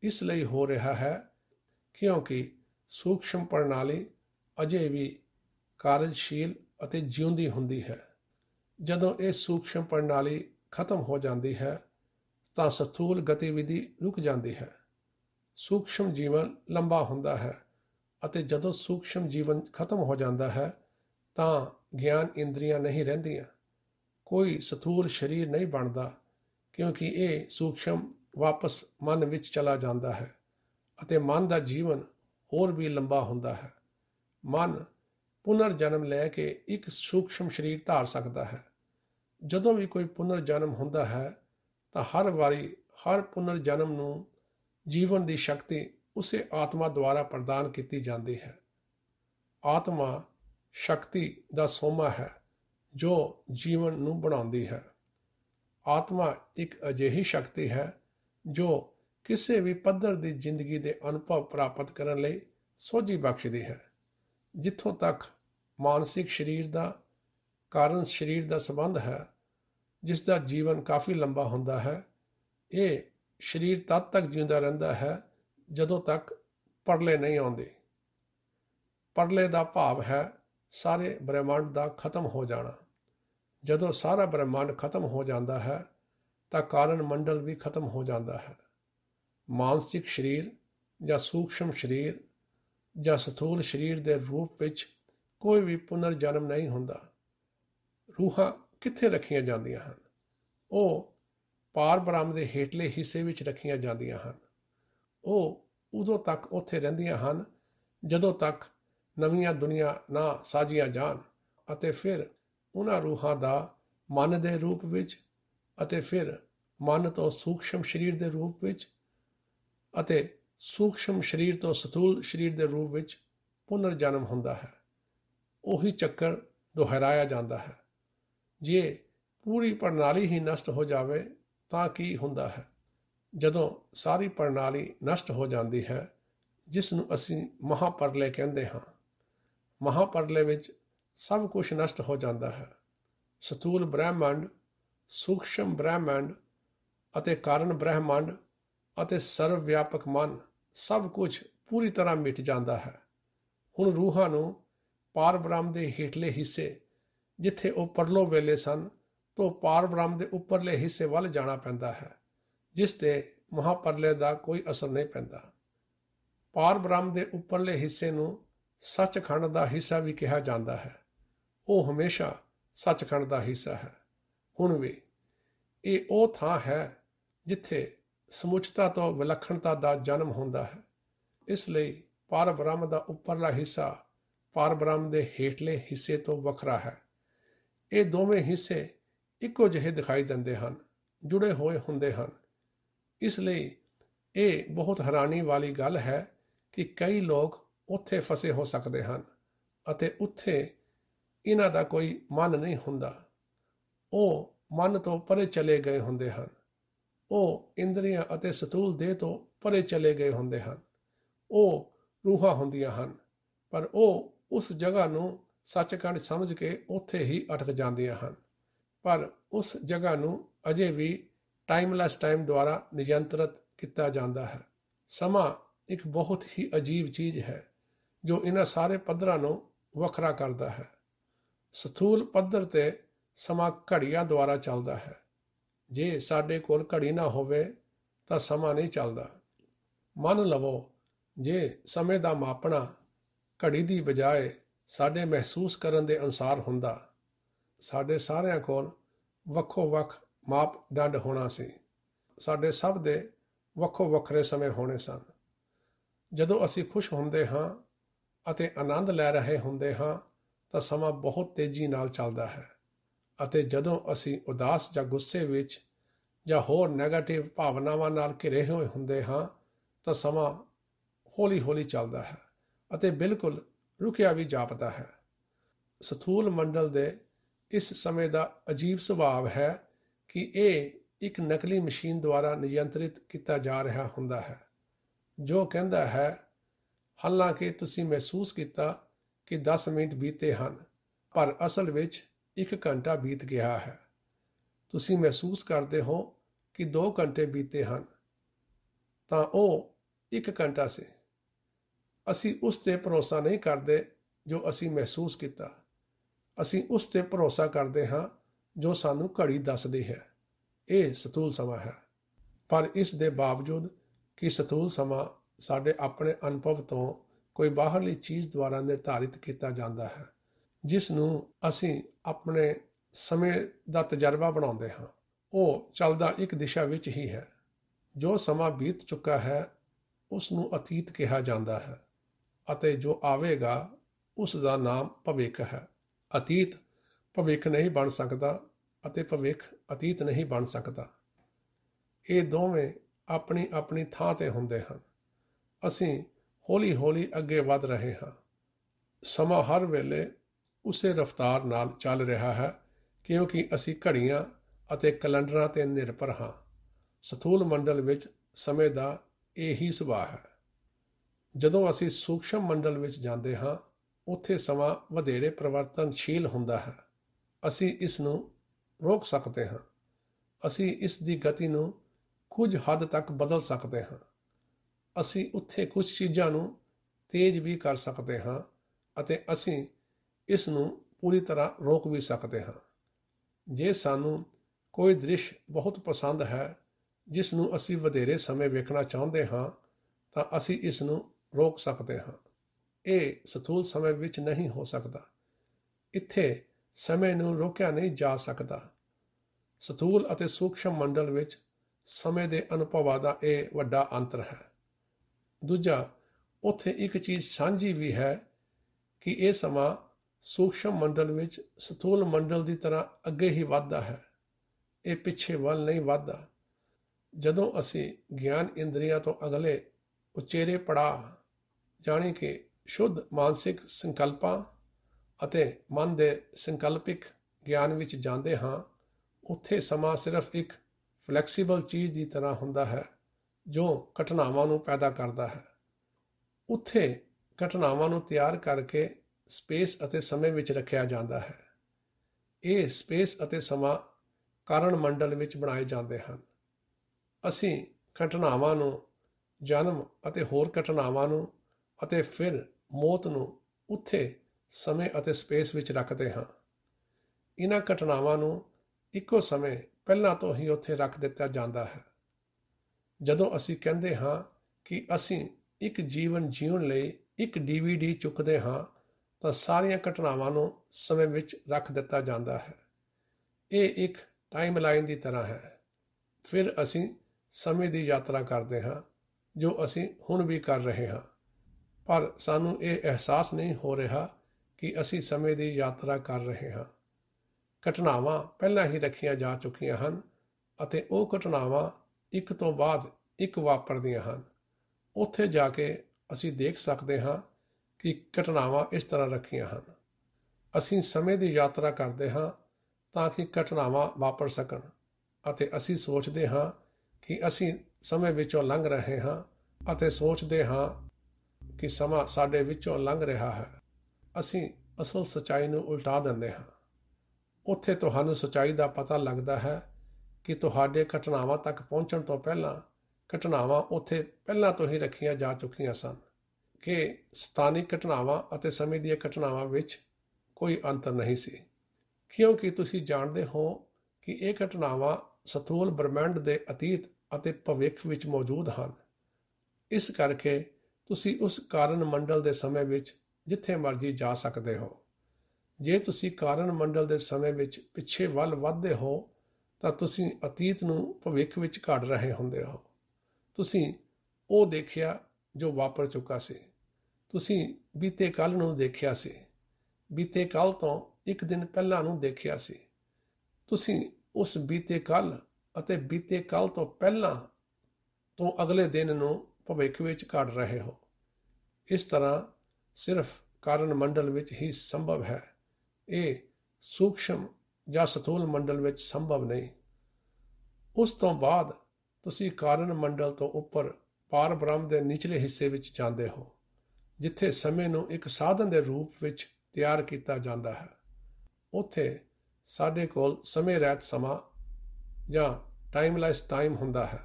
ਇਸ ਲਈ ਹੋ ਰਿਹਾ ਹੈ ਕਿਉਂਕਿ ਸੂਖਸ਼ਮ ਪ੍ਰਣਾਲੀ ਅਜੇ ਵੀ ਕਾਰਜਸ਼ੀਲ ਅਤੇ ਜਿਉਂਦੀ ਹੁੰਦੀ ਹੈ ਜਦੋਂ ਇਹ ਸੂਖਸ਼ਮ ਪ੍ਰਣਾਲੀ ਖਤਮ ਹੋ ਜਾਂਦੀ ਹੈ ਤਾਂ ਸਥੂਲ ਗਤੀਵਿਧੀ ਰੁਕ ਜਾਂਦੀ ਹੈ ਸੂਖਸ਼ਮ ਜੀਵਨ ਲੰਬਾ ਹੁੰਦਾ ਹੈ ਅਤੇ ਜਦੋਂ ਸੂਖਸ਼ਮ ਜੀਵਨ ਖਤਮ ਹੋ ਜਾਂਦਾ ਹੈ ਤਾਂ ਗਿਆਨ ਇੰਦਰੀਆਂ ਨਹੀਂ ਰਹਿੰਦੀਆਂ ਕੋਈ ਸਥੂਲ ਸਰੀਰ ਨਹੀਂ ਬਣਦਾ ਕਿਉਂਕਿ ਇਹ ਸੂਖਸ਼ਮ ਵਾਪਸ ਮਨ ਵਿੱਚ ਚਲਾ ਜਾਂਦਾ ਹੈ ਅਤੇ ਮਨ ਦਾ ਜੀਵਨ ਹੋਰ ਵੀ ਲੰਬਾ ਹੁੰਦਾ ਹੈ ਮਨ ਪੁਨਰ ਜਨਮ ਲੈ ਕੇ ਇੱਕ ਸੂਖਸ਼ਮ ਸਰੀਰ ਧਾਰ ਸਕਦਾ ਹੈ ਜਦੋਂ ਵੀ ਕੋਈ ਪੁਨਰ ਜਨਮ ਹੁੰਦਾ ਹੈ ਤਾਂ ਹਰ ਵਾਰੀ ਹਰ ਪੁਨਰ ਜਨਮ ਨੂੰ ਜੀਵਨ ਦੀ ਸ਼ਕਤੀ ਉਸੇ ਆਤਮਾ ਦੁਆਰਾ ਪ੍ਰਦਾਨ ਕੀਤੀ ਜਾਂਦੀ ਹੈ ਆਤਮਾ ਸ਼ਕਤੀ ਦਾ ਸੋਮਾ ਹੈ ਜੋ ਜੀਵਨ ਨੂੰ ਬਣਾਉਂਦੀ ਹੈ ਆਤਮਾ ਇੱਕ ਅਜਿਹੀ ਸ਼ਕਤੀ ਹੈ ਜੋ ਕਿਸੇ ਵੀ ਪੱਧਰ ਦੀ ਜ਼ਿੰਦਗੀ ਦੇ ਅਨੁਭਵ ਪ੍ਰਾਪਤ ਕਰਨ ਲਈ ਸੋਝੀ ਬਖਸ਼ਦੀ ਹੈ ਜਿੱਥੋਂ ਤੱਕ ਮਾਨਸਿਕ ਸਰੀਰ ਦਾ ਕਾਰਨ ਸਰੀਰ ਦਾ ਸੰਬੰਧ ਹੈ ਜਿਸ ਦਾ ਜੀਵਨ ਕਾਫੀ ਲੰਬਾ ਹੁੰਦਾ ਹੈ ਇਹ ਸਰੀਰ ਤਦ ਤੱਕ ਜਿਉਂਦਾ ਰਹਿੰਦਾ ਹੈ ਜਦੋਂ ਤੱਕ ਪਰਲੇ ਨਹੀਂ ਆਉਂਦੇ ਪਰਲੇ ਦਾ ਭਾਵ ਹੈ ਸਾਰੇ ਬ੍ਰਹਿਮੰਡ ਦਾ ਖਤਮ ਹੋ ਜਾਣਾ ਜਦੋਂ ਸਾਰਾ ਬ੍ਰਹਿਮੰਡ ਖਤਮ ਹੋ ਜਾਂਦਾ ਹੈ ਤਾਂ ਕਾਰਨ ਮੰਡਲ ਵੀ ਖਤਮ ਹੋ ਜਾਂਦਾ ਹੈ ਮਾਨਸਿਕ ਸਰੀਰ ਜਾਂ ਸੂਖਸ਼ਮ ਸਰੀਰ ਜਾਂ ਸਥੂਲ ਸਰੀਰ ਦੇ ਰੂਪ ਵਿੱਚ ਕੋਈ ਵੀ ਪੁਨਰ ਜਨਮ ਨਹੀਂ ਹੁੰਦਾ ਰੂਹਾਂ ਕਿੱਥੇ ਰੱਖੀਆਂ ਜਾਂਦੀਆਂ ਹਨ ਉਹ ਪਾਰ ਬ੍ਰਹਮ ਦੇ ਹੇਠਲੇ ਹਿੱਸੇ ਵਿੱਚ ਰੱਖੀਆਂ ਜਾਂਦੀਆਂ ਹਨ ਉਹ ਉਦੋਂ ਤੱਕ ਉੱਥੇ ਰਹਿੰਦੀਆਂ ਹਨ ਜਦੋਂ ਤੱਕ ਨਵੀਆਂ ਦੁਨੀਆ ਨਾ ਸਾਜੀਆਂ ਜਾਣ ਅਤੇ ਫਿਰ ਉਹਨਾਂ ਰੂਹਾਂ ਦਾ ਮਨ ਦੇ ਰੂਪ ਵਿੱਚ ਅਤੇ ਫਿਰ ਮਨ ਤੋਂ ਸੂਖਸ਼ਮ ਸਰੀਰ ਦੇ ਰੂਪ ਵਿੱਚ ਅਤੇ ਸੂਖਸ਼ਮ ਸਰੀਰ ਤੋਂ ਸਤੂਲ ਸਰੀਰ ਦੇ ਰੂਪ ਵਿੱਚ ਪੁਨਰ ਜਨਮ ਹੁੰਦਾ ਹੈ ਉਹੀ ਚੱਕਰ ਦੁਹਰਾਇਆ ਜਾਂਦਾ ਹੈ ਜੇ ਪੂਰੀ ਪ੍ਰਣਾਲੀ ਹੀ ਨਸ਼ਟ ਹੋ ਜਾਵੇ ਤਾਂ ਕੀ ਹੁੰਦਾ ਹੈ ਜਦੋਂ ਸਾਰੀ ਪ੍ਰਣਾਲੀ ਨਸ਼ਟ ਹੋ ਜਾਂਦੀ ਹੈ ਜਿਸ ਨੂੰ ਅਸੀਂ ਮਹਾਪਰਲੇ ਕਹਿੰਦੇ ਹਾਂ ਮਹਾਪਰਲੇ ਵਿੱਚ ਸਭ ਕੁਝ ਨਸ਼ਟ ਹੋ ਜਾਂਦਾ ਹੈ ਸਤੂਲ ਬ੍ਰਹਿਮੰਡ ਸੂਖਸ਼ਮ ਬ੍ਰਹਿਮੰਡ ਅਤੇ ਕਾਰਨ ਬ੍ਰਹਿਮੰਡ ਅਤੇ ਸਰਵ ਵਿਆਪਕ ਮਨ ਸਭ ਕੁਝ ਪੂਰੀ ਤਰ੍ਹਾਂ ਮਿਟ ਜਾਂਦਾ ਹੈ ਹੁਣ ਰੂਹਾਂ ਨੂੰ ਪਾਰ ਬ੍ਰਹਮ ਦੇ ਹੇਠਲੇ ਹਿੱਸੇ ਜਿੱਥੇ ਉਹ ਪਰਲੋ ਵੇਲੇ ਸਨ ਤੋਂ ਪਾਰ ਬ੍ਰਹਮ ਦੇ ਉੱਪਰਲੇ ਹਿੱਸੇ ਵੱਲ ਜਾਣਾ ਪੈਂਦਾ ਹੈ ਜਿਸ ਤੇ ਮਹਾਪਰਲੇ ਦਾ ਕੋਈ ਅਸਰ ਨਹੀਂ ਪੈਂਦਾ ਪਾਰ ਬ੍ਰਹਮ ਦੇ ਉੱਪਰਲੇ ਹਿੱਸੇ ਨੂੰ ਸੱਚਖੰਡ ਦਾ ਹਿੱਸਾ ਵੀ ਕਿਹਾ ਜਾਂਦਾ ਹੈ ਉਹ ਹਮੇਸ਼ਾ ਸੱਚਖੰਡ ਦਾ ਹਿੱਸਾ ਹੈ ਹੁਣ ਵੀ ਇਹ ਉਹ ਥਾਂ ਹੈ ਜਿੱਥੇ ਸਮੁੱਚਤਾ ਤੋਂ ਵਿਲੱਖਣਤਾ ਦਾ ਜਨਮ ਹੁੰਦਾ ਹੈ ਇਸ ਲਈ ਪਰ ਬ੍ਰਹਮ ਦਾ ਉੱਪਰਲਾ ਹਿੱਸਾ ਪਰ ਬ੍ਰਹਮ ਦੇ ਹੇਠਲੇ ਹਿੱਸੇ ਤੋਂ ਵੱਖਰਾ ਹੈ ਇਹ ਦੋਵੇਂ ਹਿੱਸੇ ਇੱਕੋ ਜਿਹੇ ਦਿਖਾਈ ਦਿੰਦੇ ਹਨ ਜੁੜੇ ਹੋਏ ਹੁੰਦੇ ਹਨ ਇਸ ਲਈ ਇਹ ਬਹੁਤ ਹੈਰਾਨੀ ਵਾਲੀ ਗੱਲ ਹੈ ਕਿ ਕਈ ਲੋਕ ਉੱਥੇ ਫਸੇ ਹੋ ਸਕਦੇ ਹਨ ਅਤੇ ਉੱਥੇ ਇਹਨਾਂ ਦਾ ਕੋਈ ਮਨ ਨਹੀਂ ਹੁੰਦਾ ਉਹ ਮਨ ਤੋਂ ਪਰੇ ਚਲੇ ਗਏ ਹੁੰਦੇ ਹਨ ਉਹ ਇੰਦਰੀਆਂ ਅਤੇ ਸਤੂਲ ਦੇਹ ਤੋਂ ਪਰੇ ਚਲੇ ਗਏ ਹੁੰਦੇ ਹਨ ਉਹ ਰੂਹਾਂ ਹੁੰਦੀਆਂ ਹਨ ਪਰ ਉਹ ਉਸ ਜਗ੍ਹਾ ਨੂੰ ਸੱਚਖੰਡ ਸਮਝ ਕੇ ਉੱਥੇ ਹੀ ਅਟਕ ਜਾਂਦੀਆਂ ਹਨ ਪਰ ਉਸ ਜਗ੍ਹਾ ਨੂੰ ਅਜੇ ਵੀ ਟਾਈਮਲੈਸ ਟਾਈਮ ਦੁਆਰਾ ਨਿਯੰਤਰਿਤ ਕੀਤਾ ਜਾਂਦਾ ਹੈ ਸਮਾਂ ਇੱਕ ਬਹੁਤ ਹੀ ਅਜੀਬ ਚੀਜ਼ ਹੈ ਜੋ ਇਹਨਾਂ ਸਾਰੇ ਪੱਧਰਾਂ ਨੂੰ ਵੱਖਰਾ ਕਰਦਾ ਹੈ ਸਥੂਲ ਪੱਧਰ ਤੇ ਸਮਾਂ ਘੜੀਆਂ ਦੁਆਰਾ ਚੱਲਦਾ ਹੈ ਜੇ ਸਾਡੇ ਕੋਲ ਘੜੀ ਨਾ ਹੋਵੇ ਤਾਂ ਸਮਾਂ ਨਹੀਂ ਚੱਲਦਾ ਮੰਨ ਲਵੋ ਜੇ ਸਮੇਂ ਦਾ ਮਾਪਣਾ ਘੜੀ ਦੀ ਬਜਾਏ ਸਾਡੇ ਮਹਿਸੂਸ ਕਰਨ ਦੇ ਅਨਸਾਰ ਹੁੰਦਾ ਸਾਡੇ ਸਾਰਿਆਂ ਕੋਲ ਵੱਖੋ-ਵੱਖ ਮਾਪਦੰਡ ਹੋਣਾ ਸੀ ਸਾਡੇ ਸਭ ਦੇ ਵੱਖੋ-ਵੱਖਰੇ ਸਮੇਂ ਹੋਣੇ ਸਨ ਜਦੋਂ ਅਸੀਂ ਖੁਸ਼ ਹੁੰਦੇ ਹਾਂ ਅਤੇ ਆਨੰਦ ਲੈ ਰਹੇ ਹੁੰਦੇ ਹਾਂ ਤਾਂ ਸਮਾਂ ਬਹੁਤ ਤੇਜ਼ੀ ਨਾਲ ਚੱਲਦਾ ਹੈ ਅਤੇ ਜਦੋਂ ਅਸੀਂ ਉਦਾਸ ਜਾਂ ਗੁੱਸੇ ਵਿੱਚ ਜਾਂ ਹੋਰ ਨੈਗੇਟਿਵ ਭਾਵਨਾਵਾਂ ਨਾਲ ਘਿਰੇ ਹੋਏ ਹੁੰਦੇ ਹਾਂ ਤਾਂ ਸਮਾਂ ਹੌਲੀ-ਹੌਲੀ ਚੱਲਦਾ ਹੈ ਅਤੇ ਬਿਲਕੁਲ ਰੁਕਿਆ ਵੀ ਜਾਪਦਾ ਹੈ ਸਥੂਲ ਮੰਡਲ ਦੇ ਇਸ ਸਮੇਂ ਦਾ ਅਜੀਬ ਸੁਭਾਅ ਹੈ ਕਿ ਇਹ ਇੱਕ ਨਕਲੀ ਮਸ਼ੀਨ ਦੁਆਰਾ ਨਿਯੰਤਰਿਤ ਕੀਤਾ ਜਾ ਰਿਹਾ ਹੁੰਦਾ ਹੈ ਜੋ ਕਹਿੰਦਾ ਹੈ ਹਾਲਾਂਕਿ ਤੁਸੀਂ ਮਹਿਸੂਸ ਕੀਤਾ ਕਿ 10 ਮਿੰਟ ਬੀਤੇ ਹਨ ਪਰ ਅਸਲ ਵਿੱਚ 1 ਘੰਟਾ ਬੀਤ ਗਿਆ ਹੈ ਤੁਸੀਂ ਮਹਿਸੂਸ ਕਰਦੇ ਹੋ ਕਿ 2 ਘੰਟੇ ਬੀਤੇ ਹਨ ਤਾਂ ਉਹ 1 ਘੰਟਾ ਸੀ ਅਸੀਂ ਉਸ ਤੇ ਭਰੋਸਾ ਨਹੀਂ ਕਰਦੇ ਜੋ ਅਸੀਂ ਮਹਿਸੂਸ ਕੀਤਾ ਅਸੀਂ ਉਸ ਤੇ ਭਰੋਸਾ ਕਰਦੇ ਹਾਂ ਜੋ ਸਾਨੂੰ ਘੜੀ ਦੱਸਦੀ ਹੈ ਇਹ ਸਤੂਲ ਸਮਾਂ ਹੈ ਪਰ ਇਸ ਦੇ ਬਾਵਜੂਦ ਕਿ ਸਤੂਲ ਸਮਾਂ ਸਾਡੇ ਆਪਣੇ ਅਨੁਭਵ ਤੋਂ ਕੋਈ ਬਾਹਰਲੀ ਚੀਜ਼ ਦੁਆਰਾ ਨਿਰਧਾਰਿਤ ਕੀਤਾ ਜਾਂਦਾ ਹੈ ਜਿਸ ਨੂੰ ਅਸੀਂ ਆਪਣੇ ਸਮੇਂ ਦਾ ਤਜਰਬਾ ਬਣਾਉਂਦੇ ਹਾਂ ਉਹ ਚੱਲਦਾ ਇੱਕ ਦਿਸ਼ਾ ਵਿੱਚ ਹੀ ਹੈ ਜੋ ਸਮਾਂ ਬੀਤ ਚੁੱਕਾ ਹੈ ਉਸ ਨੂੰ ਅਤੀਤ ਕਿਹਾ ਜਾਂਦਾ ਹੈ ਅਤੇ ਜੋ ਆਵੇਗਾ ਉਸ ਦਾ ਨਾਮ ਭਵਿੱਖ ਹੈ ਅਤੀਤ ਭਵਿੱਖ ਨਹੀਂ ਬਣ ਸਕਦਾ ਅਤੇ ਭਵਿੱਖ ਅਤੀਤ ਨਹੀਂ ਬਣ ਸਕਦਾ ਇਹ ਦੋਵੇਂ ਆਪਣੀ ਆਪਣੀ ਥਾਂ ਤੇ ਹੁੰਦੇ ਹਨ ਅਸੀਂ ਹੌਲੀ ਹੌਲੀ ਅੱਗੇ ਵਧ ਰਹੇ ਹਾਂ ਸਮਾਂ ਹਰ ਵੇਲੇ ਉਸੇ ਰਫ਼ਤਾਰ ਨਾਲ ਚੱਲ ਰਿਹਾ ਹੈ ਕਿਉਂਕਿ ਅਸੀਂ ਘੜੀਆਂ ਅਤੇ ਕੈਲੰਡਰਾਂ ਤੇ ਨਿਰਭਰ ਹਾਂ ਸਥੂਲ ਮੰਡਲ ਵਿੱਚ ਸਮੇਂ ਦਾ ਇਹੀ ਸੁਭਾਅ ਹੈ ਜਦੋਂ ਅਸੀਂ ਸੂਖਸ਼ਮ ਮੰਡਲ ਵਿੱਚ ਜਾਂਦੇ ਹਾਂ ਉੱਥੇ ਸਮਾਂ ਵਧੇਰੇ ਪਰਿਵਰਤਨਸ਼ੀਲ ਹੁੰਦਾ ਹੈ ਅਸੀਂ ਇਸ ਨੂੰ ਰੋਕ ਸਕਦੇ ਹਾਂ ਅਸੀਂ ਇਸ ਦੀ ਗਤੀ ਨੂੰ ਕੁਝ ਹੱਦ ਤੱਕ ਬਦਲ ਸਕਦੇ ਹਾਂ ਅਸੀਂ ਉੱਥੇ ਕੁਝ ਚੀਜ਼ਾਂ ਨੂੰ ਤੇਜ਼ ਵੀ ਕਰ ਸਕਦੇ ਹਾਂ ਅਤੇ ਅਸੀਂ ਇਸ ਨੂੰ ਪੂਰੀ ਤਰ੍ਹਾਂ ਰੋਕ ਵੀ ਸਕਦੇ ਹਾਂ ਜੇ ਸਾਨੂੰ ਕੋਈ ਦ੍ਰਿਸ਼ ਬਹੁਤ ਪਸੰਦ ਹੈ ਜਿਸ ਨੂੰ ਅਸੀਂ ਵਧੇਰੇ ਸਮੇਂ ਵੇਖਣਾ ਚਾਹੁੰਦੇ ਹਾਂ ਤਾਂ ਅਸੀਂ ਇਸ ਨੂੰ ਰੋਕ ਸਕਦੇ ਹਾਂ ਇਹ ਸਥੂਲ ਸਮੇਂ ਵਿੱਚ ਨਹੀਂ ਹੋ ਸਕਦਾ ਇੱਥੇ ਸਮੇਂ ਨੂੰ ਰੋਕਿਆ ਨਹੀਂ ਜਾ ਸਕਦਾ ਸਥੂਲ ਅਤੇ ਸੂਖਸ਼ਮ ਮੰਡਲ ਵਿੱਚ ਸਮੇਂ ਦੇ ਅਨੁਭਵਾਂ ਦਾ ਇਹ ਵੱਡਾ ਅੰਤਰ ਹੈ ਦੂਜਾ ਉੱਥੇ ਇੱਕ ਚੀਜ਼ ਸਾਂਝੀ ਵੀ ਹੈ ਕਿ ਇਹ ਸਮਾਂ ਸੂਖਸ਼ਮ ਮੰਡਲ ਵਿੱਚ ਸਥੂਲ ਮੰਡਲ ਦੀ ਤਰ੍ਹਾਂ ਅੱਗੇ ਹੀ ਵਧਦਾ ਹੈ ਇਹ ਪਿੱਛੇ ਵੱਲ ਨਹੀਂ ਵਧਦਾ ਜਦੋਂ ਅਸੀਂ ਗਿਆਨ ਇੰਦਰੀਆਂ ਤੋਂ ਅਗਲੇ ਉਚੇਰੇ ਪੜਾ ਜਾਣੇ ਕਿ ਸ਼ੁੱਧ ਮਾਨਸਿਕ ਸੰਕਲਪਾਂ ਅਤੇ ਮਨ ਦੇ ਸੰਕਲਪਿਕ ਗਿਆਨ ਵਿੱਚ ਜਾਂਦੇ ਹਾਂ ਉੱਥੇ ਸਮਾਂ ਸਿਰਫ ਇੱਕ ਫਲੈਕਸੀਬਲ ਚੀਜ਼ ਦੀ ਤਰ੍ਹਾਂ ਹੁੰਦਾ ਹੈ ਜੋ ਘਟਨਾਵਾਂ ਨੂੰ ਪੈਦਾ ਕਰਦਾ ਹੈ ਉੱਥੇ ਘਟਨਾਵਾਂ ਨੂੰ ਤਿਆਰ ਕਰਕੇ ਸਪੇਸ ਅਤੇ ਸਮੇਂ ਵਿੱਚ ਰੱਖਿਆ ਜਾਂਦਾ ਹੈ ਇਹ ਸਪੇਸ ਅਤੇ ਸਮਾਂ ਕਾਰਣ ਮੰਡਲ ਵਿੱਚ ਬਣਾਏ ਜਾਂਦੇ ਹਨ ਅਸੀਂ ਘਟਨਾਵਾਂ ਨੂੰ ਜਨਮ ਅਤੇ ਹੋਰ ਘਟਨਾਵਾਂ ਨੂੰ ਅਤੇ ਫਿਰ ਮੌਤ ਨੂੰ ਉੱਥੇ ਸਮੇਂ ਅਤੇ ਸਪੇਸ ਵਿੱਚ ਰੱਖਦੇ ਹਾਂ ਇਹਨਾਂ ਘਟਨਾਵਾਂ ਨੂੰ ਇੱਕੋ ਸਮੇਂ ਪਹਿਲਾਂ ਤੋਂ ਹੀ ਉੱਥੇ ਰੱਖ ਦਿੱਤਾ ਜਾਂਦਾ ਹੈ ਜਦੋਂ ਅਸੀਂ ਕਹਿੰਦੇ ਹਾਂ ਕਿ ਅਸੀਂ ਇੱਕ ਜੀਵਨ ਜੀਉਣ ਲਈ ਇੱਕ ਡੀਵੀਡੀ ਚੁੱਕਦੇ ਹਾਂ ਤਾਂ ਸਾਰੀਆਂ ਘਟਨਾਵਾਂ ਨੂੰ ਸਮੇਂ ਵਿੱਚ ਰੱਖ ਦਿੱਤਾ ਜਾਂਦਾ ਹੈ ਇਹ ਇੱਕ ਟਾਈਮਲਾਈਨ ਦੀ ਤਰ੍ਹਾਂ ਹੈ ਫਿਰ ਅਸੀਂ ਸਮੇਂ ਦੀ ਯਾਤਰਾ ਕਰਦੇ ਹਾਂ ਜੋ ਅਸੀਂ ਹੁਣ ਵੀ ਕਰ ਰਹੇ ਹਾਂ ਪਰ ਸਾਨੂੰ ਇਹ ਅਹਿਸਾਸ ਨਹੀਂ ਹੋ ਰਿਹਾ ਕਿ ਅਸੀਂ ਸਮੇਂ ਦੀ ਯਾਤਰਾ ਕਰ ਰਹੇ ਹਾਂ ਘਟਨਾਵਾਂ ਪਹਿਲਾਂ ਹੀ ਰੱਖੀਆਂ ਜਾ ਚੁੱਕੀਆਂ ਹਨ ਅਤੇ ਉਹ ਘਟਨਾਵਾਂ ਇੱਕ ਤੋਂ ਬਾਅਦ ਇੱਕ ਵਾਪਰਦੀਆਂ ਹਨ ਉੱਥੇ ਜਾ ਕੇ ਅਸੀਂ ਦੇਖ ਸਕਦੇ ਹਾਂ ਕਿ ਘਟਨਾਵਾਂ ਇਸ ਤਰ੍ਹਾਂ ਰੱਖੀਆਂ ਹਨ ਅਸੀਂ ਸਮੇਂ ਦੀ ਯਾਤਰਾ ਕਰਦੇ ਹਾਂ ਤਾਂ ਕਿ ਘਟਨਾਵਾਂ ਵਾਪਰ ਸਕਣ ਅਤੇ ਅਸੀਂ ਸੋਚਦੇ ਹਾਂ ਕਿ ਅਸੀਂ ਸਮੇਂ ਵਿੱਚੋਂ ਲੰਘ ਰਹੇ ਹਾਂ ਅਤੇ ਸੋਚਦੇ ਹਾਂ ਕਿ ਸਮਾਂ ਸਾਡੇ ਵਿੱਚੋਂ ਲੰਘ ਰਿਹਾ ਹੈ ਅਸੀਂ ਅਸਲ ਸਚਾਈ ਨੂੰ ਉਲਟਾ ਦਿੰਦੇ ਹਾਂ ਉੱਥੇ ਤੁਹਾਨੂੰ ਸਚਾਈ ਦਾ ਪਤਾ ਲੱਗਦਾ ਹੈ ਕਿ ਤੁਹਾਡੇ ਘਟਨਾਵਾਂ ਤੱਕ ਪਹੁੰਚਣ ਤੋਂ ਪਹਿਲਾਂ ਘਟਨਾਵਾਂ ਉੱਥੇ ਪਹਿਲਾਂ ਤੋਂ ਹੀ ਰੱਖੀਆਂ ਜਾ ਚੁੱਕੀਆਂ ਸਨ ਕਿ ਸਥਾਨਿਕ ਘਟਨਾਵਾਂ ਅਤੇ ਸਮੇਂ ਦੀਆਂ ਘਟਨਾਵਾਂ ਵਿੱਚ ਕੋਈ ਅੰਤਰ ਨਹੀਂ ਸੀ ਕਿਉਂਕਿ ਤੁਸੀਂ ਜਾਣਦੇ ਹੋ ਕਿ ਇਹ ਘਟਨਾਵਾਂ ਸਥੂਲ ਬ੍ਰਹਿਮੰਡ ਦੇ ਅਤੀਤ ਅਤੇ ਭਵਿੱਖ ਵਿੱਚ ਮੌਜੂਦ ਹਨ ਇਸ ਕਰਕੇ ਤੁਸੀਂ ਉਸ ਕਾਰਨ ਮੰਡਲ ਦੇ ਸਮੇਂ ਵਿੱਚ ਜਿੱਥੇ ਮਰਜ਼ੀ ਜਾ ਸਕਦੇ ਹੋ ਜੇ ਤੁਸੀਂ ਕਾਰਨ ਮੰਡਲ ਦੇ ਸਮੇਂ ਵਿੱਚ ਪਿੱਛੇ ਵੱਲ ਵਧਦੇ ਹੋ ਤਾਂ ਤੁਸੀਂ ਅਤੀਤ ਨੂੰ ਭਵਿੱਖ ਵਿੱਚ ਘੜ ਰਹੇ ਹੁੰਦੇ ਹੋ ਤੁਸੀਂ ਉਹ ਦੇਖਿਆ ਜੋ ਵਾਪਰ ਚੁੱਕਾ ਸੀ ਤੁਸੀਂ ਬੀਤੇ ਕੱਲ ਨੂੰ ਦੇਖਿਆ ਸੀ ਬੀਤੇ ਕੱਲ ਤੋਂ ਇੱਕ ਦਿਨ ਪਹਿਲਾਂ ਨੂੰ ਦੇਖਿਆ ਸੀ ਤੁਸੀਂ ਉਸ ਬੀਤੇ ਕੱਲ ਅਤੇ ਬੀਤੇ ਕੱਲ ਤੋਂ ਪਹਿਲਾਂ ਤੋਂ ਅਗਲੇ ਦਿਨ ਨੂੰ ਭਵਿੱਖ ਵਿੱਚ ਘੜ ਰਹੇ ਹੋ ਇਸ ਤਰ੍ਹਾਂ ਸਿਰਫ ਕਾਰਨ ਮੰਡਲ ਵਿੱਚ ਹੀ ਸੰਭਵ ਹੈ ਇਹ ਸੂਖਸ਼ਮ ਜਾਂ ਸਥੂਲ ਮੰਡਲ ਵਿੱਚ ਸੰਭਵ ਨਹੀਂ ਉਸ ਤੋਂ ਬਾਅਦ ਤੁਸੀਂ ਕਾਰਨ ਮੰਡਲ ਤੋਂ ਉੱਪਰ ਪਾਰ ਬ੍ਰਹਮ ਦੇ ਨਿਚਲੇ ਹਿੱਸੇ ਵਿੱਚ ਜਾਂਦੇ ਹੋ ਜਿੱਥੇ ਸਮੇਂ ਨੂੰ ਇੱਕ ਸਾਧਨ ਦੇ ਰੂਪ ਵਿੱਚ ਤਿਆਰ ਕੀਤਾ ਜਾਂਦਾ ਹੈ ਉੱਥੇ ਸਾਡੇ ਕੋਲ ਸਮੇਂ ਰਹਿਤ ਸਮਾਂ ਜਾਂ ਟਾਈਮਲੈਸ ਟਾਈਮ ਹੁੰਦਾ ਹੈ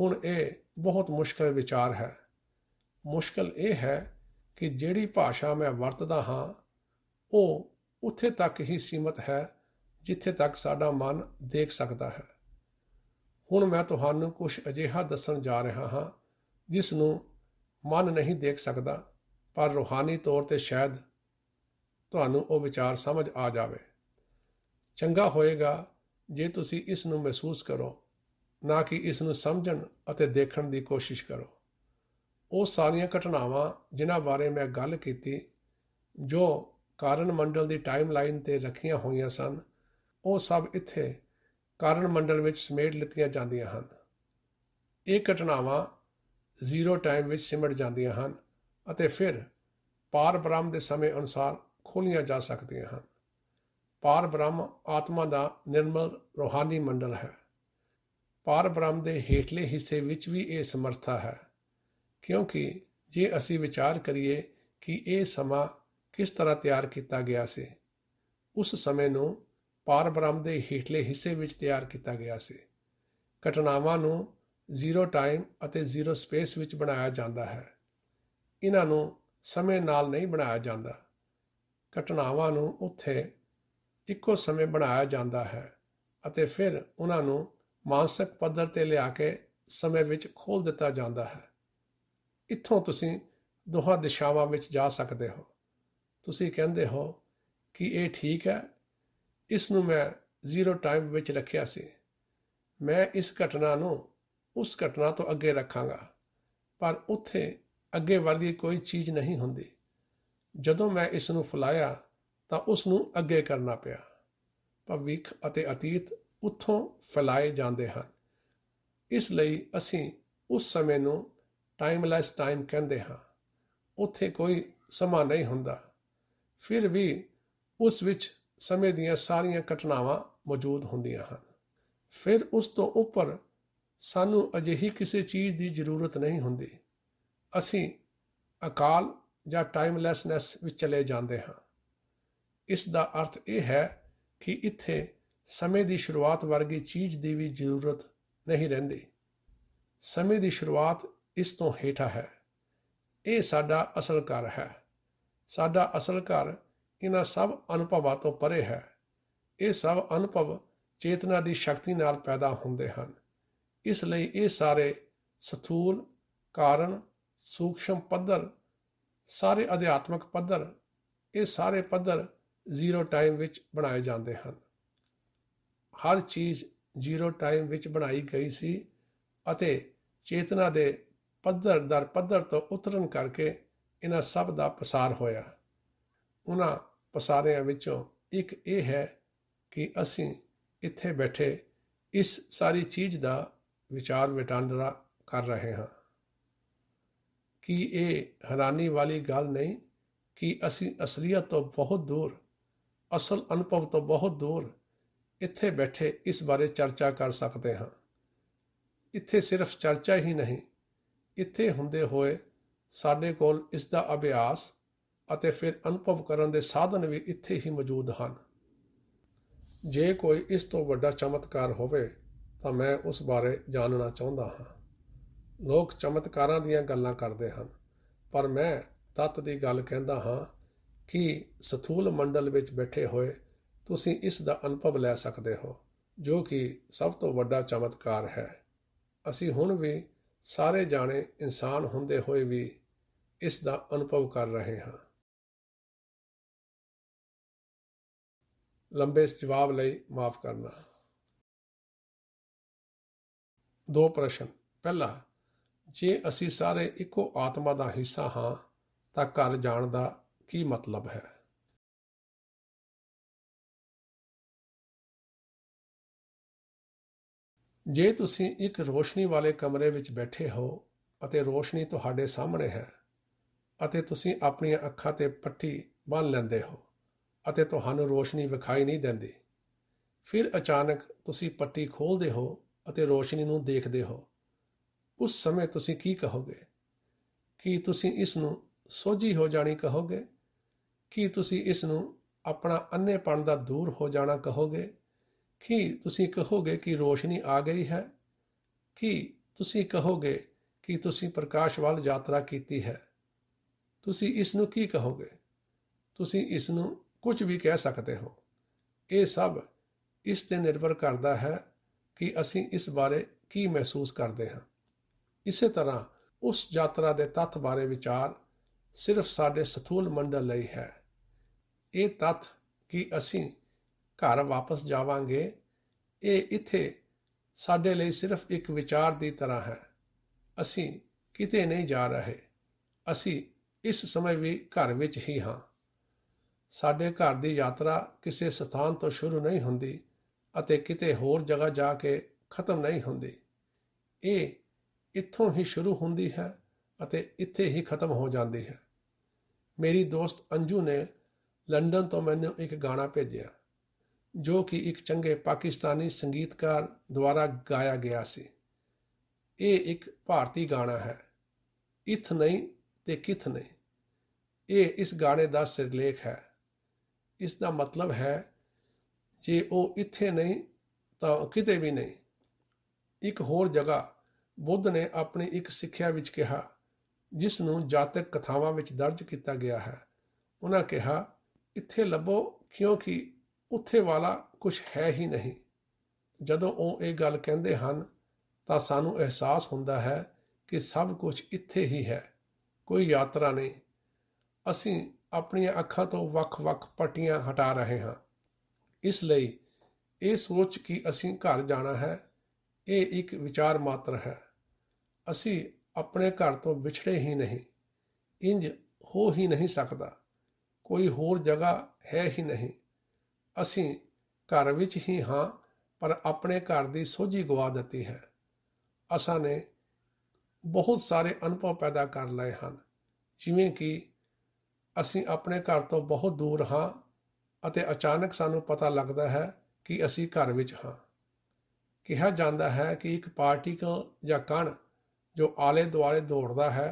ਹੁਣ ਇਹ ਬਹੁਤ ਮੁਸ਼ਕਲ ਵਿਚਾਰ ਹੈ ਮੁਸ਼ਕਲ ਇਹ ਹੈ ਕਿ ਜਿਹੜੀ ਭਾਸ਼ਾ ਮੈਂ ਵਰਤਦਾ ਹਾਂ ਉਹ ਉੱਥੇ ਤੱਕ ਹੀ ਸੀਮਤ ਹੈ ਜਿੱਥੇ ਤੱਕ ਸਾਡਾ ਮਨ ਦੇਖ ਸਕਦਾ ਹੈ ਹੁਣ ਮੈਂ ਤੁਹਾਨੂੰ ਕੁਝ ਅਜਿਹਾ ਦੱਸਣ ਜਾ ਰਿਹਾ ਹਾਂ ਜਿਸ ਨੂੰ ਮਨ ਨਹੀਂ ਦੇਖ ਸਕਦਾ ਪਰ ਰੂਹਾਨੀ ਤੌਰ ਤੇ ਸ਼ਾਇਦ ਤੁਹਾਨੂੰ ਉਹ ਵਿਚਾਰ ਸਮਝ ਆ ਜਾਵੇ ਚੰਗਾ ਹੋਏਗਾ ਜੇ ਤੁਸੀਂ ਇਸ ਨੂੰ ਮਹਿਸੂਸ ਕਰੋ ਨਾ ਕਿ ਇਸ ਨੂੰ ਸਮਝਣ ਅਤੇ ਦੇਖਣ ਦੀ ਕੋਸ਼ਿਸ਼ ਕਰੋ ਉਹ ਸਾਰੀਆਂ ਘਟਨਾਵਾਂ ਜਿਨ੍ਹਾਂ ਬਾਰੇ ਮੈਂ ਗੱਲ ਕੀਤੀ ਜੋ ਕਾਰਨ ਮੰਡਲ ਦੀ ਟਾਈਮਲਾਈਨ ਤੇ ਰੱਖੀਆਂ ਹੋਈਆਂ ਸਨ ਉਹ ਸਭ ਇੱਥੇ ਕਾਰਨ ਮੰਡਲ ਵਿੱਚ ਸਮੇਟ ਲਿੱਤੀਆਂ ਜਾਂਦੀਆਂ ਹਨ ਇਹ ਘਟਨਾਵਾਂ ਜ਼ੀਰੋ ਟਾਈਮ ਵਿੱਚ ਸਿਮਟ ਜਾਂਦੀਆਂ ਹਨ ਅਤੇ ਫਿਰ ਪਾਰ ਬ੍ਰਹਮ ਦੇ ਸਮੇਂ ਅਨੁਸਾਰ ਖੋਲੀਆਂ ਜਾ ਸਕਦੀਆਂ ਹਨ ਪਾਰ ਬ੍ਰਹਮ ਆਤਮਾ ਦਾ ਨਿਰਮਲ ਰੋਹਾਨੀ ਮੰਡਲ ਹੈ ਪਾਰ ਬ੍ਰਹਮ ਦੇ ਹੇਠਲੇ ਹਿੱਸੇ ਵਿੱਚ ਵੀ ਇਹ ਸਮਰਥਾ ਹੈ ਕਿਉਂਕਿ ਜੇ ਅਸੀਂ ਵਿਚਾਰ ਕਰੀਏ ਕਿ ਇਹ ਸਮਾਂ ਕਿਸ ਤਰ੍ਹਾਂ ਤਿਆਰ ਕੀਤਾ ਗਿਆ ਸੀ ਉਸ ਸਮੇਂ ਨੂੰ ਪਾਰਬ੍ਰਹਮ ਦੇ ਹੇਠਲੇ ਹਿੱਸੇ ਵਿੱਚ ਤਿਆਰ ਕੀਤਾ ਗਿਆ ਸੀ ਘਟਨਾਵਾਂ ਨੂੰ ਜ਼ੀਰੋ ਟਾਈਮ ਅਤੇ ਜ਼ੀਰੋ ਸਪੇਸ ਵਿੱਚ ਬਣਾਇਆ ਜਾਂਦਾ ਹੈ ਇਹਨਾਂ ਨੂੰ ਸਮੇਂ ਨਾਲ ਨਹੀਂ ਬਣਾਇਆ ਜਾਂਦਾ ਘਟਨਾਵਾਂ ਨੂੰ ਉੱਥੇ ਇੱਕੋ ਸਮੇਂ ਬਣਾਇਆ ਜਾਂਦਾ ਹੈ ਅਤੇ ਫਿਰ ਉਹਨਾਂ ਨੂੰ ਮਾਨਸਿਕ ਪੱਧਰ ਤੇ ਲਿਆ ਕੇ ਸਮੇਂ ਵਿੱਚ ਖੋਲ ਦਿੱਤਾ ਜਾਂਦਾ ਹੈ ਇੱਥੋਂ ਤੁਸੀਂ ਦੋਹਾਂ ਦਿਸ਼ਾਵਾਂ ਵਿੱਚ ਜਾ ਸਕਦੇ ਹੋ ਤੁਸੀਂ ਕਹਿੰਦੇ ਹੋ ਕਿ ਇਹ ਠੀਕ ਹੈ ਇਸ ਨੂੰ ਮੈਂ ਜ਼ੀਰੋ ਟਾਈਮ ਵਿੱਚ ਰੱਖਿਆ ਸੀ ਮੈਂ ਇਸ ਘਟਨਾ ਨੂੰ ਉਸ ਘਟਨਾ ਤੋਂ ਅੱਗੇ ਰੱਖਾਂਗਾ ਪਰ ਉੱਥੇ ਅੱਗੇ ਵਰਗੀ ਕੋਈ ਚੀਜ਼ ਨਹੀਂ ਹੁੰਦੀ ਜਦੋਂ ਮੈਂ ਇਸ ਨੂੰ ਫੁਲਾਇਆ ਤਾਂ ਉਸ ਨੂੰ ਅੱਗੇ ਕਰਨਾ ਪਿਆ ਭਵਿੱਖ ਅਤੇ ਅਤੀਤ ਉੱਥੋਂ ਫੈਲਾਏ ਜਾਂਦੇ ਹਨ ਇਸ ਲਈ ਅਸੀਂ ਉਸ ਸਮੇਂ ਨੂੰ ਟਾਈਮਲੈਸ ਟਾਈਮ ਕਹਿੰਦੇ ਹਾਂ ਉੱਥੇ ਕੋਈ ਸਮਾਂ ਨਹੀਂ ਹੁੰਦਾ ਫਿਰ ਵੀ ਉਸ ਵਿੱਚ ਸਮੇਂ ਦੀਆਂ ਸਾਰੀਆਂ ਘਟਨਾਵਾਂ ਮੌਜੂਦ ਹੁੰਦੀਆਂ ਹਨ ਫਿਰ ਉਸ ਤੋਂ ਉੱਪਰ ਸਾਨੂੰ ਅਜਿਹੀ ਕਿਸੇ ਚੀਜ਼ ਦੀ ਜ਼ਰੂਰਤ ਨਹੀਂ ਹੁੰਦੀ ਅਸੀਂ ਅਕਾਲ ਜਾਂ ਟਾਈਮਲੈਸਨੈਸ ਵਿੱਚ ਚਲੇ ਜਾਂਦੇ ਹਾਂ ਇਸ ਦਾ ਅਰਥ ਇਹ ਹੈ ਕਿ ਇੱਥੇ ਸਮੇਂ ਦੀ ਸ਼ੁਰੂਆਤ ਵਰਗੀ ਚੀਜ਼ ਦੀ ਵੀ ਜ਼ਰੂਰਤ ਨਹੀਂ ਰਹਿੰਦੀ ਸਮੇਂ ਦੀ ਸ਼ੁਰੂਆਤ ਇਸ ਤੋਂ ਹੇਠਾ ਹੈ ਇਹ ਸਾਡਾ ਅਸਲ ਘਰ ਹੈ ਸਾਡਾ ਅਸਲ ਘਰ ਇਹਨਾਂ ਸਭ ਅਨੁਭਵਾਂ ਤੋਂ ਪਰੇ ਹੈ ਇਹ ਸਭ ਅਨੁਭਵ ਚੇਤਨਾ ਦੀ ਸ਼ਕਤੀ ਨਾਲ ਪੈਦਾ ਹੁੰਦੇ ਹਨ ਇਸ ਲਈ ਇਹ ਸਾਰੇ ਸਥੂਲ ਕਾਰਨ ਸੂਖਸ਼ਮ ਪੱਧਰ ਸਾਰੇ ਅਧਿਆਤਮਕ ਪੱਧਰ ਇਹ ਸਾਰੇ ਪੱਧਰ ਜ਼ੀਰੋ ਟਾਈਮ ਵਿੱਚ ਬਣਾਏ ਜਾਂਦੇ ਹਨ ਹਰ ਚੀਜ਼ ਜ਼ੀਰੋ ਟਾਈਮ ਵਿੱਚ ਬਣਾਈ ਗਈ ਸੀ ਅਤੇ ਚੇਤਨਾ ਦੇ ਪੱਧਰ ਦਰ ਪੱਧਰ ਤੋਂ ਉਤਰਨ ਕਰਕੇ ਇਹਨਾਂ ਸਭ ਦਾ ਪਸਾਰ ਹੋਇਆ ਉਹਨਾਂ ਪਸਾਰਿਆਂ ਵਿੱਚੋਂ ਇੱਕ ਇਹ ਹੈ ਕਿ ਅਸੀਂ ਇੱਥੇ ਬੈਠੇ ਇਸ ਸਾਰੀ ਚੀਜ਼ ਦਾ ਵਿਚਾਰ ਵਟਾਂਦਰਾ ਕਰ ਰਹੇ ਹਾਂ ਕਿ ਇਹ ਹੈਰਾਨੀ ਵਾਲੀ ਗੱਲ ਨਹੀਂ ਕਿ ਅਸੀਂ ਅਸਲੀਅਤ ਤੋਂ ਬਹੁਤ ਦੂਰ ਅਸਲ ਅਨੁਭਵ ਤੋਂ ਬਹੁਤ ਦੂਰ ਇੱਥੇ ਬੈਠੇ ਇਸ ਬਾਰੇ ਚਰਚਾ ਕਰ ਸਕਦੇ ਹਾਂ ਇੱਥੇ ਸਿਰਫ ਚਰਚਾ ਹੀ ਨਹੀਂ ਇੱਥੇ ਹੁੰਦੇ ਹੋਏ ਸਾਡੇ ਕੋਲ ਇਸ ਦਾ ਅਭਿਆਸ ਅਤੇ ਫਿਰ ਅਨੁਭਵ ਕਰਨ ਦੇ ਸਾਧਨ ਵੀ ਇੱਥੇ ਹੀ ਮੌਜੂਦ ਹਨ ਜੇ ਕੋਈ ਇਸ ਤੋਂ ਵੱਡਾ ਚਮਤਕਾਰ ਹੋਵੇ ਤਾਂ ਮੈਂ ਉਸ ਬਾਰੇ ਜਾਣਨਾ ਚਾਹੁੰਦਾ ਹਾਂ ਲੋਕ ਚਮਤਕਾਰਾਂ ਦੀਆਂ ਗੱਲਾਂ ਕਰਦੇ ਹਨ ਪਰ ਮੈਂ ਤਤ ਦੀ ਗੱਲ ਕਹਿੰਦਾ ਹਾਂ ਕਿ ਸਥੂਲ ਮੰਡਲ ਵਿੱਚ ਬੈਠੇ ਹੋਏ ਤੁਸੀਂ ਇਸ ਦਾ ਅਨੁਭਵ ਲੈ ਸਕਦੇ ਹੋ ਜੋ ਕਿ ਸਭ ਤੋਂ ਵੱਡਾ ਚਮਤਕਾਰ ਹੈ ਅਸੀਂ ਹੁਣ ਵੀ ਸਾਰੇ ਜਾਣੇ ਇਨਸਾਨ ਹੁੰਦੇ ਹੋਏ ਵੀ ਇਸ ਦਾ ਅਨੁਭਵ ਕਰ ਰਹੇ ਹਾਂ ਲੰਬੇ ਜਵਾਬ ਲਈ ਮਾਫ ਕਰਨਾ ਦੋ ਪ੍ਰਸ਼ਨ ਪਹਿਲਾ ਜੇ ਅਸੀਂ ਸਾਰੇ ਇੱਕੋ ਆਤਮਾ ਦਾ ਹਿੱਸਾ ਹਾਂ ਤਾਂ ਘਰ ਜਾਣ ਦਾ ਕੀ ਮਤਲਬ ਹੈ ਜੇ ਤੁਸੀਂ ਇੱਕ ਰੋਸ਼ਨੀ ਵਾਲੇ ਕਮਰੇ ਵਿੱਚ ਬੈਠੇ ਹੋ ਅਤੇ ਰੋਸ਼ਨੀ ਤੁਹਾਡੇ ਸਾਹਮਣੇ ਹੈ ਅਤੇ ਤੁਸੀਂ ਆਪਣੀਆਂ ਅੱਖਾਂ ਤੇ ਪੱਟੀ ਬੰਨ ਲੈਂਦੇ ਹੋ ਅਤੇ ਤੁਹਾਨੂੰ ਰੋਸ਼ਨੀ ਵਿਖਾਈ ਨਹੀਂ ਦਿੰਦੀ ਫਿਰ ਅਚਾਨਕ ਤੁਸੀਂ ਪੱਟੀ ਖੋਲਦੇ ਹੋ ਅਤੇ ਰੋਸ਼ਨੀ ਨੂੰ ਦੇਖਦੇ ਹੋ ਉਸ ਸਮੇਂ ਤੁਸੀਂ ਕੀ ਕਹੋਗੇ ਕੀ ਤੁਸੀਂ ਇਸ ਨੂੰ ਸੋਝੀ ਹੋ ਜਾਣੀ ਕਹੋਗੇ ਕੀ ਤੁਸੀਂ ਇਸ ਨੂੰ ਆਪਣਾ ਅੰਨੇਪਣ ਦਾ ਦੂਰ ਹੋ ਜਾਣਾ ਕਹੋਗੇ ਕੀ ਤੁਸੀਂ ਕਹੋਗੇ ਕਿ ਰੋਸ਼ਨੀ ਆ ਗਈ ਹੈ ਕੀ ਤੁਸੀਂ ਕਹੋਗੇ ਕਿ ਤੁਸੀਂ ਪ੍ਰਕਾਸ਼ ਵੱਲ ਯਾਤਰਾ ਕੀਤੀ ਹੈ ਤੁਸੀਂ ਇਸ ਨੂੰ ਕੀ ਕਹੋਗੇ ਤੁਸੀਂ ਇਸ ਨੂੰ ਕੁਝ ਵੀ ਕਹਿ ਸਕਦੇ ਹੋ ਇਹ ਸਭ ਇਸ ਤੇ ਨਿਰਭਰ ਕਰਦਾ ਹੈ ਕਿ ਅਸੀਂ ਇਸ ਬਾਰੇ ਕੀ ਮਹਿਸੂਸ ਕਰਦੇ ਹਾਂ ਇਸੇ ਤਰ੍ਹਾਂ ਉਸ ਯਾਤਰਾ ਦੇ ਤੱਤ ਬਾਰੇ ਵਿਚਾਰ ਸਿਰਫ ਸਾਡੇ ਸਥੂਲ ਮੰਡਲ ਲਈ ਹੈ ਇਹ ਤੱਤ ਕਿ ਅਸੀਂ ਘਰ ਵਾਪਸ ਜਾਵਾਂਗੇ ਇਹ ਇੱਥੇ ਸਾਡੇ ਲਈ ਸਿਰਫ ਇੱਕ ਵਿਚਾਰ ਦੀ ਤਰ੍ਹਾਂ ਹੈ ਅਸੀਂ ਕਿਤੇ ਨਹੀਂ ਜਾ ਰਹੇ ਅਸੀਂ ਇਸ ਸਮੇਂ ਵੀ ਘਰ ਵਿੱਚ ਹੀ ਹਾਂ ਸਾਡੇ ਘਰ ਦੀ ਯਾਤਰਾ ਕਿਸੇ ਸਥਾਨ ਤੋਂ ਸ਼ੁਰੂ ਨਹੀਂ ਹੁੰਦੀ ਅਤੇ ਕਿਤੇ ਹੋਰ ਜਗ੍ਹਾ ਜਾ ਕੇ ਖਤਮ ਨਹੀਂ ਹੁੰਦੀ ਇਹ ਇੱਥੋਂ ਹੀ ਸ਼ੁਰੂ ਹੁੰਦੀ ਹੈ ਅਤੇ ਇੱਥੇ ਹੀ ਖਤਮ ਹੋ ਜਾਂਦੀ ਹੈ ਮੇਰੀ ਦੋਸਤ ਅੰਜੂ ਨੇ ਲੰਡਨ ਤੋਂ ਮੈਨੂੰ ਇੱਕ ਗਾਣਾ ਭੇਜਿਆ ਜੋ ਕਿ ਇੱਕ ਚੰਗੇ ਪਾਕਿਸਤਾਨੀ ਸੰਗੀਤਕਾਰ ਦੁਆਰਾ ਗਾਇਆ ਗਿਆ ਸੀ ਇਹ ਇੱਕ ਭਾਰਤੀ ਗਾਣਾ ਹੈ ਇਥ ਨਹੀਂ ਤੇ ਕਿਥ ਨੇ ਇਹ ਇਸ ਗਾਣੇ ਦਾ ਸਿਰਲੇਖ ਹੈ ਇਸ ਦਾ ਮਤਲਬ ਹੈ ਜੇ ਉਹ ਇੱਥੇ ਨਹੀਂ ਤਾਂ ਕਿਤੇ ਵੀ ਨਹੀਂ ਇੱਕ ਹੋਰ ਜਗ੍ਹਾ ਬੁੱਧ ਨੇ ਆਪਣੀ ਇੱਕ ਸਿੱਖਿਆ ਵਿੱਚ ਕਿਹਾ ਜਿਸ ਨੂੰ ਜਾਤਕ ਕਥਾਵਾਂ ਵਿੱਚ ਦਰਜ ਕੀਤਾ ਗਿਆ ਹੈ ਉਹਨਾਂ ਕਿਹਾ ਇੱਥੇ ਲੱਭੋ ਕਿਉਂਕਿ ਉੱਥੇ ਵਾਲਾ ਕੁਝ ਹੈ ਹੀ ਨਹੀਂ ਜਦੋਂ ਉਹ ਇਹ ਗੱਲ ਕਹਿੰਦੇ ਹਨ ਤਾਂ ਸਾਨੂੰ ਅਹਿਸਾਸ ਹੁੰਦਾ ਹੈ ਕਿ ਸਭ ਕੁਝ ਇੱਥੇ ਹੀ ਹੈ ਕੋਈ ਯਾਤਰਾ ਨਹੀਂ ਅਸੀਂ ਆਪਣੀਆਂ ਅੱਖਾਂ ਤੋਂ ਵੱਖ-ਵੱਖ ਪੱਟੀਆਂ ਹਟਾ ਰਹੇ ਹਾਂ ਇਸ ਲਈ ਇਹ ਸੋਚ ਕਿ ਅਸੀਂ ਘਰ ਜਾਣਾ ਹੈ ਇਹ ਇੱਕ ਵਿਚਾਰ ਮਾਤਰ ਹੈ ਅਸੀਂ ਆਪਣੇ ਘਰ ਤੋਂ ਵਿਛੜੇ ਹੀ ਨਹੀਂ ਇੰਜ ਹੋ ਹੀ ਨਹੀਂ ਸਕਦਾ ਕੋਈ ਹੋਰ ਜਗ੍ਹਾ ਹੈ ਹੀ ਨਹੀਂ ਅਸੀਂ ਘਰ ਵਿੱਚ ਹੀ ਹਾਂ ਪਰ ਆਪਣੇ ਘਰ ਦੀ ਸੋਝੀ ਗਵਾ ਦਿੱਤੀ ਹੈ ਅਸਾਂ ਨੇ ਬਹੁਤ ਸਾਰੇ ਅਨੁਭਵ ਪੈਦਾ ਕਰ ਲਏ ਹਨ ਜਿਵੇਂ ਕਿ ਅਸੀਂ ਆਪਣੇ ਘਰ ਤੋਂ ਬਹੁਤ ਦੂਰ ਹਾਂ ਅਤੇ ਅਚਾਨਕ ਸਾਨੂੰ ਪਤਾ ਲੱਗਦਾ ਹੈ ਕਿ ਅਸੀਂ ਘਰ ਵਿੱਚ ਹਾਂ ਕਿਹਾ ਜਾਂਦਾ ਹੈ ਕਿ ਇੱਕ ਪਾਰਟੀਕਲ ਜਾਂ ਕਣ ਜੋ ਆਲੇ ਦੁਆਲੇ ਦੌੜਦਾ ਹੈ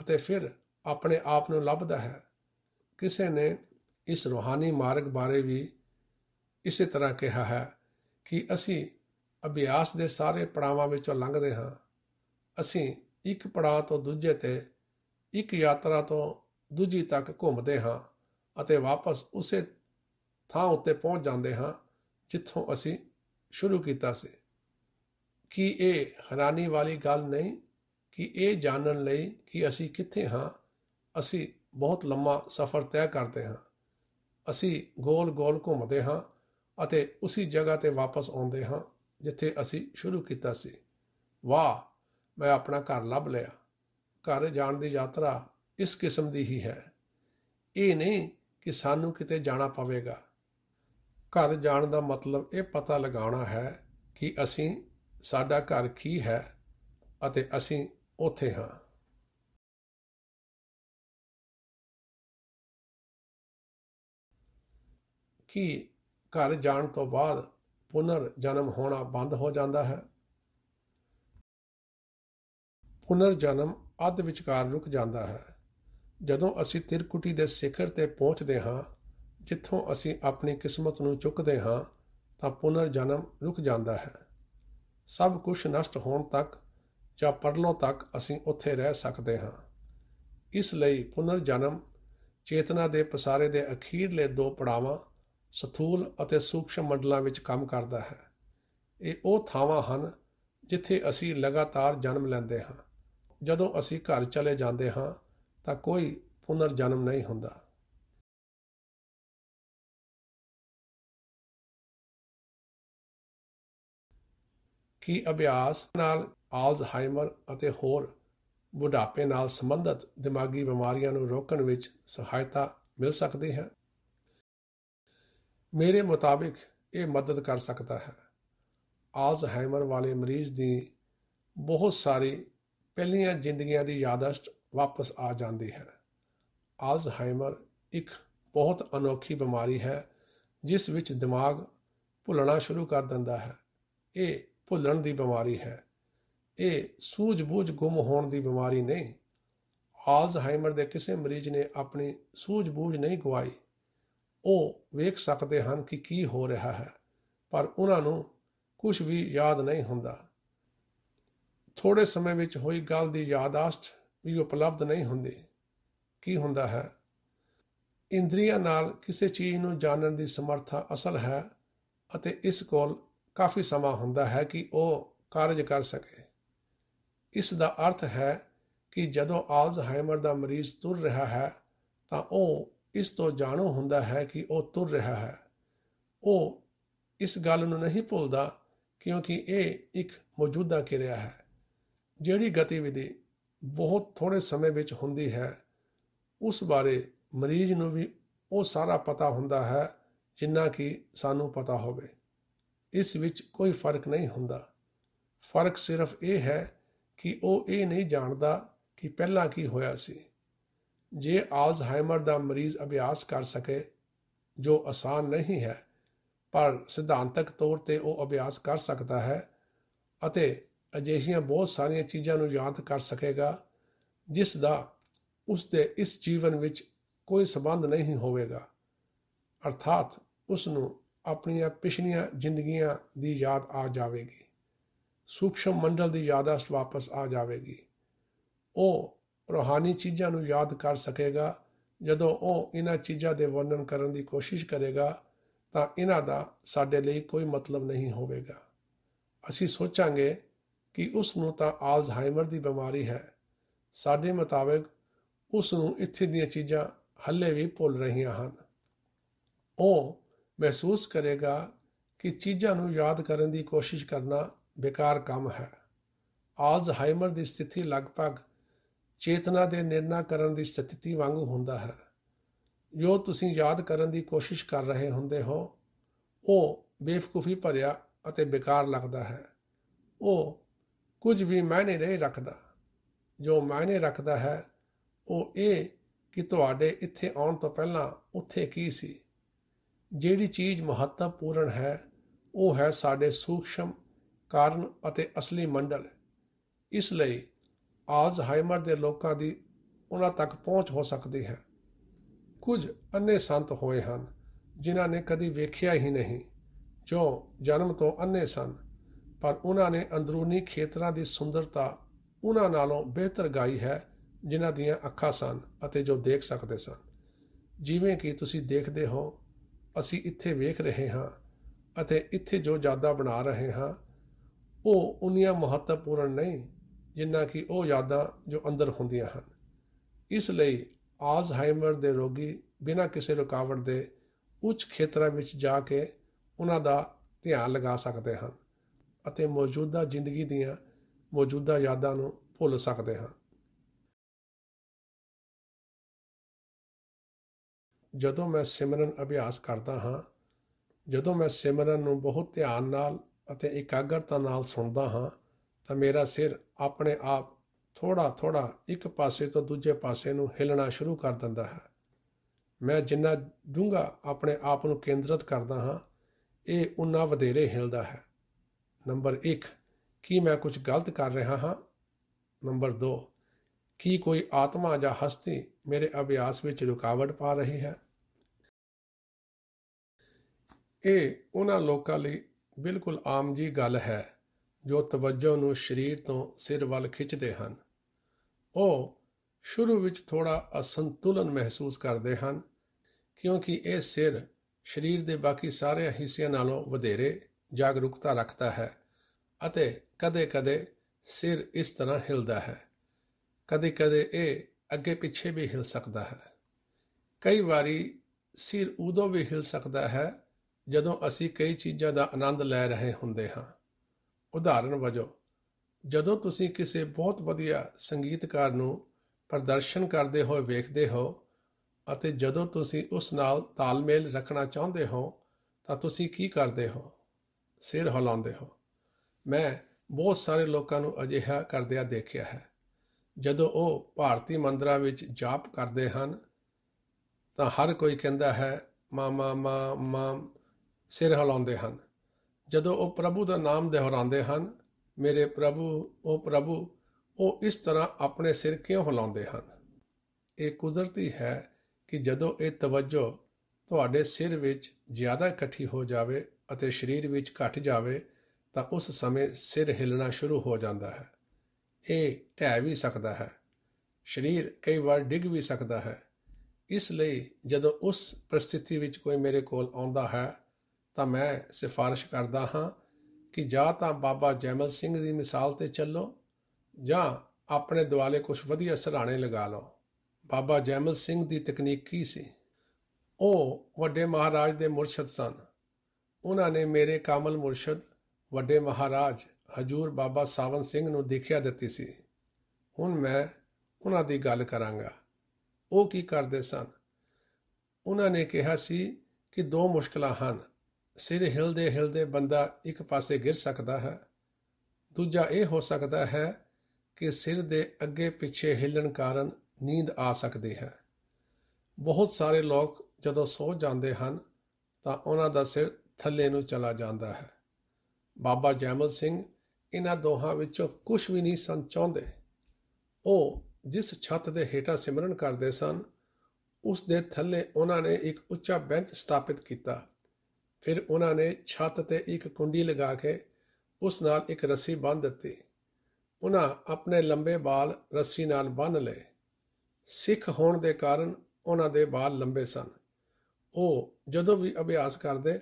ਅਤੇ ਫਿਰ ਆਪਣੇ ਆਪ ਨੂੰ ਲੱਭਦਾ ਹੈ ਕਿਸੇ ਨੇ ਇਸ ਰੋਹਾਨੀ ਮਾਰਗ ਬਾਰੇ ਵੀ ਇਸੇ ਤਰ੍ਹਾਂ ਕਿਹਾ ਹੈ ਕਿ ਅਸੀਂ ਅਭਿਆਸ ਦੇ ਸਾਰੇ ਪੜਾਵਾਂ ਵਿੱਚੋਂ ਲੰਘਦੇ ਹਾਂ ਅਸੀਂ ਇੱਕ ਪੜਾਅ ਤੋਂ ਦੂਜੇ ਤੇ ਇੱਕ ਯਾਤਰਾ ਤੋਂ ਦੂਜੀ ਤੱਕ ਘੁੰਮਦੇ ਹਾਂ ਅਤੇ ਵਾਪਸ ਉਸੇ ਥਾਂ ਉੱਤੇ ਪਹੁੰਚ ਜਾਂਦੇ ਹਾਂ ਜਿੱਥੋਂ ਅਸੀਂ ਸ਼ੁਰੂ ਕੀਤਾ ਸੀ ਕਿ ਇਹ ਹੈਰਾਨੀ ਵਾਲੀ ਗੱਲ ਨਹੀਂ ਕਿ ਇਹ ਜਾਣਨ ਲਈ ਕਿ ਅਸੀਂ ਕਿੱਥੇ ਹਾਂ ਅਸੀਂ ਬਹੁਤ ਲੰਮਾ ਸਫ਼ਰ ਤੈਅ ਕਰਦੇ ਹਾਂ ਅਸੀਂ ਗੋਲ-ਗੋਲ ਘੁੰਮਦੇ ਹਾਂ ਅਤੇ ਉਸੇ ਜਗ੍ਹਾ ਤੇ ਵਾਪਸ ਆਉਂਦੇ ਹਾਂ ਜਿੱਥੇ ਅਸੀਂ ਸ਼ੁਰੂ ਕੀਤਾ ਸੀ ਵਾਹ ਮੈਂ ਆਪਣਾ ਘਰ ਲੱਭ ਲਿਆ ਘਰ ਜਾਣ ਦੀ ਯਾਤਰਾ ਇਸ ਕਿਸਮ ਦੀ ਹੀ ਹੈ ਇਹ ਨਹੀਂ ਕਿ ਸਾਨੂੰ ਕਿਤੇ ਜਾਣਾ ਪਵੇਗਾ ਘਰ ਜਾਣ ਦਾ ਮਤਲਬ ਇਹ ਪਤਾ ਲਗਾਉਣਾ ਹੈ ਕਿ ਅਸੀਂ ਸਾਡਾ ਘਰ ਕੀ ਹੈ ਅਤੇ ਅਸੀਂ ਉੱਥੇ ਹਾਂ ਕੀ ਘਰ ਜਾਣ ਤੋਂ ਬਾਅਦ ਪੁਨਰ ਜਨਮ ਹੋਣਾ ਬੰਦ ਹੋ ਜਾਂਦਾ ਹੈ ਪੁਨਰ ਜਨਮ ਅੱਧ ਵਿਚਕਾਰ ਰੁਕ ਜਾਂਦਾ ਹੈ ਜਦੋਂ ਅਸੀਂ ਤਿਰਕੁਟੀ ਦੇ ਸਿਖਰ ਤੇ ਪਹੁੰਚਦੇ ਹਾਂ ਜਿੱਥੋਂ ਅਸੀਂ ਆਪਣੀ ਕਿਸਮਤ ਨੂੰ ਚੁੱਕਦੇ ਹਾਂ ਤਾਂ ਪੁਨਰ ਜਨਮ ਰੁਕ ਜਾਂਦਾ ਹੈ ਸਭ ਕੁਝ ਨਸ਼ਟ ਹੋਣ ਤੱਕ ਜਾਂ ਪਰਲੋ ਤੱਕ ਅਸੀਂ ਉੱਥੇ ਰਹਿ ਸਕਦੇ ਹਾਂ ਇਸ ਲਈ ਪੁਨਰ ਜਨਮ ਚੇਤਨਾ ਦੇ ਪਸਾਰੇ ਦੇ ਅਖੀਰਲੇ ਦੋ ਪੜਾਵਾਂ ਸਥੂਲ ਅਤੇ ਸੂਖਸ਼ਮ ਮੰਡਲਾਂ ਵਿੱਚ ਕੰਮ ਕਰਦਾ ਹੈ ਇਹ ਉਹ ਥਾਵਾਂ ਹਨ ਜਿੱਥੇ ਅਸੀਂ ਲਗਾਤਾਰ ਜਨਮ ਲੈਂਦੇ ਹਾਂ ਜਦੋਂ ਅਸੀਂ ਘਰ ਚਲੇ ਜਾਂਦੇ ਹਾਂ ਤਾਂ ਕੋਈ ਪੁਨਰ ਜਨਮ ਨਹੀਂ ਹੁੰਦਾ ਕੀ ਅਭਿਆਸ ਨਾਲ ਆਲਜ਼ਹਾਈਮਰ ਅਤੇ ਹੋਰ ਬੁਢਾਪੇ ਨਾਲ ਸੰਬੰਧਿਤ ਦਿਮਾਗੀ ਬਿਮਾਰੀਆਂ ਨੂੰ ਰੋਕਣ ਵਿੱਚ ਸਹਾਇਤਾ ਮਿਲ ਸਕਦੀ ਹੈ ਮੇਰੇ ਮੁਤਾਬਿਕ ਇਹ ਮਦਦ ਕਰ ਸਕਦਾ ਹੈ ਆਲਜ਼ਹਾਈਮਰ ਵਾਲੇ ਮਰੀਜ਼ ਦੀ ਬਹੁਤ ਸਾਰੀ ਪਹਿਲੀਆਂ ਜ਼ਿੰਦਗੀਆਂ ਦੀ ਯਾਦਾਸ਼ਤ ਵਾਪਸ ਆ ਜਾਂਦੀ ਹੈ ਅਲਜ਼ਹਾਈਮਰ ਇੱਕ ਬਹੁਤ ਅਨੋਖੀ ਬਿਮਾਰੀ ਹੈ ਜਿਸ ਵਿੱਚ ਦਿਮਾਗ ਭੁੱਲਣਾ ਸ਼ੁਰੂ ਕਰ ਦਿੰਦਾ ਹੈ ਇਹ ਭੁੱਲਣ ਦੀ ਬਿਮਾਰੀ ਹੈ ਇਹ ਸੂਝ-ਬੂਝ ਗੁੰਮ ਹੋਣ ਦੀ ਬਿਮਾਰੀ ਨਹੀਂ ਅਲਜ਼ਹਾਈਮਰ ਦੇ ਕਿਸੇ ਮਰੀਜ਼ ਨੇ ਆਪਣੀ ਸੂਝ-ਬੂਝ ਨਹੀਂ ਗਵਾਈ ਉਹ ਵੇਖ ਸਕਦੇ ਹਨ ਕਿ ਕੀ ਹੋ ਰਿਹਾ ਹੈ ਪਰ ਉਹਨਾਂ ਨੂੰ ਕੁਝ ਵੀ ਯਾਦ ਨਹੀਂ ਹੁੰਦਾ ਥੋੜੇ ਸਮੇਂ ਵਿੱਚ ਹੋਈ ਗੱਲ ਦੀ ਯਾਦਾਸ਼ਤ ਵੀ ਉਪਲਬਧ ਨਹੀਂ ਹੁੰਦੀ ਕੀ ਹੁੰਦਾ ਹੈ ਇੰਦਰੀਆਂ ਨਾਲ ਕਿਸੇ ਚੀਜ਼ ਨੂੰ ਜਾਣਨ ਦੀ ਸਮਰੱਥਾ ਅਸਲ ਹੈ ਅਤੇ ਇਸ ਕੋਲ ਕਾਫੀ ਸਮਾਂ ਹੁੰਦਾ ਹੈ ਕਿ ਉਹ ਕਾਰਜ ਕਰ ਸਕੇ ਇਸ ਦਾ ਅਰਥ ਹੈ ਕਿ ਜਦੋਂ ਆਲਜ਼ਹਾਈਮਰ ਦਾ ਮਰੀਜ਼ ਤੁਰ ਰਿਹਾ ਹੈ ਤਾਂ ਉਹ ਇਸ ਤੋਂ ਜਾਣੂ ਹੁੰਦਾ ਹੈ ਕਿ ਉਹ ਤੁਰ ਰਿਹਾ ਹੈ ਉਹ ਇਸ ਗੱਲ ਨੂੰ ਨਹੀਂ ਭੁੱਲਦਾ ਕਿਉਂਕਿ ਇਹ ਇੱਕ ਮੌਜੂਦਾ ਕਿਰਿਆ ਹੈ ਜਿਹੜੀ ਗਤੀਵਿਧੀ ਬਹੁਤ ਥੋੜੇ ਸਮੇਂ ਵਿੱਚ ਹੁੰਦੀ ਹੈ ਉਸ ਬਾਰੇ ਮਰੀਜ਼ ਨੂੰ ਵੀ ਉਹ ਸਾਰਾ ਪਤਾ ਹੁੰਦਾ ਹੈ ਜਿੰਨਾ ਕਿ ਸਾਨੂੰ ਪਤਾ ਹੋਵੇ ਇਸ ਵਿੱਚ ਕੋਈ ਫਰਕ ਨਹੀਂ ਹੁੰਦਾ ਫਰਕ ਸਿਰਫ ਇਹ ਹੈ ਕਿ ਉਹ ਇਹ ਨਹੀਂ ਜਾਣਦਾ ਕਿ ਪਹਿਲਾਂ ਕੀ ਹੋਇਆ ਸੀ ਜੇ ਆਲਜ਼ਹਾਈਮਰ ਦਾ ਮਰੀਜ਼ ਅਭਿਆਸ ਕਰ ਸਕੇ ਜੋ ਆਸਾਨ ਨਹੀਂ ਹੈ ਪਰ ਸਿਧਾਂਤਕ ਤੌਰ ਤੇ ਉਹ ਅਭਿਆਸ ਕਰ ਸਕਦਾ ਹੈ ਅਤੇ ਅਜਿਹੀਆਂ ਬਹੁਤ ਸਾਰੀਆਂ ਚੀਜ਼ਾਂ ਨੂੰ ਯਾਦ ਕਰ ਸਕੇਗਾ ਜਿਸ ਦਾ ਉਸ ਦੇ ਇਸ ਜੀਵਨ ਵਿੱਚ ਕੋਈ ਸਬੰਧ ਨਹੀਂ ਹੋਵੇਗਾ ਅਰਥਾਤ ਉਸ ਨੂੰ ਆਪਣੀਆਂ ਪਿਛਲੀਆਂ ਜ਼ਿੰਦਗੀਆਂ ਦੀ ਯਾਦ ਆ ਜਾਵੇਗੀ ਸੂਖਸ਼ਮ ਮੰਡਲ ਦੀ ਯਾਦਾਸ਼ਤ ਵਾਪਸ ਆ ਜਾਵੇਗੀ ਉਹ ਰੋਹਾਨੀ ਚੀਜ਼ਾਂ ਨੂੰ ਯਾਦ ਕਰ ਸਕੇਗਾ ਜਦੋਂ ਉਹ ਇਹਨਾਂ ਚੀਜ਼ਾਂ ਦੇ ਵਰਣਨ ਕਰਨ ਦੀ ਕੋਸ਼ਿਸ਼ ਕਰੇਗਾ ਤਾਂ ਇਹਨਾਂ ਦਾ ਸਾਡੇ ਲਈ ਕੋਈ ਮਤਲਬ ਨਹੀਂ ਹੋਵੇਗਾ ਅਸੀਂ ਸੋਚਾਂਗੇ ਕਿ ਉਸ ਨੂੰ ਤਾਂ ਆਲਜ਼ਹਾਈਮਰ ਦੀ ਬਿਮਾਰੀ ਹੈ ਸਾਡੇ ਮੁਤਾਬਕ ਉਸ ਨੂੰ ਇੱਥੇ ਦੀਆਂ ਚੀਜ਼ਾਂ ਹੱਲੇ ਵੀ ਭੁੱਲ ਰਹੀਆਂ ਹਨ ਉਹ ਮਹਿਸੂਸ ਕਰੇਗਾ ਕਿ ਚੀਜ਼ਾਂ ਨੂੰ ਯਾਦ ਕਰਨ ਦੀ ਕੋਸ਼ਿਸ਼ ਕਰਨਾ ਬੇਕਾਰ ਕੰਮ ਹੈ ਆਲਜ਼ਹਾਈਮਰ ਦੀ ਸਥਿਤੀ ਲਗਭਗ ਚੇਤਨਾ ਦੇ ਨਿਰਣਾ ਕਰਨ ਦੀ ਸਥਿਤੀ ਵਾਂਗੂ ਹੁੰਦਾ ਹੈ ਜੋ ਤੁਸੀਂ ਯਾਦ ਕਰਨ ਦੀ ਕੋਸ਼ਿਸ਼ ਕਰ ਰਹੇ ਹੁੰਦੇ ਹੋ ਉਹ ਬੇਫਕੂਫੀ ਭਰਿਆ ਅਤੇ ਬੇਕਾਰ ਲੱਗਦਾ ਹੈ ਉਹ ਕੁਝ ਵੀ ਮਾਇਨੇ ਨਹੀਂ ਰੱਖਦਾ ਜੋ ਮਾਇਨੇ ਰੱਖਦਾ ਹੈ ਉਹ ਇਹ ਕਿ ਤੁਹਾਡੇ ਇੱਥੇ ਆਉਣ ਤੋਂ ਪਹਿਲਾਂ ਉੱਥੇ ਕੀ ਸੀ ਜਿਹੜੀ ਚੀਜ਼ ਮਹੱਤਵਪੂਰਨ ਹੈ ਉਹ ਹੈ ਸਾਡੇ ਸੂਖਸ਼ਮ ਕਾਰਨ ਅਤੇ ਅਸਲੀ ਮੰਡਲ ਇਸ ਲਈ ਆਲਜ਼ਹਾਈਮਰ ਦੇ ਲੋਕਾਂ ਦੀ ਉਹਨਾਂ ਤੱਕ ਪਹੁੰਚ ਹੋ ਸਕਦੀ ਹੈ ਕੁਝ ਅੰਨੇ ਸੰਤ ਹੋਏ ਹਨ ਜਿਨ੍ਹਾਂ ਨੇ ਕਦੀ ਵੇਖਿਆ ਹੀ ਨਹੀਂ ਜੋ ਜਨਮ ਤੋਂ ਅੰਨੇ ਸਨ ਪਰ ਉਹਨਾਂ ਨੇ ਅੰਦਰੂਨੀ ਖੇਤਰਾਂ ਦੀ ਸੁੰਦਰਤਾ ਉਹਨਾਂ ਨਾਲੋਂ ਬਿਹਤਰ ਗਾਈ ਹੈ ਜਿਨ੍ਹਾਂ ਦੀਆਂ ਅੱਖਾਂ ਸਨ ਅਤੇ ਜੋ ਦੇਖ ਸਕਦੇ ਸਨ ਜਿਵੇਂ ਕਿ ਤੁਸੀਂ ਦੇਖਦੇ ਹੋ ਅਸੀਂ ਇੱਥੇ ਵੇਖ ਰਹੇ ਹਾਂ ਅਤੇ ਇੱਥੇ ਜੋ ਯਾਦਾਂ ਬਣਾ ਰਹੇ ਹਾਂ ਉਹ ਉਨੀਆਂ ਮਹੱਤਵਪੂਰਨ ਨਹੀਂ ਜਿੰਨਾ ਕਿ ਉਹ ਯਾਦਾਂ ਜੋ ਅੰਦਰ ਹੁੰਦੀਆਂ ਹਨ ਇਸ ਲਈ ਆਲਜ਼ਹਾਈਮਰ ਦੇ ਰੋਗੀ ਬਿਨਾਂ ਕਿਸੇ ਰੁਕਾਵਟ ਦੇ ਉੱਚ ਖੇਤਰਾਂ ਵਿੱਚ ਜਾ ਕੇ ਉਹਨਾਂ ਦਾ ਧਿਆਨ ਲਗਾ ਸਕਦੇ ਹਨ ਅਤੇ ਮੌਜੂਦਾ ਜ਼ਿੰਦਗੀ ਦੀਆਂ ਮੌਜੂਦਾ ਯਾਦਾਂ ਨੂੰ ਭੁੱਲ ਸਕਦੇ ਹਾਂ ਜਦੋਂ ਮੈਂ ਸਿਮਰਨ ਅਭਿਆਸ ਕਰਦਾ ਹਾਂ ਜਦੋਂ ਮੈਂ ਸਿਮਰਨ ਨੂੰ ਬਹੁਤ ਧਿਆਨ ਨਾਲ ਅਤੇ ਇਕਾਗਰਤਾ ਨਾਲ ਸੁਣਦਾ ਹਾਂ ਤਾਂ ਮੇਰਾ ਸਿਰ ਆਪਣੇ ਆਪ ਥੋੜਾ ਥੋੜਾ ਇੱਕ ਪਾਸੇ ਤੋਂ ਦੂਜੇ ਪਾਸੇ ਨੂੰ ਹਿਲਣਾ ਸ਼ੁਰੂ ਕਰ ਦਿੰਦਾ ਹੈ ਮੈਂ ਜਿੰਨਾ ਡੂੰਗਾ ਆਪਣੇ ਆਪ ਨੂੰ ਕੇਂਦਰਿਤ ਕਰਦਾ ਹਾਂ ਇਹ ਉਨਾ ਵਧੇਰੇ ਹਿਲਦਾ ਹੈ ਨੰਬਰ 1 ਕੀ ਮੈਂ ਕੁਝ ਗਲਤ ਕਰ ਰਿਹਾ ਹਾਂ ਨੰਬਰ 2 ਕੀ ਕੋਈ ਆਤਮਾ ਜਾਂ ਹਸਤੀ ਮੇਰੇ ਅਭਿਆਸ ਵਿੱਚ ਰੁਕਾਵਟ ਪਾ ਰਹੀ ਹੈ ਇਹ ਉਹਨਾਂ ਲੋਕਾਂ ਲਈ ਬਿਲਕੁਲ ਆਮ ਜੀ ਗੱਲ ਹੈ ਜੋ ਤਵੱਜੋ ਨੂੰ ਸਰੀਰ ਤੋਂ ਸਿਰ ਵੱਲ ਖਿੱਚਦੇ ਹਨ ਉਹ ਸ਼ੁਰੂ ਵਿੱਚ ਥੋੜਾ ਅਸੰਤੁਲਨ ਮਹਿਸੂਸ ਕਰਦੇ ਹਨ ਕਿਉਂਕਿ ਇਹ ਸਿਰ ਸਰੀਰ ਦੇ ਬਾਕੀ ਸਾਰੇ ਹਿੱਸਿਆਂ ਨਾਲੋਂ ਵਧੇਰੇ ਜਾਗਰੂਕਤਾ ਰੱਖਦਾ ਹੈ ਅਤੇ ਕਦੇ-ਕਦੇ ਸਿਰ ਇਸ ਤਰ੍ਹਾਂ ਹਿਲਦਾ ਹੈ ਕਦੇ-ਕਦੇ ਇਹ ਅੱਗੇ ਪਿੱਛੇ ਵੀ ਹਿਲ ਸਕਦਾ ਹੈ ਕਈ ਵਾਰੀ ਸਿਰ ਉਦੋਂ ਵੀ ਹਿਲ ਸਕਦਾ ਹੈ ਜਦੋਂ ਅਸੀਂ ਕਈ ਚੀਜ਼ਾਂ ਦਾ ਆਨੰਦ ਲੈ ਰਹੇ ਹੁੰਦੇ ਹਾਂ ਉਦਾਹਰਨ ਵਜੋਂ ਜਦੋਂ ਤੁਸੀਂ ਕਿਸੇ ਬਹੁਤ ਵਧੀਆ ਸੰਗੀਤਕਾਰ ਨੂੰ ਪ੍ਰਦਰਸ਼ਨ ਕਰਦੇ ਹੋਏ ਵੇਖਦੇ ਹੋ ਅਤੇ ਜਦੋਂ ਤੁਸੀਂ ਉਸ ਨਾਲ ਤਾਲਮੇਲ ਰੱਖਣਾ ਚਾਹੁੰਦੇ ਹੋ ਤਾਂ ਤੁਸੀਂ ਕੀ ਕਰਦੇ ਹੋ ਸਿਰ ਹਲਾਉਂਦੇ ਹੋ ਮੈਂ ਬਹੁਤ ਸਾਰੇ ਲੋਕਾਂ ਨੂੰ ਅਜਿਹਾ ਆ ਦੇਖਿਆ ਹੈ ਜਦੋਂ ਉਹ ਭਾਰਤੀ ਮੰਦਰਾਂ ਵਿੱਚ ਜਾਪ ਕਰਦੇ ਹਨ ਤਾਂ ਹਰ ਕੋਈ ਕਹਿੰਦਾ ਹੈ ਮਾ ਮਾ ਮਾ ਮਾ ਸਿਰ ਹਲਾਉਂਦੇ ਹਨ ਜਦੋਂ ਉਹ ਪ੍ਰਭੂ ਦਾ ਨਾਮ ਦੁਹਰਾਉਂਦੇ ਹਨ ਮੇਰੇ ਪ੍ਰਭੂ ਉਹ ਪ੍ਰਭੂ ਉਹ ਇਸ ਤਰ੍ਹਾਂ ਆਪਣੇ ਸਿਰ ਕਿਉਂ ਹਲਾਉਂਦੇ ਹਨ ਇਹ ਕੁਦਰਤੀ ਹੈ ਕਿ ਜਦੋਂ ਇਹ ਤਵੱਜੋ ਤੁਹਾਡੇ ਸਿਰ ਵਿੱਚ ਜ਼ਿਆਦਾ ਇਕੱਠੀ ਹੋ ਜਾਵੇ ਅਤੇ ਸਰੀਰ ਵਿੱਚ ਘਟ ਜਾਵੇ ਤਾਂ ਉਸ ਸਮੇਂ ਸਿਰ ਹਿਲਣਾ ਸ਼ੁਰੂ ਹੋ ਜਾਂਦਾ ਹੈ ਇਹ ਢਹਿ ਵੀ ਸਕਦਾ ਹੈ ਸਰੀਰ ਕਈ ਵਾਰ ਡਿੱਗ ਵੀ ਸਕਦਾ ਹੈ ਇਸ ਲਈ ਜਦੋਂ ਉਸ ਪ੍ਰਸਥਿਤੀ ਵਿੱਚ ਕੋਈ ਮੇਰੇ ਕੋਲ ਆਉਂਦਾ ਹੈ ਤਾਂ ਮੈਂ ਸਿਫਾਰਿਸ਼ ਕਰਦਾ ਹਾਂ ਕਿ ਜਾਂ ਤਾਂ ਬਾਬਾ ਜੈਮਲ ਸਿੰਘ ਦੀ ਮਿਸਾਲ ਤੇ ਚੱਲੋ ਜਾਂ ਆਪਣੇ ਦਿਵਾਲੇ ਕੁਝ ਵਧੀਆ ਸਰਾਣੇ ਲਗਾ ਲਓ ਬਾਬਾ ਜੈਮਲ ਸਿੰਘ ਦੀ ਤਕਨੀਕ ਕੀ ਸੀ ਉਹ ਵੱਡੇ ਮਹਾਰਾਜ ਦੇ ਮੁਰਸ਼ਦ ਸਨ ਉਹਨਾਂ ਨੇ ਮੇਰੇ ਕਾਮਲ ਮੁਰਸ਼ਦ ਵੱਡੇ ਮਹਾਰਾਜ ਹਜੂਰ ਬਾਬਾ ਸਾਵਨ ਸਿੰਘ ਨੂੰ ਦੇਖਿਆ ਦਿੱਤੀ ਸੀ ਹੁਣ ਮੈਂ ਉਹਨਾਂ ਦੀ ਗੱਲ ਕਰਾਂਗਾ ਉਹ ਕੀ ਕਰਦੇ ਸਨ ਉਹਨਾਂ ਨੇ ਕਿਹਾ ਸੀ ਕਿ ਦੋ ਮੁਸ਼ਕਲਾਂ ਹਨ ਸਿਰ ਹਿਲਦੇ ਹਿਲਦੇ ਬੰਦਾ ਇੱਕ ਪਾਸੇ ਗਿਰ ਸਕਦਾ ਹੈ ਦੂਜਾ ਇਹ ਹੋ ਸਕਦਾ ਹੈ ਕਿ ਸਿਰ ਦੇ ਅੱਗੇ ਪਿੱਛੇ ਹਿਲਣ ਕਾਰਨ ਨੀਂਦ ਆ ਸਕਦੀ ਹੈ ਬਹੁਤ ਸਾਰੇ ਲੋਕ ਜਦੋਂ ਸੌ ਜਾਂਦੇ ਹਨ ਤਾਂ ਉਹਨਾਂ ਦਾ ਸਿਰ ਥੱਲੇ ਨੂੰ ਚਲਾ ਜਾਂਦਾ ਹੈ ਬਾਬਾ ਜੈਮਲ ਸਿੰਘ ਇਹਨਾਂ ਦੋਹਾਂ ਵਿੱਚੋਂ ਕੁਝ ਵੀ ਨਹੀਂ ਸੰ ਚਾਹੁੰਦੇ ਉਹ ਜਿਸ ਛੱਤ ਦੇ ਹੇਠਾਂ ਸਿਮਰਨ ਕਰਦੇ ਸਨ ਉਸ ਦੇ ਥੱਲੇ ਉਹਨਾਂ ਨੇ ਇੱਕ ਉੱਚਾ ਬੈਂਚ ਸਥਾਪਿਤ ਕੀਤਾ ਫਿਰ ਉਹਨਾਂ ਨੇ ਛੱਤ ਤੇ ਇੱਕ ਕੁੰਡੀ ਲਗਾ ਕੇ ਉਸ ਨਾਲ ਇੱਕ ਰੱਸੀ ਬੰਨ੍ਹ ਦਿੱਤੀ ਉਹਨਾਂ ਆਪਣੇ ਲੰਬੇ ਵਾਲ ਰੱਸੀ ਨਾਲ ਬੰਨ੍ਹ ਲਏ ਸਿੱਖ ਹੋਣ ਦੇ ਕਾਰਨ ਉਹਨਾਂ ਦੇ ਵਾਲ ਲੰਬੇ ਸਨ ਉਹ ਜਦੋਂ ਵੀ ਅਭਿਆਸ ਕਰਦੇ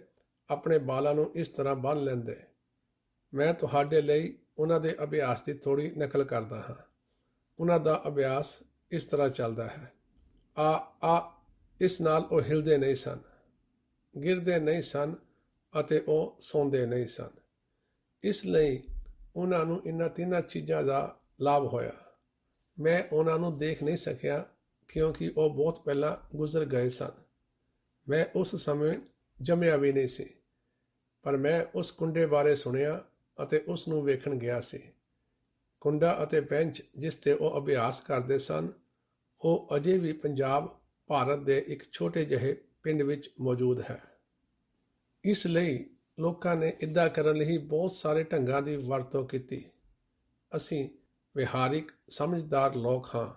ਆਪਣੇ ਬਾਲਾਂ ਨੂੰ ਇਸ ਤਰ੍ਹਾਂ ਬੰਨ ਲੈਂਦੇ ਮੈਂ ਤੁਹਾਡੇ ਲਈ ਉਹਨਾਂ ਦੇ ਅਭਿਆਸ ਦੀ ਥੋੜੀ ਨਕਲ ਕਰਦਾ ਹਾਂ ਉਹਨਾਂ ਦਾ ਅਭਿਆਸ ਇਸ ਤਰ੍ਹਾਂ ਚੱਲਦਾ ਹੈ ਆ ਆ ਇਸ ਨਾਲ ਉਹ ਹਿਲਦੇ ਨਹੀਂ ਸਨ ਗਿਰਦੇ ਨਹੀਂ ਸਨ ਅਤੇ ਉਹ ਸੌਂਦੇ ਨਹੀਂ ਸਨ ਇਸ ਲਈ ਉਹਨਾਂ ਨੂੰ ਇਨ੍ਹਾਂ ਤਿੰਨਾਂ ਚੀਜ਼ਾਂ ਦਾ ਲਾਭ ਹੋਇਆ ਮੈਂ ਉਹਨਾਂ ਨੂੰ ਦੇਖ ਨਹੀਂ ਸਕਿਆ ਕਿਉਂਕਿ ਉਹ ਬਹੁਤ ਪਹਿਲਾਂ ਗੁਜ਼ਰ ਗਏ ਸਨ ਮੈਂ ਉਸ ਸਮੇਂ ਜੰਮਿਆ ਵੀ ਨਹੀਂ ਸੀ ਪਰ ਮੈਂ ਉਸ ਕੁੰਡੇ ਬਾਰੇ ਸੁਣਿਆ ਅਤੇ ਉਸ ਨੂੰ ਵੇਖਣ ਗਿਆ ਸੀ ਕੁੰਡਾ ਅਤੇ ਬੈਂਚ ਜਿਸ ਤੇ ਉਹ ਅਭਿਆਸ ਕਰਦੇ ਸਨ ਉਹ ਅਜੇ ਵੀ ਪੰਜਾਬ ਭਾਰਤ ਦੇ ਇੱਕ ਛੋਟੇ ਜਿਹੇ ਪਿੰਡ ਵਿੱਚ ਮੌਜੂਦ ਹੈ ਇਸ ਲਈ ਲੋਕਾਂ ਨੇ ਇਦਾਂ ਕਰਨ ਲਈ ਬਹੁਤ ਸਾਰੇ ਢੰਗਾਂ ਦੀ ਵਰਤੋਂ ਕੀਤੀ ਅਸੀਂ ਵਿਹਾਰਿਕ ਸਮਝਦਾਰ ਲੋਕ ਹਾਂ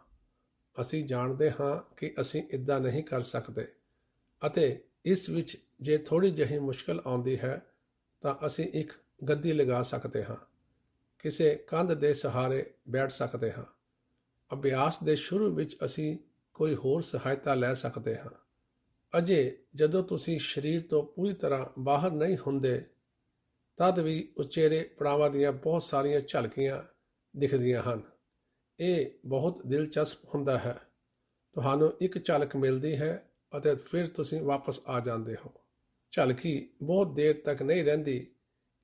ਅਸੀਂ ਜਾਣਦੇ ਹਾਂ ਕਿ ਅਸੀਂ ਇਦਾਂ ਨਹੀਂ ਕਰ ਸਕਦੇ ਅਤੇ ਇਸ ਵਿੱਚ ਜੇ ਥੋੜੀ ਜਹੀ ਮੁਸ਼ਕਲ ਆਉਂਦੀ ਹੈ ਤਾਂ ਅਸੀਂ ਇੱਕ ਗੱਦੀ ਲਗਾ ਸਕਦੇ ਹਾਂ ਕਿਸੇ ਕੰਧ ਦੇ ਸਹਾਰੇ ਬੈਠ ਸਕਦੇ ਹਾਂ ਅਭਿਆਸ ਦੇ ਸ਼ੁਰੂ ਵਿੱਚ ਅਸੀਂ ਕੋਈ ਹੋਰ ਸਹਾਇਤਾ ਲੈ ਸਕਦੇ ਹਾਂ ਅਜੇ ਜਦੋਂ ਤੁਸੀਂ ਸਰੀਰ ਤੋਂ ਪੂਰੀ ਤਰ੍ਹਾਂ ਬਾਹਰ ਨਹੀਂ ਹੁੰਦੇ ਤਦ ਵੀ ਉਚੇਰੇ ਪੜਾਵਾਂ ਦੀਆਂ ਬਹੁਤ ਸਾਰੀਆਂ ਝਲਕੀਆਂ ਦਿਖਦੀਆਂ ਹਨ ਇਹ ਬਹੁਤ ਦਿਲਚਸਪ ਹੁੰਦਾ ਹੈ ਤੁਹਾਨੂੰ ਇੱਕ ਝਲਕ ਮਿਲਦੀ ਹੈ ਅਤੇ ਫਿਰ ਤੁਸੀਂ ਵਾਪਸ ਆ ਜਾਂਦੇ ਹੋ ਝਲਕੀ ਬਹੁਤ ਦੇਰ ਤੱਕ ਨਹੀਂ ਰਹਿੰਦੀ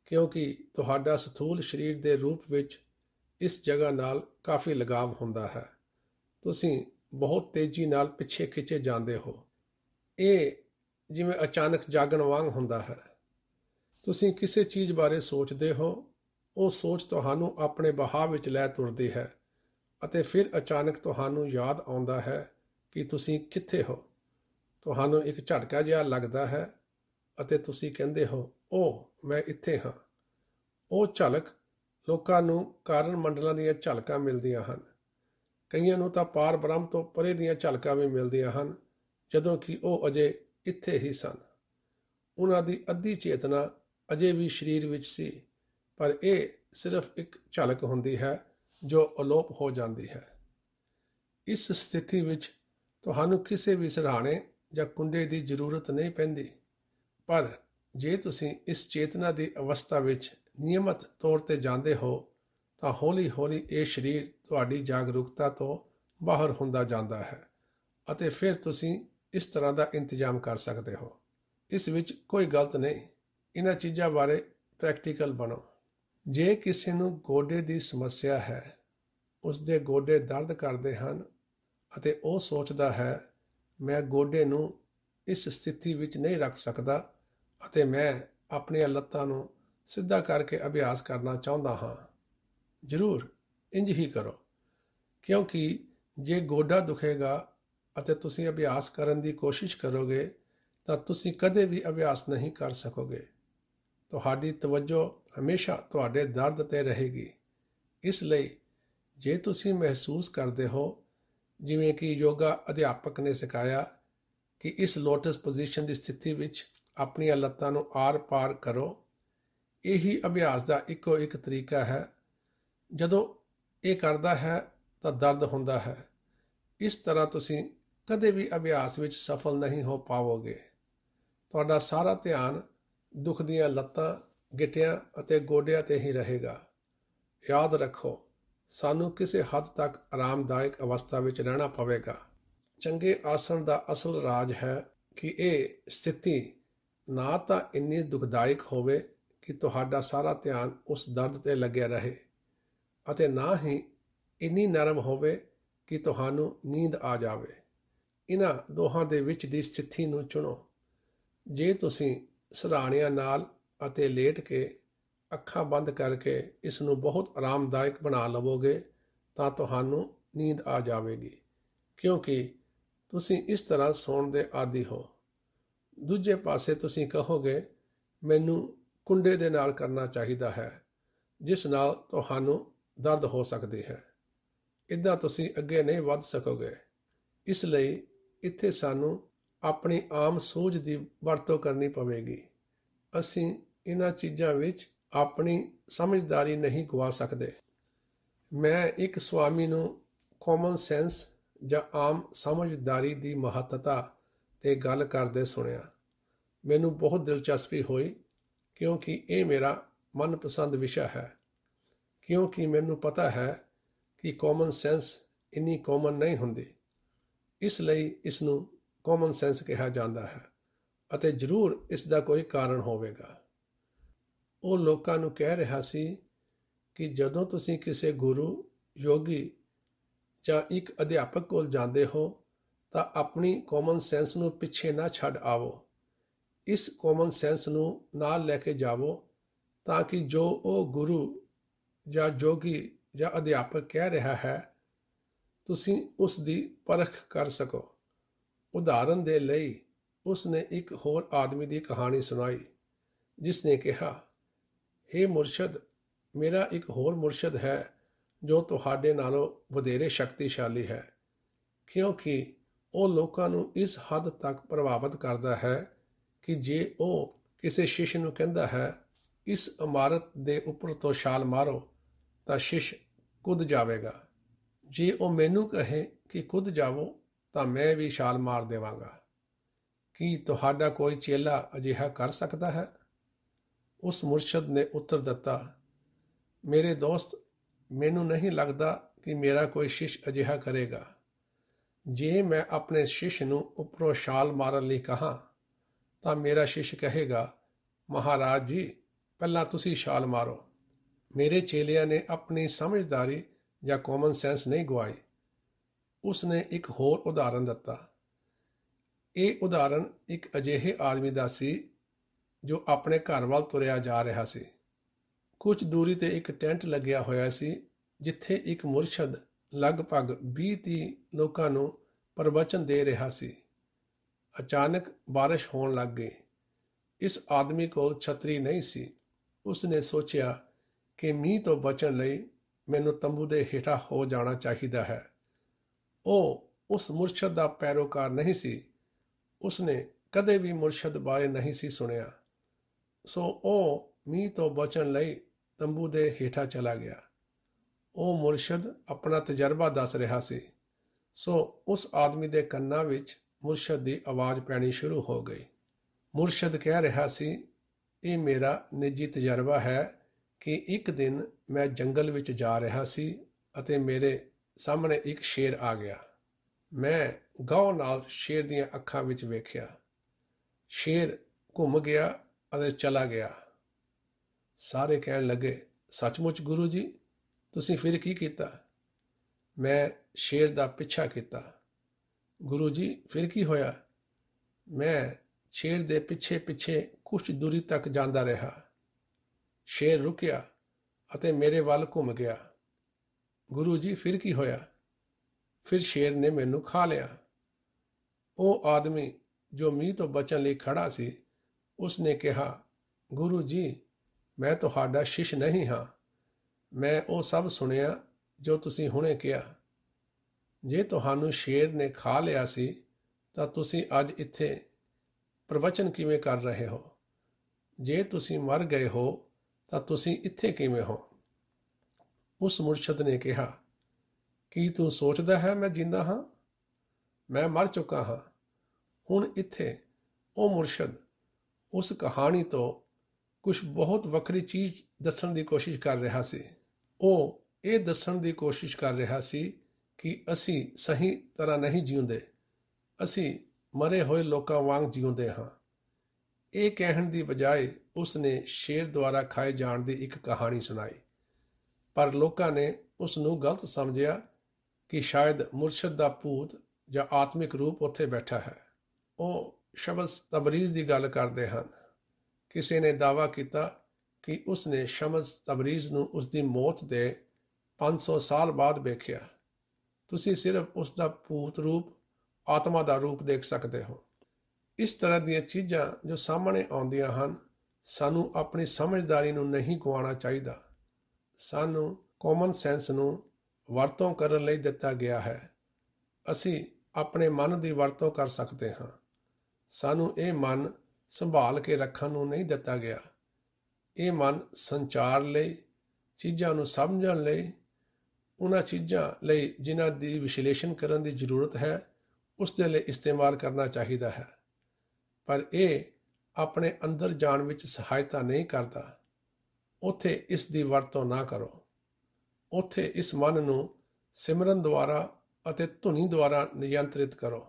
ਕਿਉਂਕਿ ਤੁਹਾਡਾ ਸਥੂਲ ਸਰੀਰ ਦੇ ਰੂਪ ਵਿੱਚ ਇਸ ਜਗ੍ਹਾ ਨਾਲ ਕਾਫੀ ਲਗਾਵ ਹੁੰਦਾ ਹੈ ਤੁਸੀਂ ਬਹੁਤ ਤੇਜ਼ੀ ਨਾਲ ਪਿੱਛੇ ਖਿੱਚੇ ਜਾਂਦੇ ਹੋ ਇਹ ਜਿਵੇਂ ਅਚਾਨਕ ਜਾਗਣ ਵਾਂਗ ਹੁੰਦਾ ਹੈ ਤੁਸੀਂ ਕਿਸੇ ਚੀਜ਼ ਬਾਰੇ ਸੋਚਦੇ ਹੋ ਉਹ ਸੋਚ ਤੁਹਾਨੂੰ ਆਪਣੇ ਬਹਾਅ ਵਿੱਚ ਲੈ ਤੁਰਦੀ ਹੈ ਅਤੇ ਫਿਰ ਅਚਾਨਕ ਤੁਹਾਨੂੰ ਯਾਦ ਆਉਂਦਾ ਹੈ ਕਿ ਤੁਸੀਂ ਕਿੱਥੇ ਹੋ ਤੁਹਾਨੂੰ ਇੱਕ ਝਟਕਾ ਜਿਹਾ ਲੱਗਦਾ ਹੈ ਅਤੇ ਤੁਸੀਂ ਕਹਿੰਦੇ ਹੋ ਉਹ ਮੈਂ ਇੱਥੇ ਹਾਂ ਉਹ ਝਲਕ ਲੋਕਾਂ ਨੂੰ ਕਾਰਨ ਮੰਡਲਾਂ ਦੀਆਂ ਝਲਕਾਂ ਮਿਲਦੀਆਂ ਹਨ ਕਈਆਂ ਨੂੰ ਤਾਂ ਪਾਰ ਬ੍ਰਹਮ ਤੋਂ ਪਰੇ ਦੀਆਂ ਝਲਕਾਂ ਵੀ ਮਿਲਦੀਆਂ ਹਨ ਜਦੋਂ ਕਿ ਉਹ ਅਜੇ ਇੱਥੇ ਹੀ ਸਨ ਉਹਨਾਂ ਦੀ ਅੱਧੀ ਚੇਤਨਾ ਅਜੇ ਵੀ ਸਰੀਰ ਵਿੱਚ ਸੀ ਪਰ ਇਹ ਸਿਰਫ ਇੱਕ ਝਲਕ ਹੁੰਦੀ ਹੈ ਜੋ ਅਲੋਪ ਹੋ ਜਾਂਦੀ ਹੈ ਇਸ ਸਥਿਤੀ ਵਿੱਚ ਤੁਹਾਨੂੰ ਕਿਸੇ ਵੀ ਸਰਾਣੇ ਜਾਂ ਕੁੰਡੇ ਦੀ ਜ਼ਰੂਰਤ ਨਹੀਂ ਪੈਂਦੀ ਪਰ ਜੇ ਤੁਸੀਂ ਇਸ ਚੇਤਨਾ ਦੀ ਅਵਸਥਾ ਵਿੱਚ ਨਿਯਮਤ ਤੌਰ ਤੇ ਜਾਂਦੇ ਹੋ ਤਾਂ ਹੌਲੀ-ਹੌਲੀ ਇਹ ਸਰੀਰ ਤੁਹਾਡੀ ਜਾਗਰੂਕਤਾ ਤੋਂ ਬਾਹਰ ਹੁੰਦਾ ਜਾਂਦਾ ਹੈ ਅਤੇ ਫਿਰ ਤੁਸੀਂ ਇਸ ਤਰ੍ਹਾਂ ਦਾ ਇੰਤਜ਼ਾਮ ਕਰ ਸਕਦੇ ਹੋ ਇਸ ਵਿੱਚ ਕੋਈ ਗਲਤ ਨਹੀਂ ਇਹਨਾਂ ਚੀਜ਼ਾਂ ਬਾਰੇ ਪ੍ਰੈਕਟੀਕਲ ਬਣੋ ਜੇ ਕਿਸੇ ਨੂੰ ਗੋਡੇ ਦੀ ਸਮੱਸਿਆ ਹੈ ਉਸ ਦੇ ਗੋਡੇ ਦਰਦ ਕਰਦੇ ਹਨ ਅਤੇ ਉਹ ਸੋਚਦਾ ਹੈ ਮੈਂ ਗੋਡੇ ਨੂੰ ਇਸ ਸਥਿਤੀ ਵਿੱਚ ਨਹੀਂ ਰੱਖ ਸਕਦਾ ਅਤੇ ਮੈਂ ਆਪਣੀਆਂ ਲੱਤਾਂ ਨੂੰ ਸਿੱਧਾ ਕਰਕੇ ਅਭਿਆਸ ਕਰਨਾ ਚਾਹੁੰਦਾ ਹਾਂ ਜ਼ਰੂਰ ਇੰਜ ਹੀ ਕਰੋ ਕਿਉਂਕਿ ਜੇ ਗੋਡਾ ਦੁਖੇਗਾ ਅਤੇ ਤੁਸੀਂ ਅਭਿਆਸ ਕਰਨ ਦੀ ਕੋਸ਼ਿਸ਼ ਕਰੋਗੇ ਤਾਂ ਤੁਸੀਂ ਕਦੇ ਵੀ ਅਭਿਆਸ ਨਹੀਂ ਕਰ ਸਕੋਗੇ ਤੁਹਾਡੀ ਤਵੱਜੋ ਹਮੇਸ਼ਾ ਤੁਹਾਡੇ ਦਰਦ ਤੇ ਰਹੇਗੀ ਇਸ ਲਈ ਜੇ ਤੁਸੀਂ ਮਹਿਸੂਸ ਕਰਦੇ ਹੋ ਜਿਵੇਂ ਕਿ ਯੋਗਾ ਅਧਿਆਪਕ ਨੇ ਸਿਖਾਇਆ ਕਿ ਇਸ ਲੋਟਸ ਪੋਜੀਸ਼ਨ ਦੀ ਸਥਿਤੀ ਵਿੱਚ ਆਪਣੀਆਂ ਲੱਤਾਂ ਨੂੰ ਆਰ-ਪਾਰ ਕਰੋ ਇਹੀ ਅਭਿਆਸ ਦਾ ਇੱਕੋ ਇੱਕ ਤਰੀਕਾ ਹੈ ਜਦੋਂ ਇਹ ਕਰਦਾ ਹੈ ਤਾਂ ਦਰਦ ਹੁੰਦਾ ਹੈ ਇਸ ਤਰ੍ਹਾਂ ਤੁਸੀਂ ਕਦੇ ਵੀ ਅਭਿਆਸ ਵਿੱਚ ਸਫਲ ਨਹੀਂ ਹੋ ਪਾਵੋਗੇ ਤੁਹਾਡਾ ਸਾਰਾ ਧਿਆਨ ਦੁੱਖ ਦੀਆਂ ਲੱਤਾਂ ਗਿੱਟਿਆਂ ਅਤੇ ਗੋਡਿਆਂ ਤੇ ਹੀ ਰਹੇਗਾ ਯਾਦ ਰੱਖੋ ਸਾਨੂੰ ਕਿਸੇ ਹੱਦ ਤੱਕ ਆਰਾਮਦਾਇਕ ਅਵਸਥਾ ਵਿੱਚ ਰਹਿਣਾ ਪਵੇਗਾ ਚੰਗੇ ਆਸਣ ਦਾ ਅਸਲ ਰਾਜ ਹੈ ਕਿ ਇਹ ਸਥਿਤੀ ਨਾ ਤਾਂ ਇੰਨੀ ਦੁਖਦਾਇਕ ਹੋਵੇ ਕਿ ਤੁਹਾਡਾ ਸਾਰਾ ਧਿਆਨ ਉਸ ਦਰਦ ਤੇ ਲੱਗਿਆ ਰਹੇ ਅਤੇ ਨਾ ਹੀ ਇੰਨੀ ਨਰਮ ਹੋਵੇ ਕਿ ਤੁਹਾਨੂੰ ਨੀਂਦ ਆ ਜਾਵੇ ਇਹਨਾਂ ਦੋਹਾਂ ਦੇ ਵਿੱਚ ਦੀ ਸਥਿਤੀ ਨੂੰ ਚੁਣੋ ਜੇ ਤੁਸੀਂ ਸਰਾਣਿਆਂ ਨਾਲ ਅਤੇ ਲੇਟ ਕੇ ਅੱਖਾਂ ਬੰਦ ਕਰਕੇ ਇਸ ਨੂੰ ਬਹੁਤ ਆਰਾਮਦਾਇਕ ਬਣਾ ਲਵੋਗੇ ਤਾਂ ਤੁਹਾਨੂੰ ਨੀਂਦ ਆ ਜਾਵੇਗੀ ਕਿਉਂਕਿ ਤੁਸੀਂ ਇਸ ਤਰ੍ਹਾਂ ਸੌਣ ਦੇ ਆਦੀ ਹੋ ਦੂਜੇ ਪਾਸੇ ਤੁਸੀਂ ਕਹੋਗੇ ਮੈਨੂੰ ਕੁੰਡੇ ਦੇ ਨਾਲ ਕਰਨਾ ਚਾਹੀਦਾ ਹੈ ਜਿਸ ਨਾਲ ਤੁਹਾਨੂੰ ਦਰਦ ਹੋ ਸਕਦੀ ਹੈ ਇਦਾਂ ਤੁਸੀਂ ਅੱਗੇ ਨਹੀਂ ਵੱਧ ਸਕੋਗੇ ਇਸ ਲਈ ਇੱਥੇ ਸਾਨੂੰ ਆਪਣੀ ਆਮ ਸੋਚ ਦੀ ਵਰਤੋਂ ਕਰਨੀ ਪਵੇਗੀ ਅਸੀਂ ਇਹਨਾਂ ਚੀਜ਼ਾਂ ਵਿੱਚ ਆਪਣੀ ਸਮਝਦਾਰੀ ਨਹੀਂ ਗਵਾ ਸਕਦੇ ਮੈਂ ਇੱਕ ਸੁਆਮੀ ਨੂੰ ਕਾਮਨ ਸੈਂਸ ਜਾਂ ਆਮ ਸਮਝਦਾਰੀ ਦੀ ਮਹੱਤਤਾ ਤੇ ਗੱਲ ਕਰਦੇ ਸੁਣਿਆ ਮੈਨੂੰ ਬਹੁਤ ਦਿਲਚਸਪੀ ਹੋਈ ਕਿਉਂਕਿ ਇਹ ਮੇਰਾ ਮਨਪਸੰਦ ਵਿਸ਼ਾ ਹੈ ਕਿਉਂਕਿ ਮੈਨੂੰ ਪਤਾ ਹੈ ਕਿ ਕਾਮਨ ਸੈਂਸ ਇਨੀ ਕਾਮਨ ਨਹੀਂ ਹੁੰਦੀ ਇਸ ਲਈ ਇਸ ਨੂੰ ਕਾਮਨ ਸੈਂਸ ਕਿਹਾ ਜਾਂਦਾ ਹੈ ਅਤੇ ਜ਼ਰੂਰ ਇਸ ਦਾ ਕੋਈ ਕਾਰਨ ਹੋਵੇਗਾ ਉਹ ਲੋਕਾਂ ਨੂੰ ਕਹਿ ਰਿਹਾ ਸੀ ਕਿ ਜਦੋਂ ਤੁਸੀਂ ਕਿਸੇ ਗੁਰੂ ਯੋਗੀ ਜਾਂ ਇੱਕ ਅਧਿਆਪਕ ਕੋਲ ਜਾਂਦੇ ਹੋ ਤਾਂ ਆਪਣੀ ਕਾਮਨ ਸੈਂਸ ਨੂੰ ਪਿੱਛੇ ਨਾ ਛੱਡ ਆਵੋ ਇਸ ਕਾਮਨ ਸੈਂਸ ਨੂੰ ਨਾਲ ਲੈ ਕੇ ਜਾਵੋ ਤਾਂ ਕਿ ਜੋ ਉਹ ਗੁਰੂ ਜਾਂ ਜੋਗੀ ਜਾਂ ਅਧਿਆਪਕ ਕਹਿ ਰਿਹਾ ਹੈ ਤੁਸੀਂ ਉਸ ਦੀ ਪਰਖ ਕਰ ਸਕੋ ਉਦਾਹਰਨ ਦੇ ਲਈ ਉਸ ਨੇ ਇੱਕ ਹੋਰ ਆਦਮੀ ਦੀ ਕਹਾਣੀ ਸੁਣਾਈ ਜਿਸ ਨੇ ਕਿਹਾ हे ਮੁਰਸ਼ਦ ਮੇਰਾ ਇੱਕ ਹੋਰ ਮੁਰਸ਼ਦ ਹੈ ਜੋ ਤੁਹਾਡੇ ਨਾਲੋਂ ਵਧੇਰੇ ਸ਼ਕਤੀਸ਼ਾਲੀ ਹੈ ਕਿਉਂਕਿ ਉਹ ਲੋਕਾਂ ਨੂੰ ਇਸ ਹੱਦ ਤੱਕ ਪ੍ਰਭਾਵਿਤ ਕਰਦਾ ਹੈ ਕਿ ਜੇ ਉਹ ਕਿਸੇ ਸ਼ਿਸ਼ ਨੂੰ ਕਹਿੰਦਾ ਹੈ ਇਸ ਇਮਾਰਤ ਦੇ ਉੱਪਰ ਤੋਂ ਛਾਲ ਮਾਰੋ ਤਾਂ ਸ਼ਿਸ਼ ਕੁੱਦ ਜਾਵੇਗਾ ਜੇ ਉਹ ਮੈਨੂੰ ਕਹੇ ਕਿ ਕੁੱਦ ਜਾਵੋ ਤਾਂ ਮੈਂ ਵੀ ਛਾਲ ਮਾਰ ਦੇਵਾਂਗਾ ਕੀ ਤੁਹਾਡਾ ਕੋਈ ਚੇਲਾ ਅਜਿਹਾ ਕਰ ਸਕਦਾ ਹੈ ਉਸ ਮੁਰਸ਼ਦ ਨੇ ਉੱਤਰ ਦਿੱਤਾ ਮੇਰੇ ਦੋਸਤ ਮੈਨੂੰ ਨਹੀਂ ਲੱਗਦਾ ਕਿ ਮੇਰਾ ਕੋਈ ਸ਼ਿਸ਼ ਅਜਿਹਾ ਕਰੇਗਾ ਜੇ ਮੈਂ ਆਪਣੇ ਸ਼ਿਸ਼ ਨੂੰ ਉਪਰੋਂ ਛਾਲ ਮਾਰਨ ਲਈ ਕਹਾ ਤਾਂ ਮੇਰਾ ਸ਼ਿਸ਼ ਕਹੇਗਾ ਮਹਾਰਾਜ ਜੀ ਪਹਿਲਾਂ ਤੁਸੀਂ ਛਾਲ ਮਾਰੋ ਮੇਰੇ ਚੇਲਿਆਂ ਨੇ ਆਪਣੀ ਸਮਝਦਾਰੀ ਜਾਂ ਕਾਮਨ ਸੈਂਸ ਨਹੀਂ ਗਵਾਈ ਉਸ ਨੇ ਇੱਕ ਹੋਰ ਉਦਾਹਰਨ ਦਿੱਤਾ ਇਹ ਉਦਾਹਰਨ ਇੱਕ ਅਜਿਹੇ ਆਦਮੀ ਦਾ ਸੀ ਜੋ ਆਪਣੇ ਘਰ ਵੱਲ ਤੁਰਿਆ ਜਾ ਰਿਹਾ ਸੀ ਕੁਝ ਦੂਰੀ ਤੇ ਇੱਕ ਟੈਂਟ ਲੱਗਿਆ ਹੋਇਆ ਸੀ ਜਿੱਥੇ ਇੱਕ ਮੁਰਸ਼ਦ ਲਗਭਗ 20-30 ਲੋਕਾਂ ਨੂੰ ਪ੍ਰਵਚਨ ਦੇ ਰਿਹਾ ਸੀ ਅਚਾਨਕ بارش ਹੋਣ ਲੱਗ ਗਈ ਇਸ ਆਦਮੀ ਕੋਲ ਛਤਰੀ ਨਹੀਂ ਸੀ ਉਸ ਨੇ ਸੋਚਿਆ ਕਿ ਮੀਂਹ ਤੋਂ ਬਚਣ ਲਈ ਮੈਨੂੰ ਤੰਬੂ ਦੇ ਹੇਠਾਂ ਹੋ ਜਾਣਾ ਚਾਹੀਦਾ ਹੈ ਉਹ ਉਸ ਮੁਰਸ਼ਦ ਦਾ ਪੈਰੋਕਾਰ ਨਹੀਂ ਸੀ ਉਸ ਨੇ ਕਦੇ ਵੀ ਮੁਰਸ਼ਦ ਬਾਰੇ ਨਹੀਂ ਸੀ ਸੁਣਿਆ ਸੋ ਉਹ ਮੀਂਹ ਤੋਂ ਬਚਣ ਲਈ ਤੰਬੂ ਦੇ ਹੇਠਾਂ ਚਲਾ ਗਿਆ ਉਹ ਮੁਰਸ਼ਿਦ ਆਪਣਾ ਤਜਰਬਾ ਦੱਸ ਰਿਹਾ ਸੀ ਸੋ ਉਸ ਆਦਮੀ ਦੇ ਕੰਨਾਂ ਵਿੱਚ ਮੁਰਸ਼ਿਦ ਦੀ ਆਵਾਜ਼ ਪੈਣੀ ਸ਼ੁਰੂ ਹੋ ਗਈ ਮੁਰਸ਼ਿਦ ਕਹਿ ਰਿਹਾ ਸੀ ਇਹ ਮੇਰਾ ਨਿੱਜੀ ਤਜਰਬਾ ਹੈ ਕਿ ਇੱਕ ਦਿਨ ਮੈਂ ਜੰਗਲ ਵਿੱਚ ਜਾ ਰਿਹਾ ਸੀ ਅਤੇ ਮੇਰੇ ਸਾਹਮਣੇ ਇੱਕ ਸ਼ੇਰ ਆ ਗਿਆ ਮੈਂ ਗਾਉ ਨਾਲ ਸ਼ੇਰ ਦੀਆਂ ਅੱਖਾਂ ਵਿੱਚ ਵੇਖਿਆ ਸ਼ੇਰ ਘੁੰਮ ਗਿਆ ਅਤੇ ਚਲਾ ਗਿਆ ਸਾਰੇ ਕਹਿਣ ਲੱਗੇ ਸੱਚਮੁੱਚ ਗੁਰੂ ਜੀ ਤੁਸੀਂ ਫਿਰ ਕੀ ਕੀਤਾ ਮੈਂ ਸ਼ੇਰ ਦਾ ਪਿੱਛਾ ਕੀਤਾ ਗੁਰੂ ਜੀ ਫਿਰ ਕੀ ਹੋਇਆ ਮੈਂ ਸ਼ੇਰ ਦੇ ਪਿੱਛੇ ਪਿੱਛੇ ਕੁਝ ਦੂਰੀ ਤੱਕ ਜਾਂਦਾ ਰਿਹਾ ਸ਼ੇਰ ਰੁਕਿਆ ਅਤੇ ਮੇਰੇ ਵੱਲ ਘੁੰਮ ਗਿਆ ਗੁਰੂ ਜੀ ਫਿਰ ਕੀ ਹੋਇਆ ਫਿਰ ਸ਼ੇਰ ਨੇ ਮੈਨੂੰ ਖਾ ਲਿਆ ਉਹ ਆਦਮੀ ਜੋ ਮੀਂਹ ਤੋਂ ਬਚਣ ਲਈ ਖੜਾ ਸੀ ਉਸ ਨੇ ਕਿਹਾ ਗੁਰੂ ਜੀ ਮੈਂ ਤੁਹਾਡਾ ਸ਼ਿਸ਼ ਨਹੀਂ ਹਾਂ ਮੈਂ ਉਹ ਸਭ ਸੁਣਿਆ ਜੋ ਤੁਸੀਂ ਹੁਣੇ ਕਿਹਾ ਜੇ ਤੁਹਾਨੂੰ ਸ਼ੇਰ ਨੇ ਖਾ ਲਿਆ ਸੀ ਤਾਂ ਤੁਸੀਂ ਅੱਜ ਇੱਥੇ ਪ੍ਰਵਚਨ ਕਿਵੇਂ ਕਰ ਰਹੇ ਹੋ ਜੇ ਤੁਸੀਂ ਮਰ ਗਏ ਹੋ ਤਾਂ ਤੁਸੀਂ ਇੱਥੇ ਕਿਵੇਂ ਹੋ ਉਸ ਮੁਰਸ਼ਿਦ ਨੇ ਕਿਹਾ ਕੀ ਤੂੰ ਸੋਚਦਾ ਹੈ ਮੈਂ ਜਿੰਦਾ ਹਾਂ ਮੈਂ ਮਰ ਚੁੱਕਾ ਹਾਂ ਹੁਣ ਇੱਥੇ ਉਹ ਮੁਰਸ਼ਿਦ ਉਸ ਕਹਾਣੀ ਤੋਂ ਕੁਝ ਬਹੁਤ ਵੱਖਰੀ ਚੀਜ਼ ਦੱਸਣ ਦੀ ਕੋਸ਼ਿਸ਼ ਕਰ ਰਿਹਾ ਸੀ ਉਹ ਇਹ ਦੱਸਣ ਦੀ ਕੋਸ਼ਿਸ਼ ਕਰ ਰਿਹਾ ਸੀ ਕਿ ਅਸੀਂ ਸਹੀ ਤਰ੍ਹਾਂ ਨਹੀਂ ਜੀਉਂਦੇ ਅਸੀਂ ਮਰੇ ਹੋਏ ਲੋਕਾਂ ਵਾਂਗ ਜੀਉਂਦੇ ਹਾਂ ਇਹ ਕਹਿਣ ਦੀ ਬਜਾਏ ਉਸ ਨੇ ਸ਼ੇਰ ਦੁਆਰਾ ਖਾਏ ਜਾਣ ਦੀ ਇੱਕ ਕਹਾਣੀ ਸੁਣਾਈ ਪਰ ਲੋਕਾਂ ਨੇ ਉਸ ਨੂੰ ਗਲਤ ਸਮਝਿਆ ਕਿ ਸ਼ਾਇਦ ਮੁਰਸ਼ਿਦ ਦਾ ਭੂਤ ਜਾਂ ਆਤਮਿਕ ਰੂਪ ਉੱਥੇ ਬੈਠਾ ਹੈ ਉਹ ਸ਼ਬਦ ਤਬਰੀਜ਼ ਦੀ ਗੱਲ ਕਰਦੇ ਹਨ ਕਿਸੇ ਨੇ ਦਾਵਾ ਕੀਤਾ ਕਿ ਉਸ ਨੇ ਸ਼ਮਸ ਤਬਰੀਜ਼ ਨੂੰ ਉਸ ਦੀ ਮੌਤ ਦੇ 500 ਸਾਲ ਬਾਅਦ ਵੇਖਿਆ ਤੁਸੀਂ ਸਿਰਫ ਉਸ ਦਾ ਪੂਤ ਰੂਪ ਆਤਮਾ ਦਾ ਰੂਪ ਦੇਖ ਸਕਦੇ ਹੋ ਇਸ ਤਰ੍ਹਾਂ ਦੀਆਂ ਚੀਜ਼ਾਂ ਜੋ ਸਾਹਮਣੇ ਆਉਂਦੀਆਂ ਹਨ ਸਾਨੂੰ ਆਪਣੀ ਸਮਝਦਾਰੀ ਨੂੰ ਨਹੀਂ ਗਵਾਉਣਾ ਚਾਹੀਦਾ ਸਾਨੂੰ ਕਾਮਨ ਸੈਂਸ ਨੂੰ ਵਰਤੋਂ ਕਰਨ ਲਈ ਦਿੱਤਾ ਗਿਆ ਹੈ ਅਸੀਂ ਆਪਣੇ ਮਨ ਦੀ ਵਰਤੋਂ ਕਰ ਸਕਦੇ ਹਾਂ ਸਾਨੂੰ ਇਹ ਮਨ ਸੰਭਾਲ ਕੇ ਰੱਖਣ ਨੂੰ ਨਹੀਂ ਦਿੱਤਾ ਗਿਆ ਇਹ ਮਨ ਸੰਚਾਰ ਲਈ ਚੀਜ਼ਾਂ ਨੂੰ ਸਮਝਣ ਲਈ ਉਹਨਾਂ ਚੀਜ਼ਾਂ ਲਈ ਜਿਨ੍ਹਾਂ ਦੀ ਵਿਸ਼ਲੇਸ਼ਣ ਕਰਨ ਦੀ ਜ਼ਰੂਰਤ ਹੈ ਉਸ ਦੇ ਲਈ ਇਸਤੇਮਾਲ ਕਰਨਾ ਚਾਹੀਦਾ ਹੈ ਪਰ ਇਹ ਆਪਣੇ ਅੰਦਰ ਜਾਣ ਵਿੱਚ ਸਹਾਇਤਾ ਨਹੀਂ ਕਰਦਾ ਉਥੇ ਇਸ ਦੀ ਵਰਤੋਂ ਨਾ ਕਰੋ ਉਥੇ ਇਸ ਮਨ ਨੂੰ ਸਿਮਰਨ ਦੁਆਰਾ ਅਤੇ ਧੁਨੀ ਦੁਆਰਾ ਨਿਯੰਤਰਿਤ ਕਰੋ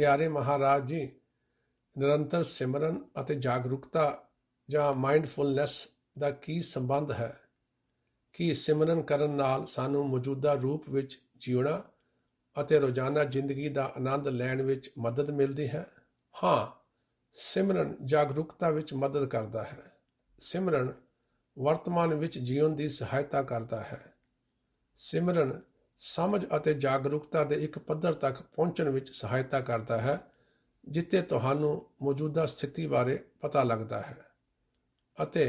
ਪਿਆਰੇ ਮਹਾਰਾਜ ਜੀ ਨਿਰੰਤਰ ਸਿਮਰਨ ਅਤੇ ਜਾਗਰੂਕਤਾ ਜਾਂ ਮਾਈਂਡਫੁਲਨੈਸ ਦਾ ਕੀ ਸੰਬੰਧ ਹੈ ਕੀ ਸਿਮਰਨ ਕਰਨ ਨਾਲ ਸਾਨੂੰ ਮੌਜੂਦਾ ਰੂਪ ਵਿੱਚ ਜੀਉਣਾ ਅਤੇ ਰੋਜ਼ਾਨਾ ਜ਼ਿੰਦਗੀ ਦਾ ਆਨੰਦ ਲੈਣ ਵਿੱਚ ਮਦਦ ਮਿਲਦੀ ਹੈ ਹਾਂ ਸਿਮਰਨ ਜਾਗਰੂਕਤਾ ਵਿੱਚ ਮਦਦ ਕਰਦਾ ਹੈ ਸਿਮਰਨ ਵਰਤਮਾਨ ਵਿੱਚ ਜੀਉਣ ਦੀ ਸਹਾਇਤਾ ਕਰਦਾ ਹੈ ਸਿਮਰਨ ਸਮਝ ਅਤੇ ਜਾਗਰੂਕਤਾ ਦੇ ਇੱਕ ਪੱਧਰ ਤੱਕ ਪਹੁੰਚਣ ਵਿੱਚ ਸਹਾਇਤਾ ਕਰਦਾ ਹੈ ਜਿੱਤੇ ਤੁਹਾਨੂੰ ਮੌਜੂਦਾ ਸਥਿਤੀ ਬਾਰੇ ਪਤਾ ਲੱਗਦਾ ਹੈ ਅਤੇ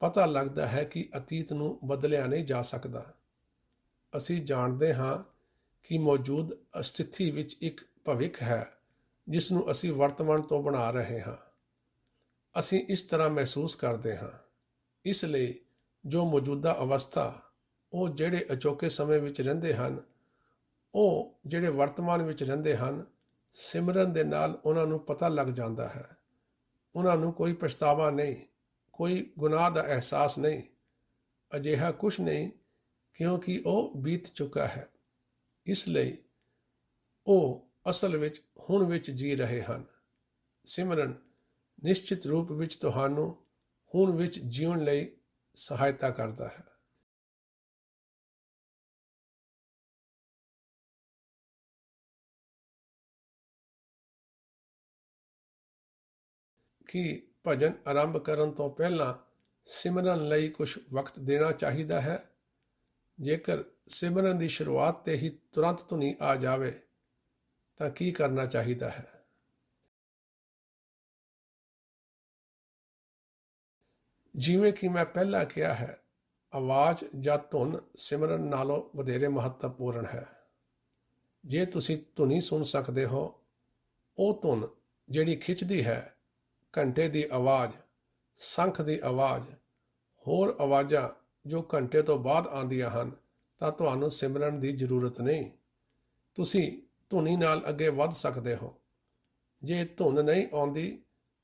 ਪਤਾ ਲੱਗਦਾ ਹੈ ਕਿ ਅਤੀਤ ਨੂੰ ਬਦਲਿਆ ਨਹੀਂ ਜਾ ਸਕਦਾ ਅਸੀਂ ਜਾਣਦੇ ਹਾਂ ਕਿ ਮੌਜੂਦ ਸਥਿਤੀ ਵਿੱਚ ਇੱਕ ਭਵਿੱਖ ਹੈ ਜਿਸ ਨੂੰ ਅਸੀਂ ਵਰਤਮਾਨ ਤੋਂ ਬਣਾ ਰਹੇ ਹਾਂ ਅਸੀਂ ਇਸ ਤਰ੍ਹਾਂ ਮਹਿਸੂਸ ਕਰਦੇ ਹਾਂ ਇਸ ਲਈ ਜੋ ਮੌਜੂਦਾ ਅਵਸਥਾ ਉਹ ਜਿਹੜੇ ਅਚੋਕੇ ਸਮੇਂ ਵਿੱਚ ਰਹਿੰਦੇ ਹਨ ਉਹ ਜਿਹੜੇ ਵਰਤਮਾਨ ਵਿੱਚ ਰਹਿੰਦੇ ਹਨ ਸਿਮਰਨ ਦੇ ਨਾਲ ਉਹਨਾਂ ਨੂੰ ਪਤਾ ਲੱਗ ਜਾਂਦਾ ਹੈ ਉਹਨਾਂ ਨੂੰ ਕੋਈ ਪਛਤਾਵਾ ਨਹੀਂ ਕੋਈ ਗੁਨਾਹ ਦਾ ਅਹਿਸਾਸ ਨਹੀਂ ਅਜਿਹਾ ਕੁਝ ਨਹੀਂ ਕਿਉਂਕਿ ਉਹ ਬੀਤ ਚੁੱਕਾ ਹੈ ਇਸ ਲਈ ਉਹ ਅਸਲ ਵਿੱਚ ਹੁਣ ਵਿੱਚ ਜੀ ਰਹੇ ਹਨ ਸਿਮਰਨ ਨਿਸ਼ਚਿਤ ਰੂਪ ਵਿੱਚ ਤੁਹਾਨੂੰ ਹੁਣ ਵਿੱਚ ਜੀਉਣ ਲਈ ਸਹਾਇਤਾ ਕਰਦਾ ਹੈ ਕਿ ਭਜਨ ਆਰੰਭ ਕਰਨ ਤੋਂ ਪਹਿਲਾਂ ਸਿਮਰਨ ਲਈ ਕੁਝ ਵਕਤ ਦੇਣਾ ਚਾਹੀਦਾ ਹੈ ਜੇਕਰ ਸਿਮਰਨ ਦੀ ਸ਼ੁਰੂਆਤ ਤੇ ਹੀ ਤੁਰੰਤ ਧੁਨੀ ਆ ਜਾਵੇ ਤਾਂ ਕੀ ਕਰਨਾ ਚਾਹੀਦਾ ਹੈ ਜਿਵੇਂ ਕਿ ਮੈਂ ਪਹਿਲਾਂ ਕਿਹਾ ਹੈ ਆਵਾਜ਼ ਜਾਂ ਧੁਨ ਸਿਮਰਨ ਨਾਲੋਂ ਵਧੇਰੇ ਮਹੱਤਵਪੂਰਨ ਹੈ ਜੇ ਤੁਸੀਂ ਧੁਨੀ ਸੁਣ ਸਕਦੇ ਹੋ ਉਹ ਧੁਨ ਜਿਹੜੀ ਖਿੱਚਦੀ ਹੈ ਘੰਟੇ ਦੀ ਆਵਾਜ਼ ਸੰਖ ਦੀ ਆਵਾਜ਼ ਹੋਰ ਆਵਾਜ਼ਾਂ ਜੋ ਘੰਟੇ ਤੋਂ ਬਾਅਦ ਆਉਂਦੀਆਂ ਹਨ ਤਾਂ ਤੁਹਾਨੂੰ ਸਿਮਰਨ ਦੀ ਜ਼ਰੂਰਤ ਨਹੀਂ ਤੁਸੀਂ ਧੁਨੀ ਨਾਲ ਅੱਗੇ ਵੱਧ ਸਕਦੇ ਹੋ ਜੇ ਧੁਨ ਨਹੀਂ ਆਉਂਦੀ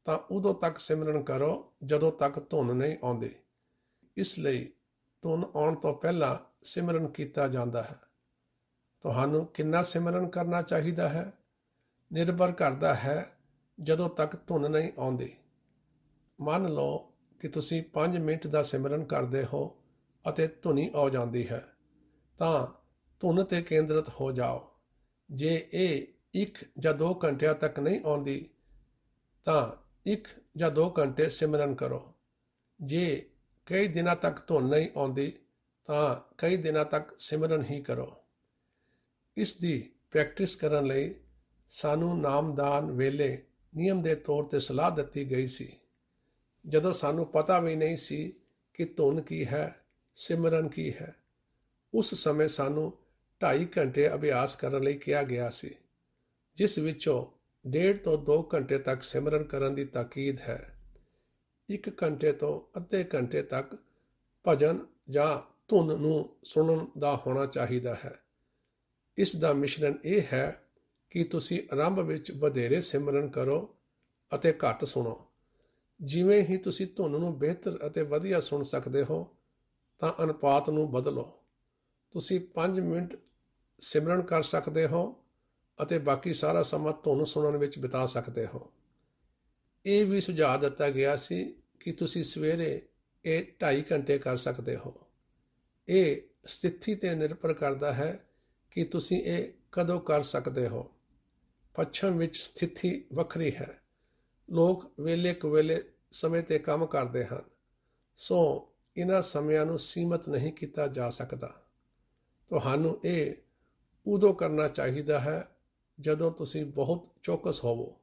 ਤਾਂ ਉਦੋਂ ਤੱਕ ਸਿਮਰਨ ਕਰੋ ਜਦੋਂ ਤੱਕ ਧੁਨ ਨਹੀਂ ਆਉਂਦੀ ਇਸ ਲਈ ਧੁਨ ਆਉਣ ਤੋਂ ਪਹਿਲਾਂ ਸਿਮਰਨ ਕੀਤਾ ਜਾਂਦਾ ਹੈ ਤੁਹਾਨੂੰ ਕਿੰਨਾ ਸਿਮਰਨ ਕਰਨਾ ਚਾਹੀਦਾ ਹੈ ਨਿਰਭਰ ਕਰਦਾ ਹੈ ਜਦੋਂ ਤੱਕ ਧੁਨ ਨਹੀਂ ਆਉਂਦੀ ਮੰਨ ਲਓ ਕਿ ਤੁਸੀਂ 5 ਮਿੰਟ ਦਾ ਸਿਮਰਨ ਕਰਦੇ ਹੋ ਅਤੇ ਧੁਨੀ ਆ ਜਾਂਦੀ ਹੈ ਤਾਂ ਧੁਨ ਤੇ ਕੇਂਦਰਿਤ ਹੋ ਜਾਓ ਜੇ ਇਹ 1 ਜਾਂ 2 ਘੰਟਿਆਂ ਤੱਕ ਨਹੀਂ ਆਉਂਦੀ ਤਾਂ 1 ਜਾਂ 2 ਘੰਟੇ ਸਿਮਰਨ ਕਰੋ ਜੇ ਕਈ ਦਿਨਾਂ ਤੱਕ ਧੁਨ ਨਹੀਂ ਆਉਂਦੀ ਤਾਂ ਕਈ ਦਿਨਾਂ ਤੱਕ ਸਿਮਰਨ ਹੀ ਕਰੋ ਇਸ ਦੀ ਪ੍ਰੈਕਟਿਸ ਕਰਨ ਲਈ ਸਾਨੂੰ ਨਾਮਦਾਨ ਵੇਲੇ ਨਿਯਮ ਦੇ ਤੌਰ ਤੇ ਸਲਾਹ ਦਿੱਤੀ ਗਈ ਸੀ ਜਦੋਂ ਸਾਨੂੰ ਪਤਾ ਵੀ ਨਹੀਂ ਸੀ ਕਿ ਧੁਨ ਕੀ ਹੈ ਸਿਮਰਨ ਕੀ ਹੈ ਉਸ ਸਮੇਂ ਸਾਨੂੰ 2.5 ਘੰਟੇ ਅਭਿਆਸ ਕਰਨ ਲਈ ਕਿਹਾ ਗਿਆ ਸੀ ਜਿਸ ਵਿੱਚੋਂ 1.5 ਤੋਂ 2 ਘੰਟੇ ਤੱਕ ਸਿਮਰਨ ਕਰਨ ਦੀ ਤਾਕੀਦ ਹੈ 1 ਘੰਟੇ ਤੋਂ ਅੱਧੇ ਘੰਟੇ ਤੱਕ ਭਜਨ ਜਾਂ ਧੁਨ ਨੂੰ ਸੁਣਨ ਦਾ ਹੋਣਾ ਚਾਹੀਦਾ ਹੈ ਇਸ ਦਾ ਮਿਸ਼ਨ ਇਹ ਹੈ ਕਿ ਤੁਸੀਂ ਆਰੰਭ ਵਿੱਚ ਵਧੇਰੇ ਸਿਮਰਨ ਕਰੋ ਅਤੇ ਘੱਟ ਸੁਣੋ ਜਿਵੇਂ ਹੀ ਤੁਸੀਂ ਧੁਨ ਨੂੰ ਬਿਹਤਰ ਅਤੇ ਵਧੀਆ ਸੁਣ ਸਕਦੇ ਹੋ ਤਾਂ ਅਨੁਪਾਤ ਨੂੰ ਬਦਲੋ ਤੁਸੀਂ 5 ਮਿੰਟ ਸਿਮਰਨ ਕਰ ਸਕਦੇ ਹੋ ਅਤੇ ਬਾਕੀ ਸਾਰਾ ਸਮਾਂ ਧੁਨ ਸੁਣਨ ਵਿੱਚ ਬਿਤਾ ਸਕਦੇ ਹੋ ਇਹ ਵੀ ਸੁਝਾਅ ਦਿੱਤਾ ਗਿਆ ਸੀ ਕਿ ਤੁਸੀਂ ਸਵੇਰੇ ਇਹ 2.5 ਘੰਟੇ ਕਰ ਸਕਦੇ ਹੋ ਇਹ ਸਥਿਤੀ ਤੇ ਨਿਰਭਰ ਕਰਦਾ ਹੈ ਕਿ ਤੁਸੀਂ ਇਹ ਕਦੋਂ ਕਰ ਸਕਦੇ ਹੋ ਪੱਛਮ ਵਿੱਚ ਸਥਿਤੀ ਵੱਖਰੀ ਹੈ ਲੋਕ ਵੇਲੇ ਕੁਵੇਲੇ ਸਮੇਂ ਤੇ ਕੰਮ ਕਰਦੇ ਹਨ ਸੋ ਇਹਨਾਂ ਸਮਿਆਂ ਨੂੰ ਸੀਮਤ ਨਹੀਂ ਕੀਤਾ ਜਾ ਸਕਦਾ ਤੁਹਾਨੂੰ ਇਹ ਉਦੋਂ ਕਰਨਾ ਚਾਹੀਦਾ ਹੈ ਜਦੋਂ ਤੁਸੀਂ ਬਹੁਤ ਚੌਕਸ ਹੋਵੋ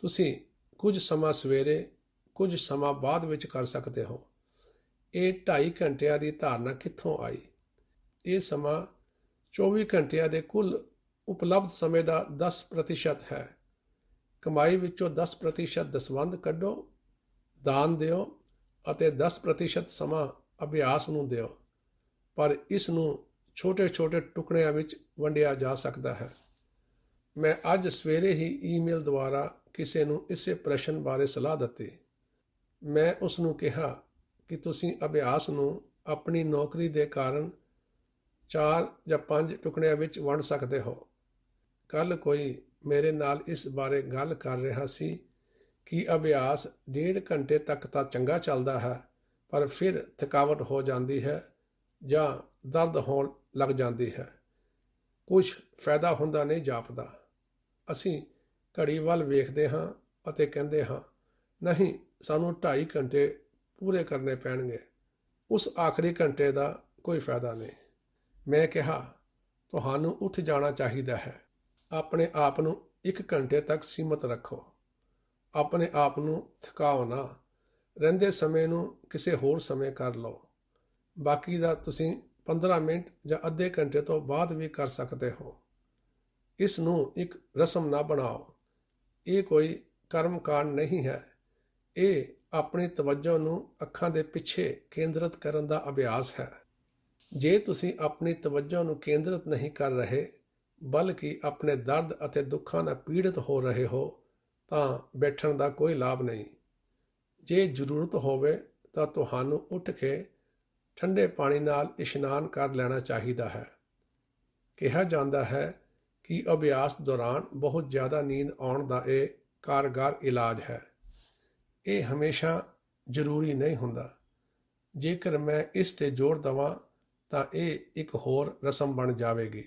ਤੁਸੀਂ ਕੁਝ ਸਮਾਂ ਸਵੇਰੇ ਕੁਝ ਸਮਾਂ ਬਾਅਦ ਵਿੱਚ ਕਰ ਸਕਦੇ ਹੋ ਇਹ 2.5 ਘੰਟਿਆਂ ਦੀ ਧਾਰਨਾ ਕਿੱਥੋਂ ਆਈ ਇਹ ਸਮਾਂ 24 ਘੰਟਿਆਂ ਦੇ ਕੁੱਲ ਉਪਲਬਧ ਸਮੇਂ ਦਾ 10% ਹੈ ਕਮਾਈ ਵਿੱਚੋਂ 10% ਦਸਵੰਦ ਕੱਢੋ ਦਾਨ ਦਿਓ ਅਤੇ 10% ਸਮਾਂ ਅਭਿਆਸ ਨੂੰ ਦਿਓ ਪਰ ਇਸ ਨੂੰ ਛੋਟੇ-ਛੋਟੇ ਟੁਕੜਿਆਂ ਵਿੱਚ ਵੰਡਿਆ ਜਾ ਸਕਦਾ ਹੈ ਮੈਂ ਅੱਜ ਸਵੇਰੇ ਹੀ ਈਮੇਲ ਦੁਆਰਾ ਕਿਸੇ ਨੂੰ ਇਸੇ ਪ੍ਰਸ਼ਨ ਬਾਰੇ ਸਲਾਹ ਦਿੱਤੀ ਮੈਂ ਉਸ ਨੂੰ ਕਿਹਾ ਕਿ ਤੁਸੀਂ ਅਭਿਆਸ ਨੂੰ ਆਪਣੀ ਨੌਕਰੀ ਦੇ ਕਾਰਨ 4 ਜਾਂ 5 ਟੁਕੜਿਆਂ ਵਿੱਚ ਵੰਡ ਸਕਦੇ ਹੋ ਕੱਲ ਕੋਈ ਮੇਰੇ ਨਾਲ ਇਸ ਬਾਰੇ ਗੱਲ ਕਰ ਰਿਹਾ ਸੀ ਕਿ ਅਭਿਆਸ ਡੇਢ ਘੰਟੇ ਤੱਕ ਤਾਂ ਚੰਗਾ ਚੱਲਦਾ ਹੈ ਪਰ ਫਿਰ ਥਕਾਵਟ ਹੋ ਜਾਂਦੀ ਹੈ ਜਾਂ ਦਰਦ ਹੋਣ ਲੱਗ ਜਾਂਦੀ ਹੈ ਕੁਝ ਫਾਇਦਾ ਹੁੰਦਾ ਨਹੀਂ ਜਾਪਦਾ ਅਸੀਂ ਘੜੀ ਵੱਲ ਵੇਖਦੇ ਹਾਂ ਅਤੇ ਕਹਿੰਦੇ ਹਾਂ ਨਹੀਂ ਸਾਨੂੰ 2.5 ਘੰਟੇ ਪੂਰੇ ਕਰਨੇ ਪੈਣਗੇ ਉਸ ਆਖਰੀ ਘੰਟੇ ਦਾ ਕੋਈ ਫਾਇਦਾ ਨਹੀਂ ਮੈਂ ਕਿਹਾ ਤੁਹਾਨੂੰ ਉੱਠ ਜਾਣਾ ਚਾਹੀਦਾ ਹੈ ਆਪਣੇ ਆਪ ਨੂੰ 1 ਘੰਟੇ ਤੱਕ ਸੀਮਤ ਰੱਖੋ ਆਪਣੇ ਆਪ ਨੂੰ ਥਕਾਓ ਨਾ ਰਹਿੰਦੇ ਸਮੇਂ ਨੂੰ ਕਿਸੇ ਹੋਰ ਸਮੇਂ ਕਰ ਲਓ ਬਾਕੀ ਦਾ ਤੁਸੀਂ 15 ਮਿੰਟ ਜਾਂ ਅੱਧੇ ਘੰਟੇ ਤੋਂ ਬਾਅਦ ਵੀ ਕਰ ਸਕਦੇ ਹੋ ਇਸ ਨੂੰ ਇੱਕ ਰਸਮ ਨਾ ਬਣਾਓ ਇਹ ਕੋਈ ਕਰਮਕਾਂਡ ਨਹੀਂ ਹੈ ਇਹ ਆਪਣੀ ਤਵੱਜੋ ਨੂੰ ਅੱਖਾਂ ਦੇ ਪਿੱਛੇ ਕੇਂਦਰਿਤ ਕਰਨ ਦਾ ਅਭਿਆਸ ਹੈ ਜੇ ਤੁਸੀਂ ਆਪਣੀ ਤਵੱਜੋ ਨੂੰ ਕੇਂਦਰਿਤ ਨਹੀਂ ਕਰ ਰਹੇ ਬਲਕਿ ਆਪਣੇ ਦਰਦ ਅਤੇ ਦੁੱਖਾਂ ਨਾਲ ਪੀੜਿਤ ਹੋ ਰਹੇ ਹੋ ਤਾਂ ਬੈਠਣ ਦਾ ਕੋਈ ਲਾਭ ਨਹੀਂ ਜੇ ਜ਼ਰੂਰਤ ਹੋਵੇ ਤਾਂ ਤੁਹਾਨੂੰ ਉੱਠ ਕੇ ਠੰਡੇ ਪਾਣੀ ਨਾਲ ਇਸ਼ਨਾਨ ਕਰ ਲੈਣਾ ਚਾਹੀਦਾ ਹੈ ਕਿਹਾ ਜਾਂਦਾ ਹੈ ਕਿ ਅਭਿਆਸ ਦੌਰਾਨ ਬਹੁਤ ਜ਼ਿਆਦਾ ਨੀਂਦ ਆਉਣ ਦਾ ਇਹ ਕਾਰਗਰ ਇਲਾਜ ਹੈ ਇਹ ਹਮੇਸ਼ਾ ਜ਼ਰੂਰੀ ਨਹੀਂ ਹੁੰਦਾ ਜੇਕਰ ਮੈਂ ਇਸ ਤੇ ਜ਼ੋਰ ਦਵਾਂ ਤਾਂ ਇਹ ਇੱਕ ਹੋਰ ਰਸਮ ਬਣ ਜਾਵੇਗੀ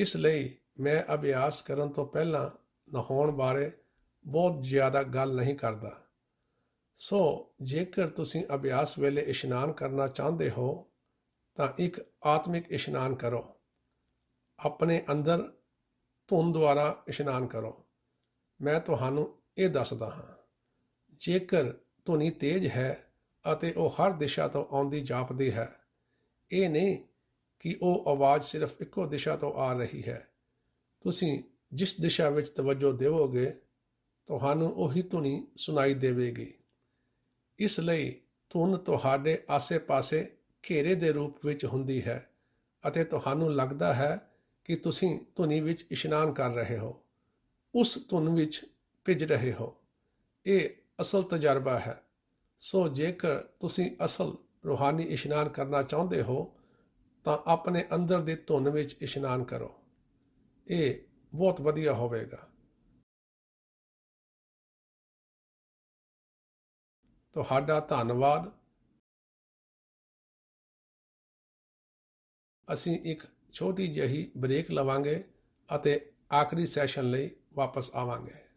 ਇਸ ਲਈ ਮੈਂ ਅਭਿਆਸ ਕਰਨ ਤੋਂ ਪਹਿਲਾਂ ਨਹਾਉਣ ਬਾਰੇ ਬਹੁਤ ਜ਼ਿਆਦਾ ਗੱਲ ਨਹੀਂ ਕਰਦਾ ਸੋ ਜੇਕਰ ਤੁਸੀਂ ਅਭਿਆਸ ਵੇਲੇ ਇਸ਼ਨਾਨ ਕਰਨਾ ਚਾਹੁੰਦੇ ਹੋ ਤਾਂ ਇੱਕ ਆਤਮਿਕ ਇਸ਼ਨਾਨ ਕਰੋ ਆਪਣੇ ਅੰਦਰ ਧੁੰਨ ਦੁਆਰਾ ਇਸ਼ਨਾਨ ਕਰੋ ਮੈਂ ਤੁਹਾਨੂੰ ਇਹ ਦੱਸਦਾ ਹਾਂ ਜੇਕਰ ਧੁਨੀ ਤੇਜ਼ ਹੈ ਅਤੇ ਉਹ ਹਰ ਦਿਸ਼ਾ ਤੋਂ ਆਉਂਦੀ ਜਾਪਦੀ ਹੈ ਇਹ ਨਹੀਂ ਕਿ ਉਹ ਆਵਾਜ਼ ਸਿਰਫ ਇੱਕੋ ਦਿਸ਼ਾ ਤੋਂ ਆ ਰਹੀ ਹੈ ਤੁਸੀਂ ਜਿਸ ਦਿਸ਼ਾ ਵਿੱਚ ਤਵੱਜੋ ਦੇਵੋਗੇ ਤੁਹਾਨੂੰ ਉਹੀ ਧੁਨੀ ਸੁਣਾਈ ਦੇਵੇਗੀ ਇਸ ਲਈ ਧੁਨ ਤੁਹਾਡੇ ਆਸੇ-ਪਾਸੇ ਘੇਰੇ ਦੇ ਰੂਪ ਵਿੱਚ ਹੁੰਦੀ ਹੈ ਅਤੇ ਤੁਹਾਨੂੰ ਲੱਗਦਾ ਹੈ ਕਿ ਤੁਸੀਂ ਧੁਨੀ ਵਿੱਚ ਇਸ਼ਨਾਨ ਕਰ ਰਹੇ ਹੋ ਉਸ ਧੁਨ ਵਿੱਚ ਭਿੱਜ ਰਹੇ ਹੋ ਇਹ ਅਸਲ ਤਜਰਬਾ ਹੈ ਸੋ ਜੇਕਰ ਤੁਸੀਂ ਅਸਲ ਰੂਹਾਨੀ ਇਸ਼ਨਾਨ ਕਰਨਾ ਚਾਹੁੰਦੇ ਹੋ ਤਾਂ ਆਪਣੇ ਅੰਦਰ ਦੇ ਧੁੰਨ ਵਿੱਚ ਇਸ਼ਨਾਨ ਕਰੋ ਇਹ ਬਹੁਤ ਵਧੀਆ ਹੋਵੇਗਾ ਤੁਹਾਡਾ ਧੰਨਵਾਦ ਅਸੀਂ ਇੱਕ ਛੋਟੀ ਜਿਹੀ ਬ੍ਰੇਕ ਲਵਾਂਗੇ ਅਤੇ ਆਖਰੀ ਸੈਸ਼ਨ ਲਈ ਵਾਪਸ ਆਵਾਂਗੇ